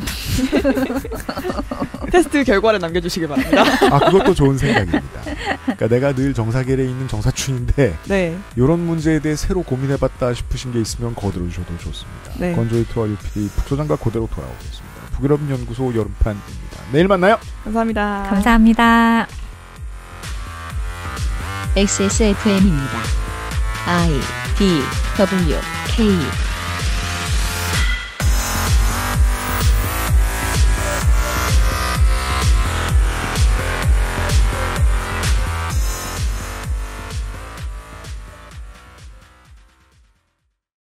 <laughs> 테스트 결과를 남겨주시기 바랍니다. 아 그것도 좋은 생각입니다. 그러니까 내가 늘 정사계에 있는 정사춘인데 네. 이런 문제에 대해 새로 고민해봤다 싶으신 게 있으면 거들어 주셔도 좋습니다. 네. 건조이 트와 UPD 북소장과 그대로 돌아오겠습니다. 북유럽 연구소 여름판입니다. 내일 만나요. 감사합니다. 감사합니다. XSFM입니다. I D W K